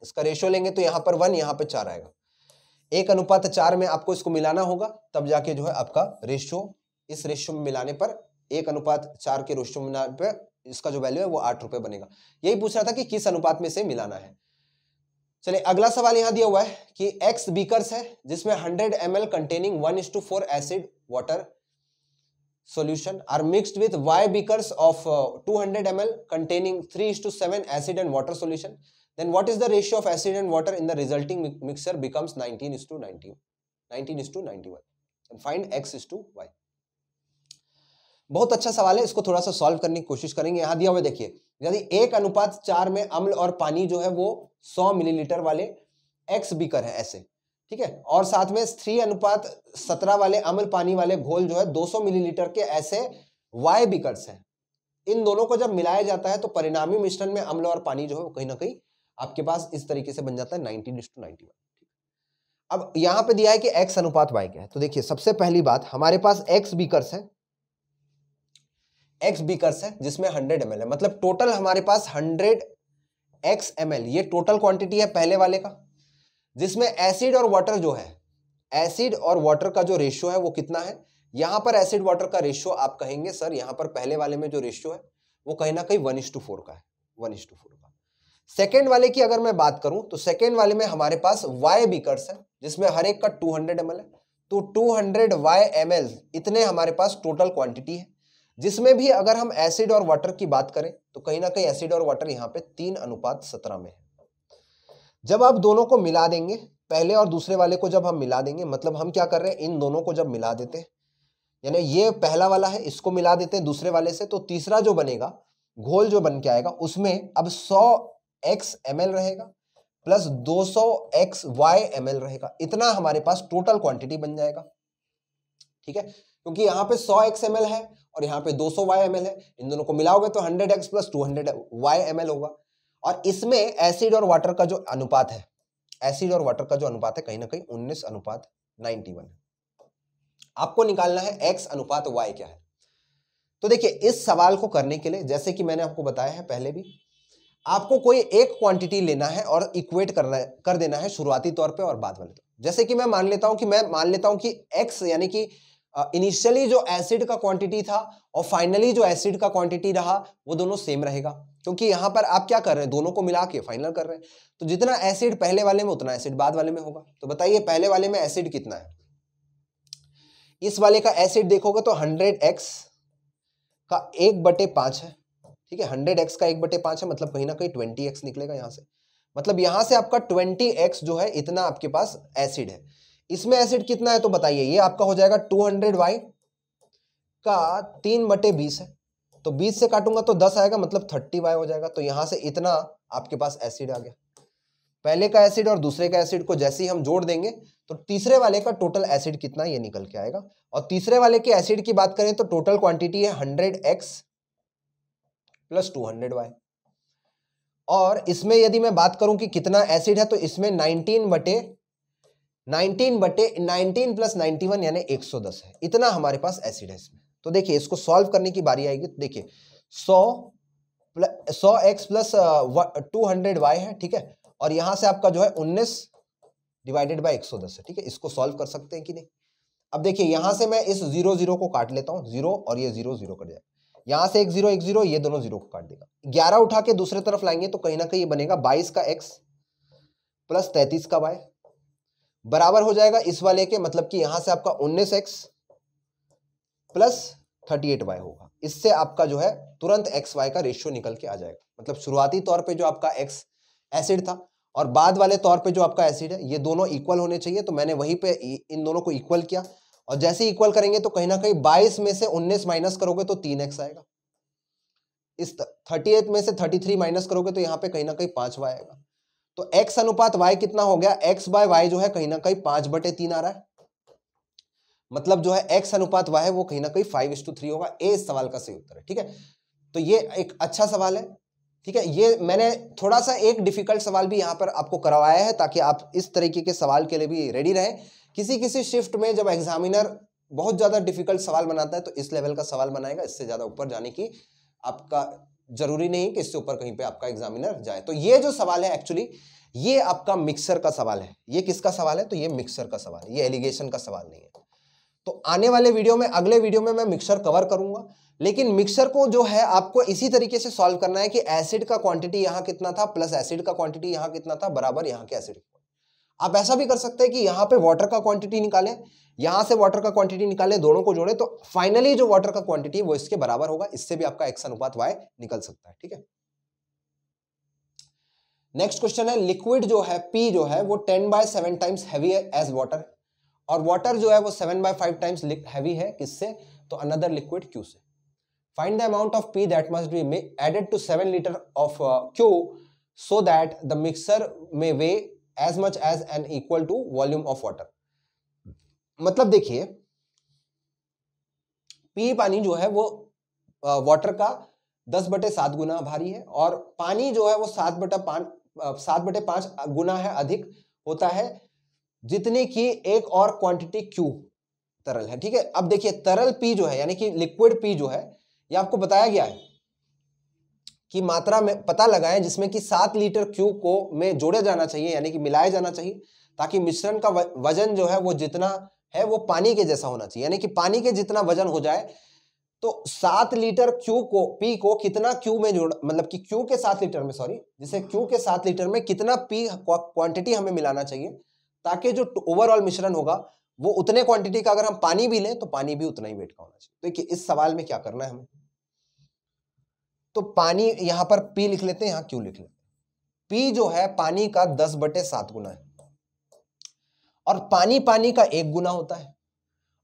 Speaker 1: इसका रेशियो लेंगे तो यहाँ पर वन यहाँ पर चार आएगा एक अनुपात चार में आपको इसको मिलाना होगा तब जाके जो है आपका रेशियो इस रेशियो में मिलाने पर एक अनुपात चार के रोशन पे इसका जो वैल्यू है वो आठ रुपए बनेगा यही पूछ रहा था कि किस अनुपात में से मिलाना है चलिए अगला सवाल यहां दिया हुआ है कि एक्स बीकर्स है जिसमें hundred M containing one acid water solution are mixed with Y beakers of two hundred M L containing three is to seven acid and water solution then what is the ratio of acid and water in the resulting mixer becomes nineteen is to nineteen nineteen is to ninety one and find X is to Y बहुत अच्छा सवाल है इसको थोड़ा सा solve करने की कोशिश करेंगे यहां दिया हुआ देखिए यदि एक अनुपात चार में अम्ल और पानी जो है वो सौ मिलीलीटर वाले एक्स बीकर है ऐसे ठीक है और साथ में स्त्री अनुपात सत्रह वाले अम्ल पानी वाले घोल जो है सौ मिलीलीटर के ऐसे वाई बीकर है इन दोनों को जब मिलाया जाता है तो परिणामी मिश्रण में अम्ल और पानी जो है कहीं ना कहीं आपके पास इस तरीके से बन जाता है नाइनटीन टू नाइनटी अब यहाँ पे दिया है कि एक्स अनुपात वाई क्या है तो देखिए सबसे पहली बात हमारे पास एक्स बीकर्स है एक्स बीकर्स है जिसमें हंड्रेड एम है मतलब टोटल हमारे पास हंड्रेड एक्स एम ये टोटल क्वांटिटी है पहले वाले का जिसमें एसिड और वाटर जो है एसिड और वाटर का जो रेशियो है वो कितना है यहां पर एसिड वाटर का रेशियो आप कहेंगे सर यहाँ पर पहले वाले में जो रेशियो है वो कहीं ना कहीं वन इज टू फोर का है वन इज टू फोर का सेकेंड वाले की अगर मैं बात करूं तो सेकेंड वाले में हमारे पास वाई बीकर्स है जिसमें हर एक का टू हंड्रेड एम है तो टू हंड्रेड वाई एम इतने हमारे पास टोटल क्वांटिटी है जिसमें भी अगर हम एसिड और वाटर की बात करें तो कहीं ना कहीं एसिड और वाटर यहाँ पे तीन अनुपात सत्रह में है जब आप दोनों को मिला देंगे पहले और दूसरे वाले को जब हम मिला देंगे मतलब हम क्या कर रहे हैं इन दोनों को जब मिला देते हैं यानी ये पहला वाला है इसको मिला देते हैं दूसरे वाले से तो तीसरा जो बनेगा घोल जो बन के आएगा उसमें अब सौ एक्स एम एल रहेगा प्लस दो सौ एक्स वाई एम एल रहेगा इतना हमारे पास टोटल क्वांटिटी बन जाएगा ठीक है क्योंकि यहाँ पे सौ एक्स एम एल है और यहाँ पे 200 सौ वाई एम है इन दोनों को मिलाओगे तो 100x X plus two hundred Y M होगा और इसमें एसिड और वाटर का जो अनुपात है एसिड और वाटर का जो अनुपात है कहीं ना कहीं उन्नीस अनुपात नाइनटी है आपको निकालना है एक्स अनुपात वाई क्या है तो देखिए इस सवाल को करने के लिए जैसे कि मैंने आपको बताया है पहले भी आपको कोई एक क्वांटिटी लेना है और इक्वेट करना कर देना है शुरुआती तौर पे और बाद वाले तौर जैसे कि मैं मान लेता हूं कि मैं मान लेता हूं कि एक्स यानी कि इनिशियली uh, जो एसिड का क्वांटिटी था और फाइनली जो एसिड का क्वांटिटी रहा वो दोनों सेम रहेगा क्योंकि यहाँ पर आप क्या कर रहे हैं दोनों को मिला के फाइनल कर रहे हैं तो जितना एसिड पहले वाले में उतना एसिड बाद वाले में होगा तो बताइए पहले वाले में एसिड कितना है इस वाले का एसिड देखोगे तो हंड्रेड एक्स का एक बटे पाँच है ठीक है हंड्रेड एक्स का एक बटे पाँच है मतलब कहीं ना कहीं ट्वेंटी एक्स निकलेगा यहां से मतलब यहां से आपका ट्वेंटी एक्स जो है इतना आपके पास एसिड है इसमें एसिड कितना है तो बताइए ये आपका हो जाएगा टू हंड्रेड वाई का तीन बटे बीस है तो बीस से काटूंगा तो दस आएगा मतलब थर्टी वाई हो जाएगा तो यहां से इतना आपके पास एसिड आ गया पहले का एसिड और दूसरे का एसिड को जैसे ही हम जोड़ देंगे तो तीसरे वाले का टोटल एसिड कितना ये निकल के आएगा और तीसरे वाले के एसिड की बात करें तो टोटल क्वांटिटी है hundred X plus two hundred Y और इसमें यदि मैं बात करूं कि कितना एसिड है तो इसमें नाइनटीन बटे 19 बटे 19 प्लस 91 यानी 110 है इतना हमारे पास एसिड है इसमें तो देखिए इसको सॉल्व करने की बारी आएगी तो देखिए 100 100 X plus two hundred Y है ठीक है और यहां से आपका जो है 19 डिवाइडेड बाय 110 है ठीक है इसको सॉल्व कर सकते हैं कि नहीं अब देखिए यहां से मैं इस जीरो जीरो को काट लेता हूँ जीरो और ये जीरो जीरो कट जाए यहां से एक जीरो एक जीरो ये दोनों जीरो को काट देगा ग्यारह उठा के दूसरे तरफ लाएंगे तो कहीं ना कहीं ये बनेगा बाईस का एक्स प्लस तैतीस का वाई बराबर हो जाएगा इस वाले के मतलब कि यहां से आपका उन्नीस X plus thirty eight Y होगा इससे आपका जो है तुरंत एक्स वाई का रेशियो निकल के आ जाएगा मतलब शुरुआती तौर पे जो आपका एक्स एसिड था और बाद वाले तौर पे जो आपका एसिड है ये दोनों इक्वल होने चाहिए तो मैंने वहीं पे इन दोनों को इक्वल किया और जैसे इक्वल करेंगे तो कहीं ना कहीं बाईस में से उन्नीस माइनस करोगे तो तीन एक्स आएगा इस थर्टी एट में से थर्टी थ्री माइनस करोगे तो यहाँ पे कहीं ना कहीं पांच वाई आएगा तो x अनुपात y कितना हो गया x बाय वाई जो है कहीं ना कहीं पांच बटे तीन आ रहा है मतलब जो है x अनुपात y है वो कहीं ना कहीं फाइव इंस टू थ्री होगा ए इस सवाल का सही उत्तर है ठीक है तो ये एक अच्छा सवाल है ठीक है ये मैंने थोड़ा सा एक डिफिकल्ट सवाल भी यहां पर आपको करवाया है ताकि आप इस तरीके के सवाल के लिए भी रेडी रहे किसी किसी शिफ्ट में जब एग्जामिनर बहुत ज़्यादा डिफिकल्ट सवाल बनाता है तो इस लेवल का सवाल बनाएगा इससे ज़्यादा ऊपर जाने की आपका जरूरी नहीं कि इससे ऊपर कहीं पे आपका एग्जामिनर जाए तो ये जो सवाल है एक्चुअली ये आपका मिक्सर का सवाल है ये किसका सवाल है तो ये मिक्सर का सवाल है ये एलिगेशन का सवाल नहीं है तो आने वाले वीडियो में अगले वीडियो में मैं मिक्सर कवर करूंगा लेकिन मिक्सर को जो है आपको इसी तरीके से सॉल्व करना है कि एसिड का क्वांटिटी यहाँ कितना था प्लस एसिड का क्वांटिटी यहाँ कितना था बराबर यहाँ के एसिड आप ऐसा भी कर सकते हैं कि यहाँ पे वाटर का क्वांटिटी निकालें यहां से वाटर का क्वांटिटी निकालें दोनों को जोड़ें तो फाइनली जो वाटर का क्वांटिटी वो इसके बराबर होगा इससे भी आपका एक्स अनुपात वाई निकल सकता है ठीक है नेक्स्ट क्वेश्चन है लिक्विड जो है पी जो है वो ten by seven times heavy है एज वाटर और वाटर जो है वो seven by five times heavy है किससे तो अनदर लिक्विड क्यू से find the amount of P that must be added to seven litre of Q so that the mixture में weigh as much as an equal to volume of water मतलब देखिए P पानी जो है वो water का दस बटे सात गुना भारी है और पानी जो है वो सात बटा पांच सात बटे पांच गुना है अधिक होता है जितने की एक और क्वांटिटी क्यू तरल है ठीक है अब देखिए तरल पी जो है यानी कि लिक्विड पी जो है ये आपको बताया गया है कि मात्रा में पता लगाएं जिसमें कि सात लीटर क्यू को में जोड़ा जाना चाहिए यानी कि मिलाया जाना चाहिए ताकि मिश्रण का वजन जो है वो जितना है वो पानी के जैसा होना चाहिए यानी कि पानी के जितना वजन हो जाए तो सात लीटर क्यू को पी को कितना क्यू में जोड़ मतलब कि क्यू के सात लीटर में सॉरी जैसे क्यू के सात लीटर में कितना पी क्वांटिटी हमें मिलाना चाहिए ताकि जो ओवरऑल मिश्रण होगा वो उतने क्वांटिटी का अगर हम पानी भी लें तो पानी भी उतना ही वेट का होना चाहिए तो इस सवाल में क्या करना है हमें तो पानी यहाँ पर पी लिख लेते हैं यहां क्यू लिख लेते हैं पी जो है पानी का दस बटे सात गुना है और पानी पानी का एक गुना होता है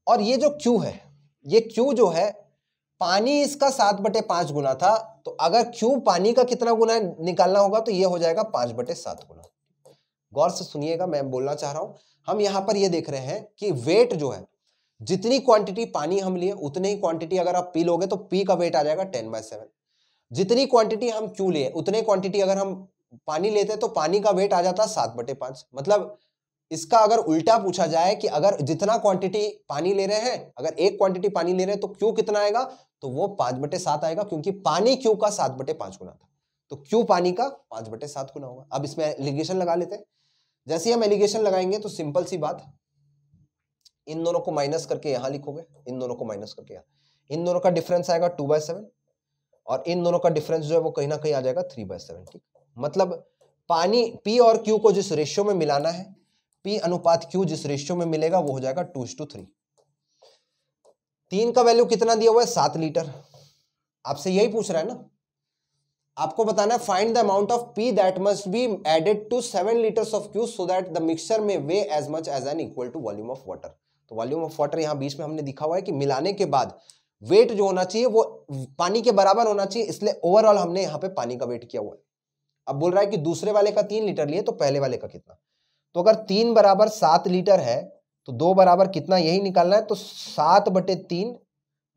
Speaker 1: और ये जो क्यू है ये क्यू जो है पानी इसका सात बटे पांच गुना था तो अगर क्यू पानी का कितना गुना निकालना होगा तो ये हो जाएगा पांच बटे सात गुना गौर से सुनिएगा मैं बोलना चाह रहा हूं हम यहाँ पर ये देख रहे हैं कि वेट जो है जितनी क्वांटिटी पानी हम लिए उतनी ही क्वांटिटी अगर आप पी लोगे तो पी का वेट आ जाएगा टेन बाय सेवन जितनी क्वांटिटी हम क्यू लिए उतने क्वांटिटी अगर हम पानी लेते तो पानी का वेट आ जाता सात बटे पांच मतलब इसका अगर उल्टा पूछा जाए कि अगर जितना क्वांटिटी पानी ले रहे हैं अगर एक क्वांटिटी पानी ले रहे हैं तो क्यू कितना आएगा तो वो पांच बटे सात आएगा क्योंकि पानी क्यू का सात बटे पांच गुना था तो क्यू पानी का पांच बटे सात गुना होगा अब इसमें एलिगेशन लगा लेते हैं जैसे हम एलिगेशन लगाएंगे तो सिंपल सी बात इन दोनों को माइनस करके यहां लिखोगे इन दोनों को माइनस करके यहाँ इन दोनों का डिफरेंस आएगा टू बाय सेवन और इन दोनों का डिफरेंस जो है वो कहीं ना कहीं आ जाएगा थ्री बाय सेवन ठीक मतलब पानी पी और क्यू को जिस रेशियो में मिलाना है पी अनुपात क्यू जिस रेशियो में मिलेगा वो हो जाएगा टू टू थ्री तीन का वैल्यू कितना दिया हुआ है सात लीटर आपसे यही पूछ रहा है ना आपको बताना है find the amount of P that must be added to seven litre of Q so that the mixture में weigh as much as an equal to volume of water तो वॉल्यूम ऑफ वाटर यहाँ बीच में हमने दिखा हुआ है कि मिलाने के बाद वेट जो होना चाहिए वो पानी के बराबर होना चाहिए इसलिए ओवरऑल हमने यहाँ पे पानी का वेट किया हुआ है अब बोल रहा है कि दूसरे वाले का तीन लीटर लिए तो पहले वाले का कितना तो अगर तीन बराबर सात लीटर है तो दो बराबर कितना यही निकालना है तो सात बटे तीन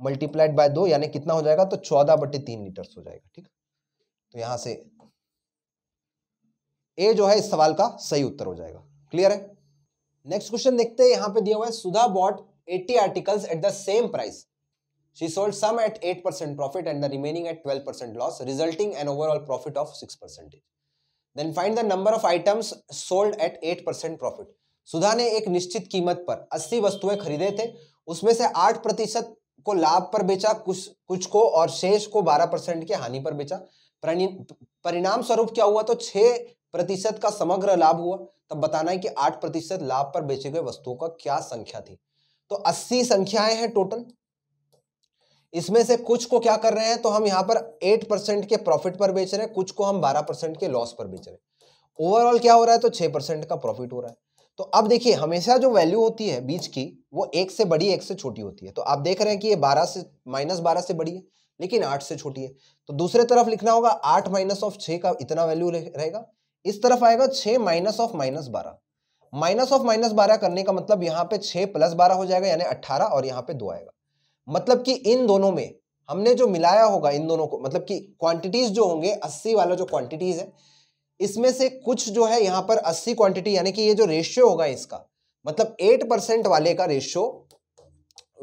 Speaker 1: मल्टीप्लाइड बाय दो यानी कितना हो जाएगा तो चौदह बटे तीन लीटर हो जाएगा ठीक तो यहां से ए जो है इस सवाल का सही उत्तर हो जाएगा क्लियर है नेक्स्ट क्वेश्चन देखते हैं यहां पे दिया हुआ है Sudha bought eighty articles at the same price she sold some at eight percent profit and the remaining at twelve percent loss resulting an overall profit of six percentage then find the number of items sold at eight percent profit Sudha ने एक निश्चित कीमत पर अस्सी वस्तुएं खरीदे थे उसमें से आठ प्रतिशत को लाभ पर बेचा कुछ कुछ को और शेष को बारह परसेंट की हानि पर बेचा परिणाम स्वरूप क्या हुआ तो छह प्रतिशत का समग्र लाभ हुआ तब बताना है कि आठ प्रतिशत लाभ पर बेचे गए वस्तुओं का क्या संख्या थी तो अस्सी संख्याएं हैं टोटल इसमें से कुछ को क्या कर रहे हैं तो हम यहाँ पर एट परसेंट के प्रॉफिट पर बेच रहे हैं कुछ को हम बारह परसेंट के लॉस पर बेच रहे हैं ओवरऑल क्या हो रहा है तो छह परसेंट का प्रॉफिट हो रहा है तो अब देखिए हमेशा जो वैल्यू होती है बीच की वो एक से बड़ी एक से छोटी होती है तो आप देख रहे हैं कि ये बारह से माइनस बारह से बड़ी है लेकिन आठ से छोटी है तो दूसरे तरफ लिखना होगा आठ माइनस ऑफ छ का इतना वैल्यू रहेगा इस तरफ आएगा छ माइनस ऑफ माइनस बारह माइनस ऑफ माइनस बारह करने का मतलब यहाँ पे छह प्लस बारह हो जाएगा यानी अट्ठारह और यहाँ पे दो आएगा मतलब कि इन दोनों में हमने जो मिलाया होगा इन दोनों को मतलब कि क्वांटिटीज जो होंगे अस्सी वाला जो क्वांटिटीज है इसमें से कुछ जो है यहां पर अस्सी क्वांटिटी यानी कि ये जो रेशियो होगा इसका मतलब एट परसेंट वाले का ratio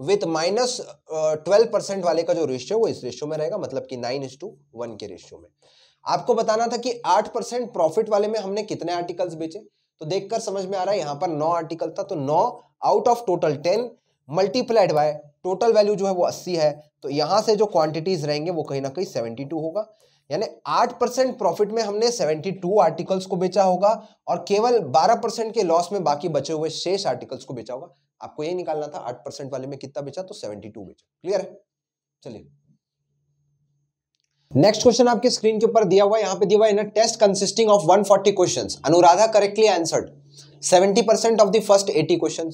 Speaker 1: with minus twelve percent वाले का जो रेशियो वो इस रेशियो में रहेगा मतलब कि नाइन इज टू वन के रेशियो में आपको बताना था कि आठ परसेंट प्रॉफिट वाले में हमने कितने आर्टिकल्स बेचे तो देखकर समझ में आ रहा है यहां पर नौ आर्टिकल था तो नौ out of total ten multiplied by total value जो है वो अस्सी है तो यहाँ से जो क्वांटिटीज रहेंगे वो कहीं ना कहीं सेवेंटी टू होगा यानी आठ परसेंट प्रॉफिट में हमने सेवेंटी टू आर्टिकल्स को बेचा होगा और केवल बारह परसेंट के लॉस में बाकी बचे हुए शेष आर्टिकल्स को बेचा होगा आपको ये निकालना था आठ परसेंट वाले में कितना बेचा तो सेवेंटी टू बेचा क्लियर है चलिए नेक्स्ट क्वेश्चन आपके स्क्रीन के ऊपर दिया हुआ है यहाँ पे दिया हुआ है test consisting of 140 questions Anuradha correctly answered 70% of the first eighty question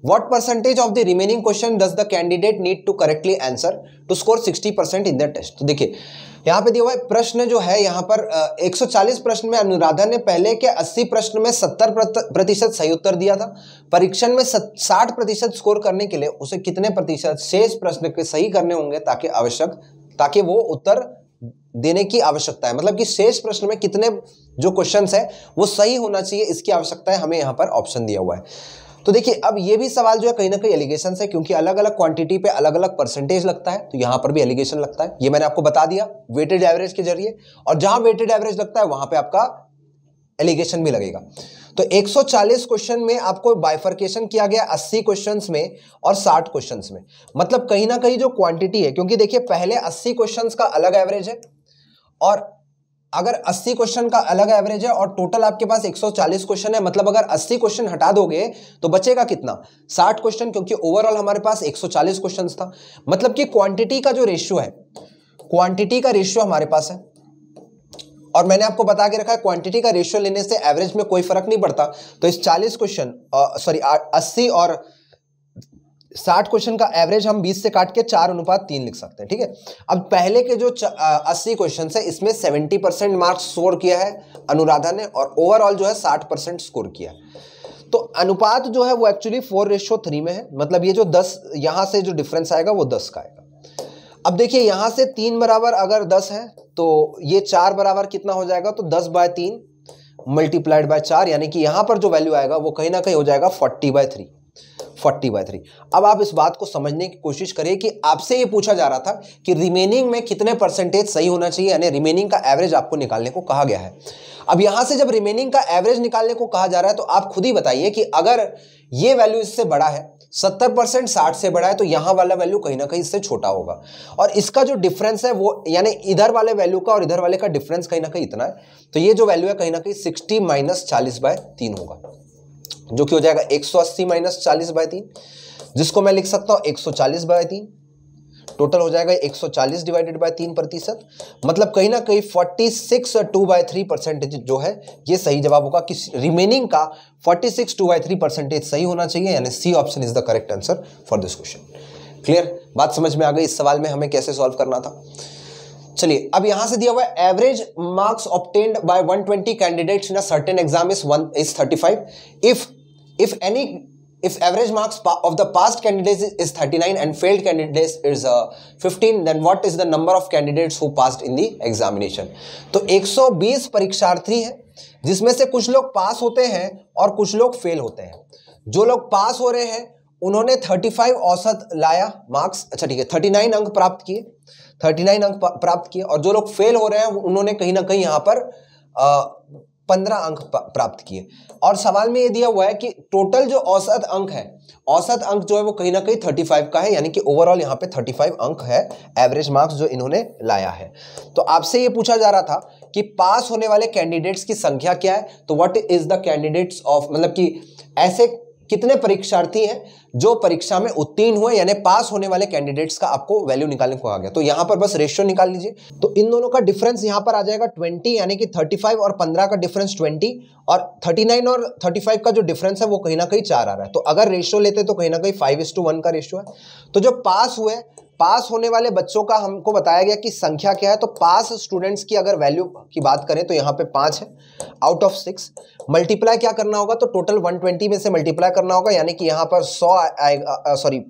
Speaker 1: What percentage of the remaining question does the candidate need to correctly answer to score 60 percent in the test तो देखिए यहाँ पे दिया हुआ है प्रश्न जो है यहाँ पर 140 प्रश्न में अनुराधा ने पहले के 80 प्रश्न में 70 प्रतिशत सही उत्तर दिया था परीक्षण में 60 प्रतिशत स्कोर करने के लिए उसे कितने प्रतिशत शेष प्रश्न के सही करने होंगे ताकि आवश्यक ताकि वो उत्तर देने की आवश्यकता है मतलब कि शेष प्रश्न में कितने जो क्वेश्चन है वो सही होना चाहिए इसकी आवश्यकता है हमें यहाँ पर ऑप्शन दिया हुआ है तो देखिए अब ये भी सवाल जो है कहीं ना कहीं एलिगेशन है क्योंकि अलग अलग क्वांटिटी पे अलग अलग परसेंटेज लगता है तो यहां पर भी एलिगेशन लगता है ये मैंने आपको बता दिया वेटेड एवरेज के जरिए और जहां वेटेड एवरेज लगता है वहां पे आपका एलिगेशन भी लगेगा तो 140 क्वेश्चन में आपको बाइफर्केशन किया गया 80 क्वेश्चंस में और 60 क्वेश्चंस में मतलब कहीं ना कहीं जो क्वांटिटी है क्योंकि देखिए पहले 80 क्वेश्चंस का अलग एवरेज है और अगर 80 क्वेश्चन का अलग एवरेज है और टोटल आपके पास 140 क्वेश्चन है मतलब अगर 80 क्वेश्चन हटा दोगे तो बचेगा कितना 60 क्वेश्चन क्योंकि ओवरऑल हमारे पास 140 क्वेश्चंस था मतलब कि क्वांटिटी का जो रेशियो है क्वांटिटी का रेशियो हमारे पास है और मैंने आपको बता के रखा है क्वांटिटी का रेशियो लेने से एवरेज में कोई फर्क नहीं पड़ता तो इस चालीस क्वेश्चन सॉरी अस्सी और साठ क्वेश्चन का एवरेज हम बीस से काट के चार अनुपात तीन लिख सकते हैं ठीक है अब पहले के जो अस्सी क्वेश्चन है इसमें सेवेंटी परसेंट मार्क्स स्कोर किया है अनुराधा ने और ओवरऑल जो है साठ परसेंट स्कोर किया है तो अनुपात जो है वो एक्चुअली फोर रेशो थ्री में है मतलब ये जो दस यहां से जो डिफरेंस आएगा वो दस का आएगा अब देखिए यहां से तीन बराबर अगर दस है तो ये चार बराबर कितना हो जाएगा तो दस बाय तीन मल्टीप्लाइड बाय चार यानी कि यहां पर जो वैल्यू आएगा वो कहीं ना कहीं हो जाएगा forty by three forty by three अब आप इस बात को समझने की कोशिश करिए कि आपसे ये पूछा जा रहा था कि रिमेनिंग में कितने परसेंटेज सही होना चाहिए यानी रिमेनिंग का एवरेज आपको निकालने को कहा गया है अब यहाँ से जब रिमेनिंग का एवरेज निकालने को कहा जा रहा है तो आप खुद ही बताइए कि अगर ये वैल्यू इससे बड़ा है सत्तर परसेंट साठ से बड़ा है तो यहाँ वाला वैल्यू कहीं ना कहीं इससे छोटा होगा और इसका जो डिफरेंस है वो यानी इधर वाले वैल्यू का और इधर वाले का डिफरेंस कहीं ना कहीं इतना है तो ये जो वैल्यू है कहीं ना कहीं सिक्सटी माइनस चालीस बाय तीन होगा जो कि हो जाएगा 180 माइनस चालीस बाय तीन जिसको मैं लिख सकता हूं 140 बाय तीन टोटल हो जाएगा 140 डिवाइडेड बाय तीन प्रतिशत मतलब कहीं ना कहीं 46 टू बाय थ्री परसेंटेज जो है ये सही जवाब होगा कि रिमेनिंग का 46 टू बाय थ्री परसेंटेज सही होना चाहिए यानी C option is the correct answer for this question clear बात समझ में आ गई इस सवाल में हमें कैसे सॉल्व करना था चलिए अब यहां से दिया हुआ है average marks obtained by 120 candidates in a certain exam is one is 35 if if any if average marks of the passed candidates is 39 and failed candidates is uh, 15 then what is the number of candidates who passed in the examination तो 120 परीक्षार्थी है जिसमें से कुछ लोग पास होते हैं और कुछ लोग फेल होते हैं जो लोग पास हो रहे हैं उन्होंने 35 औसत लाया मार्क्स अच्छा ठीक है 39 अंक प्राप्त किए थर्टी नाइन अंक प्राप्त किए और जो लोग फेल हो रहे हैं उन्होंने कहीं ना कहीं यहाँ पर पंद्रह अंक प्राप्त किए और सवाल में ये दिया हुआ है कि टोटल जो औसत अंक है औसत अंक जो है वो कहीं ना कहीं थर्टी फाइव का है यानी कि ओवरऑल यहाँ पे थर्टी फाइव अंक है एवरेज मार्क्स जो इन्होंने लाया है तो आपसे ये पूछा जा रहा था कि पास होने वाले कैंडिडेट्स की संख्या क्या है तो what is the candidates of मतलब कि ऐसे कितने परीक्षार्थी हैं जो परीक्षा में उत्तीर्ण हुए यानी पास होने वाले कैंडिडेट्स का आपको वैल्यू निकालने को कहा गया तो यहां पर बस रेशियो निकाल लीजिए तो इन दोनों का डिफरेंस यहां पर आ जाएगा 20 यानी कि 35 और 15 का डिफरेंस 20 और 39 और 35 का जो डिफरेंस है वो कहीं ना कहीं चार आ रहा है तो अगर रेशियो लेते तो कहीं ना कहीं फाइव का रेशियो है तो जो पास हुए पास होने वाले बच्चों का हमको बताया गया कि संख्या क्या है तो पास स्टूडेंट्स की अगर वैल्यू की बात करें तो यहाँ पे पाँच है आउट ऑफ सिक्स मल्टीप्लाई क्या करना होगा तो टोटल 120 में से मल्टीप्लाई करना होगा यानी कि यहाँ पर 100 आएगा सॉरी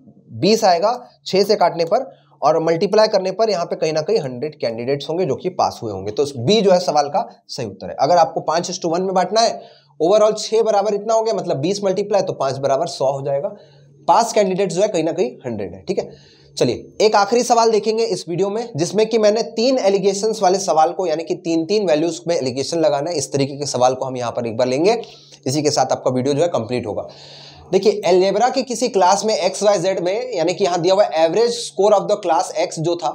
Speaker 1: 20 आएगा 6 से काटने पर और मल्टीप्लाई करने पर यहाँ पे कहीं ना कहीं हंड्रेड कैंडिडेट्स होंगे जो कि पास हुए होंगे तो बी जो है सवाल का सही उत्तर है अगर आपको पाँच इंस में बांटना है ओवरऑल छः बराबर इतना हो गया मतलब बीस मल्टीप्लाई तो पाँच बराबर सौ हो जाएगा पास कैंडिडेट जो है कहीं ना कहीं हंड्रेड है ठीक है चलिए एक आखिरी सवाल देखेंगे इस वीडियो में जिसमें कि मैंने तीन एलिगेशन वाले सवाल को यानी कि तीन तीन वैल्यूज में एलिगेशन लगाना है इस तरीके के सवाल को हम यहाँ पर एक बार लेंगे इसी के साथ आपका वीडियो जो है कंप्लीट होगा देखिए एलेबरा के किसी क्लास में एक्स वाई जेड में यानी कि यहाँ दिया हुआ average score of the class X जो था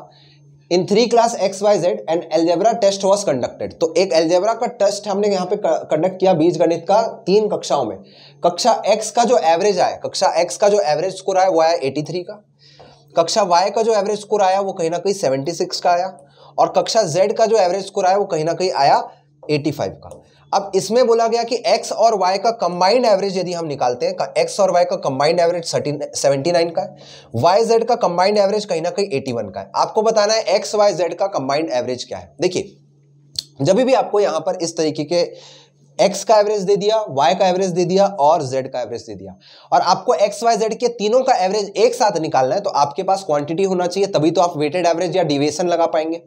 Speaker 1: in three class X Y Z and algebra test was conducted तो एक एलजेबरा का टेस्ट हमने यहाँ पे कंडक्ट किया बीज गणित का तीन कक्षाओं में कक्षा एक्स का जो एवरेज आया कक्षा एक्स का जो एवरेज स्कोर आया वो आया एटी थ्री का कक्षा वाई का जो एवरेज स्कोर आया वो कहीं ना कहीं सेवेंटी सिक्स का आया और कक्षा जेड का जो एवरेज स्कोर आया वो कहीं ना कहीं आया एटी फाइव का अब इसमें बोला गया कि एक्स और वाई का कंबाइंड एवरेज यदि हम निकालते हैं एक्स तो और वाई का कंबाइंड एवरेज सेवेंटी नाइन का है वाई जेड का कंबाइंड एवरेज कहीं ना कहीं एटी वन का है आपको बताना है एक्स वाई जेड का कंबाइंड एवरेज क्या है देखिए जब भी आपको यहां पर इस तरीके के एक्स का एवरेज दे दिया वाई का एवरेज दे दिया और जेड का एवरेज दे दिया और आपको एक्स वाई जेड के तीनों का एवरेज एक साथ निकालना है तो आपके पास क्वांटिटी होना चाहिए तभी तो आप वेटेड एवरेज या डिवेशन लगा पाएंगे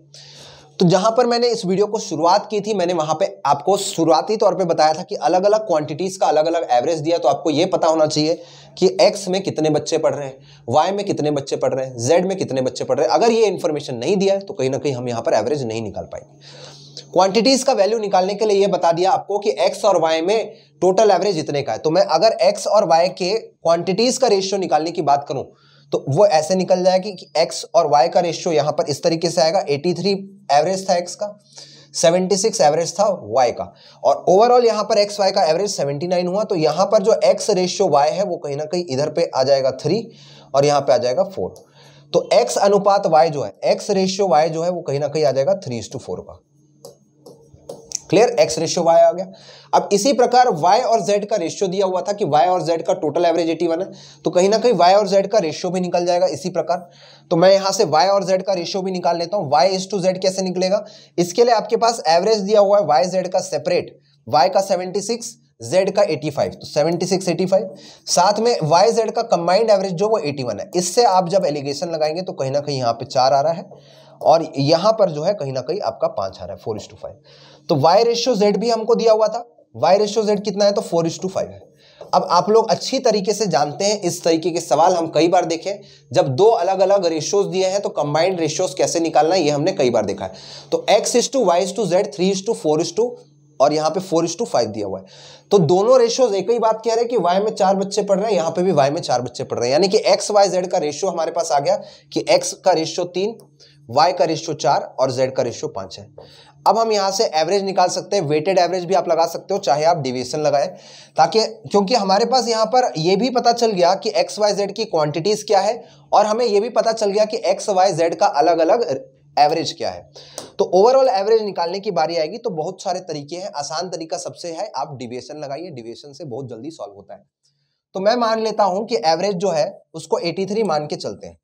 Speaker 1: तो जहां पर मैंने इस वीडियो को शुरुआत की थी मैंने वहां पे आपको शुरुआती तौर पे बताया था कि अलग अलग क्वांटिटीज का अलग अलग एवरेज दिया तो आपको यह पता होना चाहिए कि एक्स में कितने बच्चे पढ़ रहे हैं वाई में कितने बच्चे पढ़ रहे हैं जेड में कितने बच्चे पढ़ रहे हैं अगर ये इन्फॉर्मेशन नहीं दिया तो कहीं ना कहीं हम यहां पर एवरेज नहीं निकाल पाएंगे क्वांटिटीज का वैल्यू निकालने के लिए ये बता दिया आपको कि एक्स और वाई में टोटल एवरेज इतने का है तो मैं अगर एक्स और वाई के क्वांटिटीज का रेशियो निकालने की बात करूं तो वो ऐसे निकल जाएगी कि एक्स और वाई का रेशियो यहां पर इस तरीके से आएगा 83 एवरेज था एक्स का 76 एवरेज था वाई का और ओवरऑल यहाँ पर एक्स वाई का एवरेज 79 हुआ तो यहाँ पर जो एक्स रेशियो वाई है वो कहीं ना कहीं इधर पे आ जाएगा थ्री और यहाँ पे आ जाएगा फोर तो एक्स अनुपात वाई जो है एक्स रेशियो वाई जो है वो कहीं ना कहीं आ जाएगा थ्री टू फोर का क्लियर एक्स रेशियो वाई आ गया अब इसी प्रकार वाई और जेड का रेशियो दिया हुआ था कि वाई और जेड का टोटल एवरेज एटी वन है तो कहीं ना कहीं वाई और जेड का रेशियो भी निकल जाएगा इसी प्रकार तो मैं यहाँ से वाई और जेड का रेशियो भी निकाल लेता हूँ वाई इज टू जेड कैसे निकलेगा इसके लिए आपके पास एवरेज दिया हुआ है वाई जेड का सेपरेट वाई का सेवेंटी Z का 85 तो 76 85 साथ में वाई जेड का कंबाइंड एवरेज जो वो 81 है इससे आप जब एलिगेशन लगाएंगे तो कहीं ना कहीं यहां पे चार आ रहा है और यहां पर जो है कहीं ना कहीं आपका पांच आ रहा है फोर इस टू फाइव तो वाई रेशियो जेड भी हमको दिया हुआ था वाई रेशियो जेड कितना है तो फोर इस टू फाइव है अब आप लोग अच्छी तरीके से जानते हैं इस तरीके के सवाल हम कई बार देखे जब दो अलग अलग रेशियोज दिए हैं तो कंबाइंड रेशियोज कैसे निकालना ये हमने कई बार देखा है तो X is to Y is to Z three is to four is to और यहाँ पे फोर इस टू फाइव दिया हुआ है तो दोनों रेशियोज एक ही बात कह रहे हैं कि वाई में चार बच्चे पढ़ रहे हैं यहाँ पे भी वाई में चार बच्चे पढ़ रहे हैं यानी कि एक्स वाई जेड का रेशियो हमारे पास आ गया कि एक्स का रेशियो तीन y का रिश्यो चार और जेड का रिश्यो पांच है अब हम यहाँ से एवरेज निकाल सकते हैं वेटेड एवरेज भी आप लगा सकते हो चाहे आप डिविएशन लगाएं ताकि क्योंकि हमारे पास यहां पर यह भी पता चल गया कि एक्स वाई जेड की क्वांटिटीज़ क्या है और हमें यह भी पता चल गया कि एक्स वाई जेड का अलग अलग एवरेज क्या है तो ओवरऑल एवरेज निकालने की बारी आएगी तो बहुत सारे तरीके हैं आसान तरीका सबसे है आप डिविएशन लगाइए डिविएशन से बहुत जल्दी सॉल्व होता है तो मैं मान लेता हूं कि एवरेज जो है उसको 83 मान के चलते हैं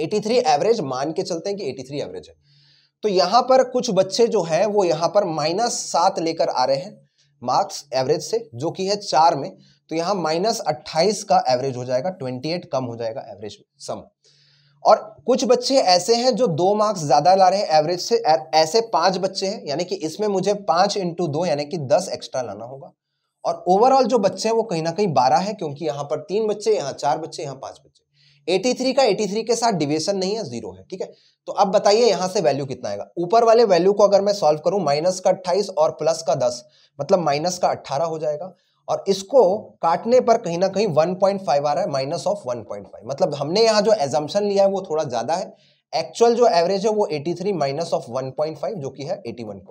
Speaker 1: 83 एवरेज मान के चलते हैं कि 83 एवरेज है तो यहां पर कुछ बच्चे जो हैं वो यहां पर माइनस सात लेकर आ रहे हैं मार्क्स एवरेज से जो कि है चार में तो यहां माइनस अट्ठाईस का एवरेज हो जाएगा 28 कम हो जाएगा एवरेज सम और कुछ बच्चे ऐसे हैं जो दो मार्क्स ज़्यादा ला रहे हैं एवरेज से ऐसे पांच बच्चे हैं यानी कि इसमें मुझे पांच इंटू दो यानी कि दस एक्स्ट्रा लाना होगा और ओवरऑल जो बच्चे हैं वो कहीं ना कहीं बारह है क्योंकि यहां पर तीन बच्चे यहां चार बच्चे यहां पांच बच्चे 83 का 83 के साथ डिविएशन नहीं है जीरो है ठीक है तो अब बताइए यहां से वैल्यू कितना आएगा ऊपर वाले वैल्यू को अगर मैं सॉल्व करूं माइनस का 28 और प्लस का 10 मतलब माइनस का 18 हो जाएगा और इसको काटने पर कहीं ना कहीं 1.5 आ रहा है माइनस ऑफ 1.5 मतलब हमने यहाँ जो एजम्पन लिया है वो थोड़ा ज़्यादा है एक्चुअल जो एवरेज है वो eighty three minus of one जो कि है 81.5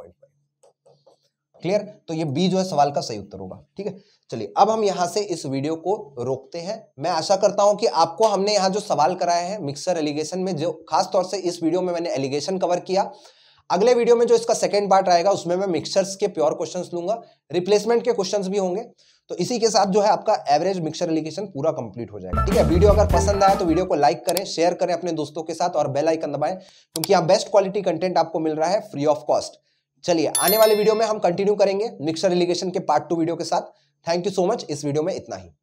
Speaker 1: क्लियर तो ये बी जो है सवाल का सही उत्तर होगा ठीक है चलिए अब हम यहां से इस वीडियो को रोकते हैं मैं आशा करता हूं कि आपको हमने यहां जो सवाल कराया है मिक्सर एलिगेशन में जो खास तौर से इस वीडियो में मैंने एलिगेशन कवर किया अगले वीडियो में जो इसका सेकेंड पार्ट आएगा उसमें मैं मिक्सर्स के प्योर क्वेश्चन लूंगा रिप्लेसमेंट के क्वेश्चन भी होंगे तो इसी के साथ जो है आपका एवरेज मिक्सर एलिगेशन पूरा कंप्लीट हो जाएगा ठीक है वीडियो अगर पसंद आया तो वीडियो को लाइक करें शेयर करें अपने दोस्तों के साथ और बेल आइकन दबाएं क्योंकि यहाँ बेस्ट क्वालिटी कंटेंट आपको मिल रहा है फ्री ऑफ कॉस्ट चलिए आने वाले वीडियो में हम कंटिन्यू करेंगे मिक्सर एलिगेशन के पार्ट टू वीडियो के साथ थैंक यू सो मच इस वीडियो में इतना ही